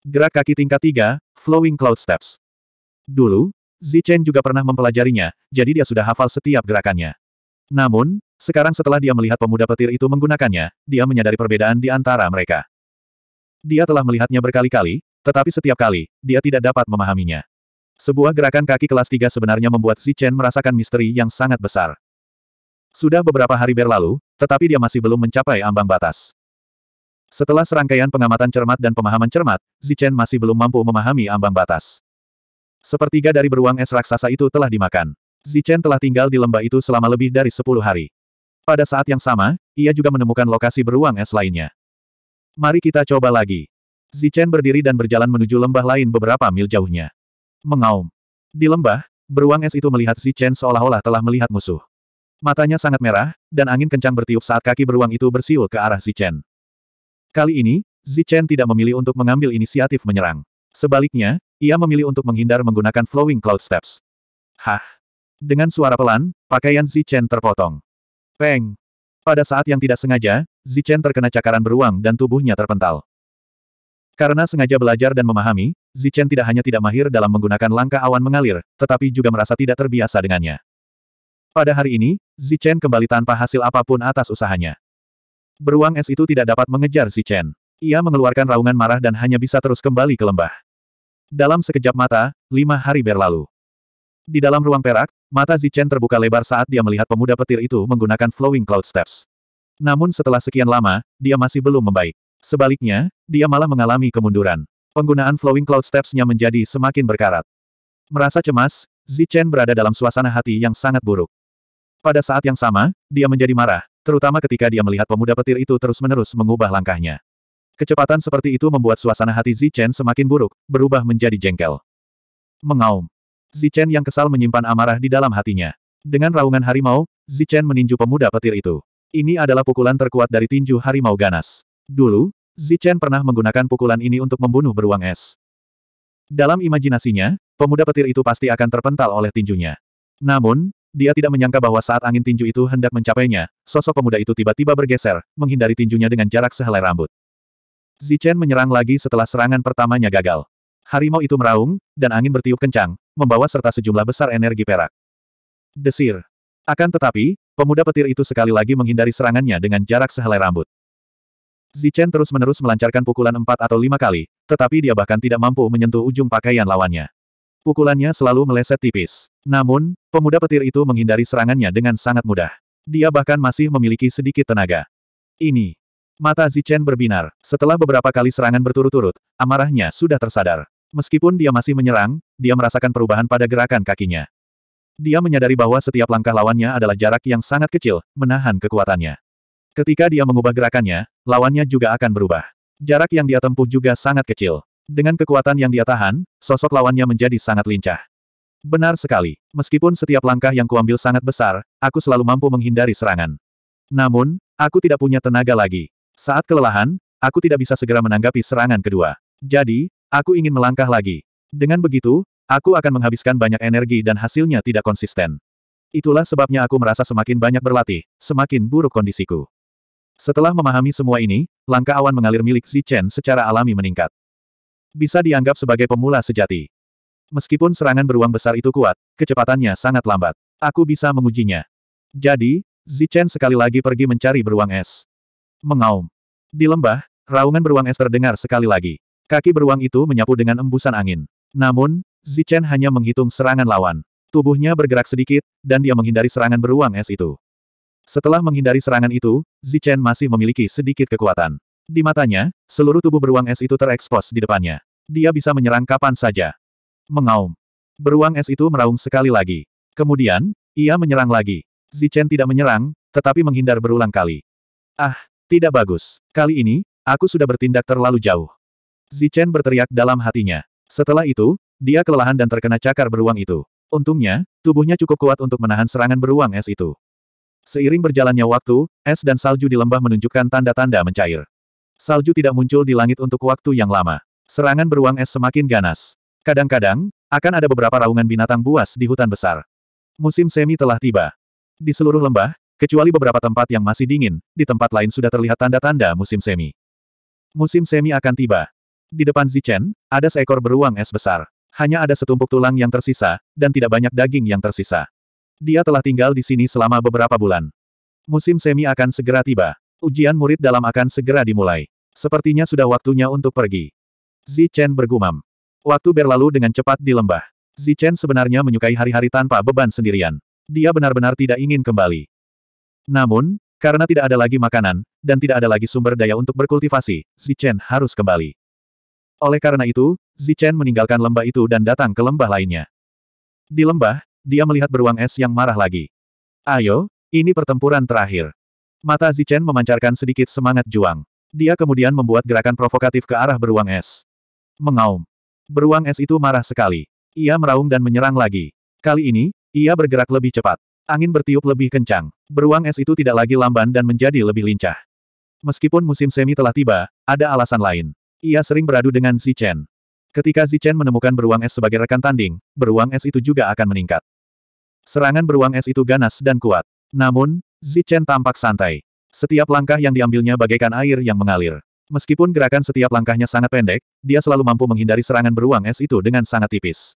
Gerak kaki tingkat 3, Flowing Cloud Steps. Dulu, Zichen juga pernah mempelajarinya, jadi dia sudah hafal setiap gerakannya. Namun, sekarang setelah dia melihat pemuda petir itu menggunakannya, dia menyadari perbedaan di antara mereka. Dia telah melihatnya berkali-kali, tetapi setiap kali, dia tidak dapat memahaminya. Sebuah gerakan kaki kelas 3 sebenarnya membuat Xi Chen merasakan misteri yang sangat besar. Sudah beberapa hari berlalu, tetapi dia masih belum mencapai ambang batas. Setelah serangkaian pengamatan cermat dan pemahaman cermat, Xi Chen masih belum mampu memahami ambang batas. Sepertiga dari beruang es raksasa itu telah dimakan. Zichen telah tinggal di lembah itu selama lebih dari 10 hari. Pada saat yang sama, ia juga menemukan lokasi beruang es lainnya. Mari kita coba lagi. Zichen berdiri dan berjalan menuju lembah lain beberapa mil jauhnya. Mengaum. Di lembah, beruang es itu melihat Zichen seolah-olah telah melihat musuh. Matanya sangat merah, dan angin kencang bertiup saat kaki beruang itu bersiul ke arah Zichen. Kali ini, Zichen tidak memilih untuk mengambil inisiatif menyerang. Sebaliknya, ia memilih untuk menghindar menggunakan flowing cloud steps. Hah! Dengan suara pelan, pakaian Zichen terpotong. Peng! Pada saat yang tidak sengaja, Zichen terkena cakaran beruang dan tubuhnya terpental. Karena sengaja belajar dan memahami, Zichen tidak hanya tidak mahir dalam menggunakan langkah awan mengalir, tetapi juga merasa tidak terbiasa dengannya. Pada hari ini, Zichen kembali tanpa hasil apapun atas usahanya. Beruang es itu tidak dapat mengejar Zichen. Ia mengeluarkan raungan marah dan hanya bisa terus kembali ke lembah. Dalam sekejap mata, lima hari berlalu. Di dalam ruang perak, mata Zichen terbuka lebar saat dia melihat pemuda petir itu menggunakan Flowing Cloud Steps. Namun setelah sekian lama, dia masih belum membaik. Sebaliknya, dia malah mengalami kemunduran. Penggunaan Flowing Cloud Steps-nya menjadi semakin berkarat. Merasa cemas, Zichen berada dalam suasana hati yang sangat buruk. Pada saat yang sama, dia menjadi marah, terutama ketika dia melihat pemuda petir itu terus-menerus mengubah langkahnya. Kecepatan seperti itu membuat suasana hati Zichen semakin buruk, berubah menjadi jengkel. Mengaum. Zichen yang kesal menyimpan amarah di dalam hatinya. Dengan raungan harimau, Zichen meninju pemuda petir itu. Ini adalah pukulan terkuat dari tinju harimau ganas. Dulu, Zichen pernah menggunakan pukulan ini untuk membunuh beruang es. Dalam imajinasinya, pemuda petir itu pasti akan terpental oleh tinjunya. Namun, dia tidak menyangka bahwa saat angin tinju itu hendak mencapainya, sosok pemuda itu tiba-tiba bergeser, menghindari tinjunya dengan jarak sehelai rambut. Zichen menyerang lagi setelah serangan pertamanya gagal. Harimau itu meraung, dan angin bertiup kencang, membawa serta sejumlah besar energi perak. Desir. Akan tetapi, pemuda petir itu sekali lagi menghindari serangannya dengan jarak sehelai rambut. Zichen terus-menerus melancarkan pukulan empat atau lima kali, tetapi dia bahkan tidak mampu menyentuh ujung pakaian lawannya. Pukulannya selalu meleset tipis. Namun, pemuda petir itu menghindari serangannya dengan sangat mudah. Dia bahkan masih memiliki sedikit tenaga. Ini. Mata Zichen berbinar. Setelah beberapa kali serangan berturut-turut, amarahnya sudah tersadar. Meskipun dia masih menyerang, dia merasakan perubahan pada gerakan kakinya. Dia menyadari bahwa setiap langkah lawannya adalah jarak yang sangat kecil, menahan kekuatannya. Ketika dia mengubah gerakannya, lawannya juga akan berubah. Jarak yang dia tempuh juga sangat kecil. Dengan kekuatan yang dia tahan, sosok lawannya menjadi sangat lincah. Benar sekali. Meskipun setiap langkah yang kuambil sangat besar, aku selalu mampu menghindari serangan. Namun, aku tidak punya tenaga lagi. Saat kelelahan, aku tidak bisa segera menanggapi serangan kedua. Jadi, Aku ingin melangkah lagi. Dengan begitu, aku akan menghabiskan banyak energi dan hasilnya tidak konsisten. Itulah sebabnya aku merasa semakin banyak berlatih, semakin buruk kondisiku. Setelah memahami semua ini, langkah awan mengalir milik Zichen secara alami meningkat. Bisa dianggap sebagai pemula sejati. Meskipun serangan beruang besar itu kuat, kecepatannya sangat lambat. Aku bisa mengujinya. Jadi, Zichen sekali lagi pergi mencari beruang es. Mengaum. Di lembah, raungan beruang es terdengar sekali lagi. Kaki beruang itu menyapu dengan embusan angin. Namun, Zichen hanya menghitung serangan lawan. Tubuhnya bergerak sedikit, dan dia menghindari serangan beruang es itu. Setelah menghindari serangan itu, Zichen masih memiliki sedikit kekuatan. Di matanya, seluruh tubuh beruang es itu terekspos di depannya. Dia bisa menyerang kapan saja. Mengaum. Beruang es itu meraung sekali lagi. Kemudian, ia menyerang lagi. Zichen tidak menyerang, tetapi menghindar berulang kali. Ah, tidak bagus. Kali ini, aku sudah bertindak terlalu jauh. Zichen berteriak dalam hatinya. Setelah itu, dia kelelahan dan terkena cakar beruang itu. Untungnya, tubuhnya cukup kuat untuk menahan serangan beruang es itu. Seiring berjalannya waktu, es dan salju di lembah menunjukkan tanda-tanda mencair. Salju tidak muncul di langit untuk waktu yang lama. Serangan beruang es semakin ganas. Kadang-kadang, akan ada beberapa raungan binatang buas di hutan besar. Musim semi telah tiba. Di seluruh lembah, kecuali beberapa tempat yang masih dingin, di tempat lain sudah terlihat tanda-tanda musim semi. Musim semi akan tiba. Di depan Zichen, ada seekor beruang es besar. Hanya ada setumpuk tulang yang tersisa, dan tidak banyak daging yang tersisa. Dia telah tinggal di sini selama beberapa bulan. Musim semi akan segera tiba. Ujian murid dalam akan segera dimulai. Sepertinya sudah waktunya untuk pergi. Zichen bergumam. Waktu berlalu dengan cepat di lembah. Zichen sebenarnya menyukai hari-hari tanpa beban sendirian. Dia benar-benar tidak ingin kembali. Namun, karena tidak ada lagi makanan, dan tidak ada lagi sumber daya untuk berkultivasi, Zichen harus kembali. Oleh karena itu, Zichen meninggalkan lembah itu dan datang ke lembah lainnya. Di lembah, dia melihat beruang es yang marah lagi. Ayo, ini pertempuran terakhir. Mata Zichen memancarkan sedikit semangat juang. Dia kemudian membuat gerakan provokatif ke arah beruang es. Mengaum. Beruang es itu marah sekali. Ia meraung dan menyerang lagi. Kali ini, ia bergerak lebih cepat. Angin bertiup lebih kencang. Beruang es itu tidak lagi lamban dan menjadi lebih lincah. Meskipun musim semi telah tiba, ada alasan lain. Ia sering beradu dengan Zichen. Ketika Zichen menemukan beruang es sebagai rekan tanding, beruang es itu juga akan meningkat. Serangan beruang es itu ganas dan kuat. Namun, Zichen tampak santai. Setiap langkah yang diambilnya bagaikan air yang mengalir. Meskipun gerakan setiap langkahnya sangat pendek, dia selalu mampu menghindari serangan beruang es itu dengan sangat tipis.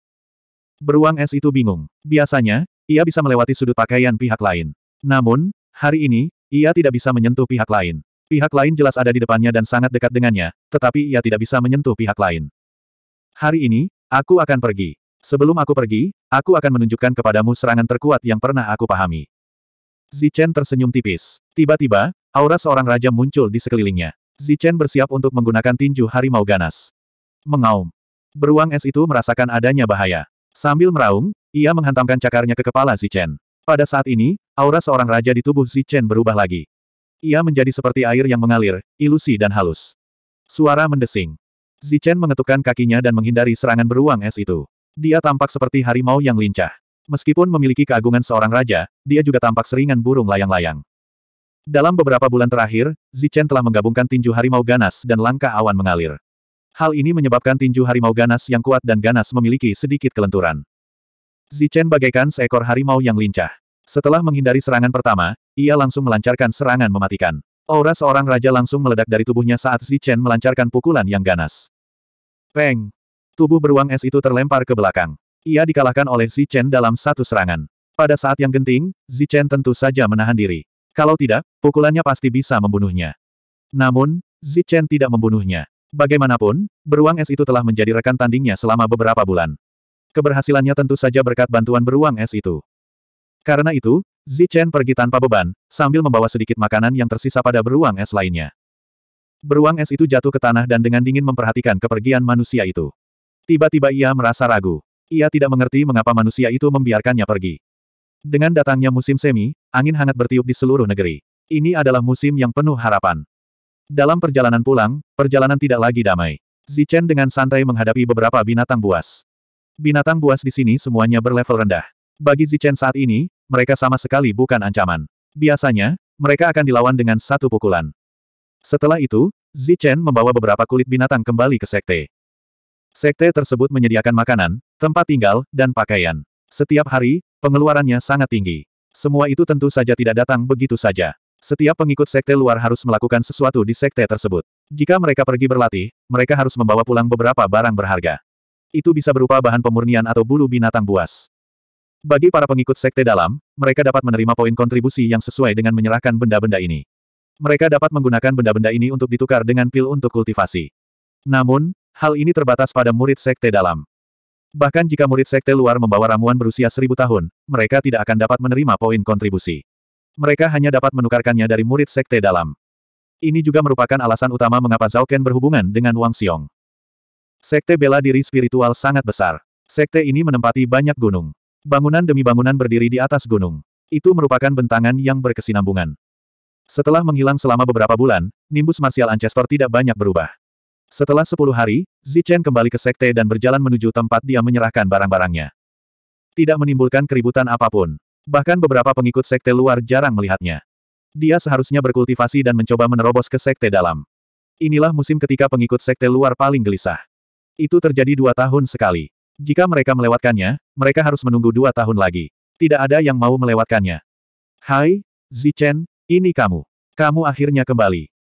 Beruang es itu bingung. Biasanya, ia bisa melewati sudut pakaian pihak lain. Namun, hari ini, ia tidak bisa menyentuh pihak lain. Pihak lain jelas ada di depannya dan sangat dekat dengannya, tetapi ia tidak bisa menyentuh pihak lain. Hari ini, aku akan pergi. Sebelum aku pergi, aku akan menunjukkan kepadamu serangan terkuat yang pernah aku pahami. Zichen tersenyum tipis. Tiba-tiba, aura seorang raja muncul di sekelilingnya. Zichen bersiap untuk menggunakan tinju harimau ganas. Mengaum. Beruang es itu merasakan adanya bahaya. Sambil meraung, ia menghantamkan cakarnya ke kepala Zichen. Pada saat ini, aura seorang raja di tubuh Zichen berubah lagi. Ia menjadi seperti air yang mengalir, ilusi dan halus. Suara mendesing. Zichen mengetukkan kakinya dan menghindari serangan beruang es itu. Dia tampak seperti harimau yang lincah. Meskipun memiliki keagungan seorang raja, dia juga tampak seringan burung layang-layang. Dalam beberapa bulan terakhir, Zichen telah menggabungkan tinju harimau ganas dan langkah awan mengalir. Hal ini menyebabkan tinju harimau ganas yang kuat dan ganas memiliki sedikit kelenturan. Zichen bagaikan seekor harimau yang lincah. Setelah menghindari serangan pertama, ia langsung melancarkan serangan mematikan. Aura seorang raja langsung meledak dari tubuhnya saat Zichen melancarkan pukulan yang ganas. Peng! Tubuh beruang es itu terlempar ke belakang. Ia dikalahkan oleh Zichen dalam satu serangan. Pada saat yang genting, Zichen tentu saja menahan diri. Kalau tidak, pukulannya pasti bisa membunuhnya. Namun, Zichen tidak membunuhnya. Bagaimanapun, beruang es itu telah menjadi rekan tandingnya selama beberapa bulan. Keberhasilannya tentu saja berkat bantuan beruang es itu. Karena itu, Zichen pergi tanpa beban, sambil membawa sedikit makanan yang tersisa pada beruang es lainnya. Beruang es itu jatuh ke tanah dan dengan dingin memperhatikan kepergian manusia itu. Tiba-tiba ia merasa ragu. Ia tidak mengerti mengapa manusia itu membiarkannya pergi. Dengan datangnya musim semi, angin hangat bertiup di seluruh negeri. Ini adalah musim yang penuh harapan. Dalam perjalanan pulang, perjalanan tidak lagi damai. Zichen dengan santai menghadapi beberapa binatang buas. Binatang buas di sini semuanya berlevel rendah. Bagi Zichen saat ini, mereka sama sekali bukan ancaman. Biasanya, mereka akan dilawan dengan satu pukulan. Setelah itu, Zichen membawa beberapa kulit binatang kembali ke sekte. Sekte tersebut menyediakan makanan, tempat tinggal, dan pakaian. Setiap hari, pengeluarannya sangat tinggi. Semua itu tentu saja tidak datang begitu saja. Setiap pengikut sekte luar harus melakukan sesuatu di sekte tersebut. Jika mereka pergi berlatih, mereka harus membawa pulang beberapa barang berharga. Itu bisa berupa bahan pemurnian atau bulu binatang buas. Bagi para pengikut sekte dalam, mereka dapat menerima poin kontribusi yang sesuai dengan menyerahkan benda-benda ini. Mereka dapat menggunakan benda-benda ini untuk ditukar dengan pil untuk kultivasi. Namun, hal ini terbatas pada murid sekte dalam. Bahkan jika murid sekte luar membawa ramuan berusia seribu tahun, mereka tidak akan dapat menerima poin kontribusi. Mereka hanya dapat menukarkannya dari murid sekte dalam. Ini juga merupakan alasan utama mengapa Zhao Ken berhubungan dengan Wang Xiong. Sekte bela diri spiritual sangat besar. Sekte ini menempati banyak gunung. Bangunan demi bangunan berdiri di atas gunung. Itu merupakan bentangan yang berkesinambungan. Setelah menghilang selama beberapa bulan, nimbus marsial Ancestor tidak banyak berubah. Setelah sepuluh hari, Zichen kembali ke sekte dan berjalan menuju tempat dia menyerahkan barang-barangnya. Tidak menimbulkan keributan apapun. Bahkan beberapa pengikut sekte luar jarang melihatnya. Dia seharusnya berkultivasi dan mencoba menerobos ke sekte dalam. Inilah musim ketika pengikut sekte luar paling gelisah. Itu terjadi dua tahun sekali. Jika mereka melewatkannya, mereka harus menunggu dua tahun lagi. Tidak ada yang mau melewatkannya. Hai, Zichen, ini kamu. Kamu akhirnya kembali.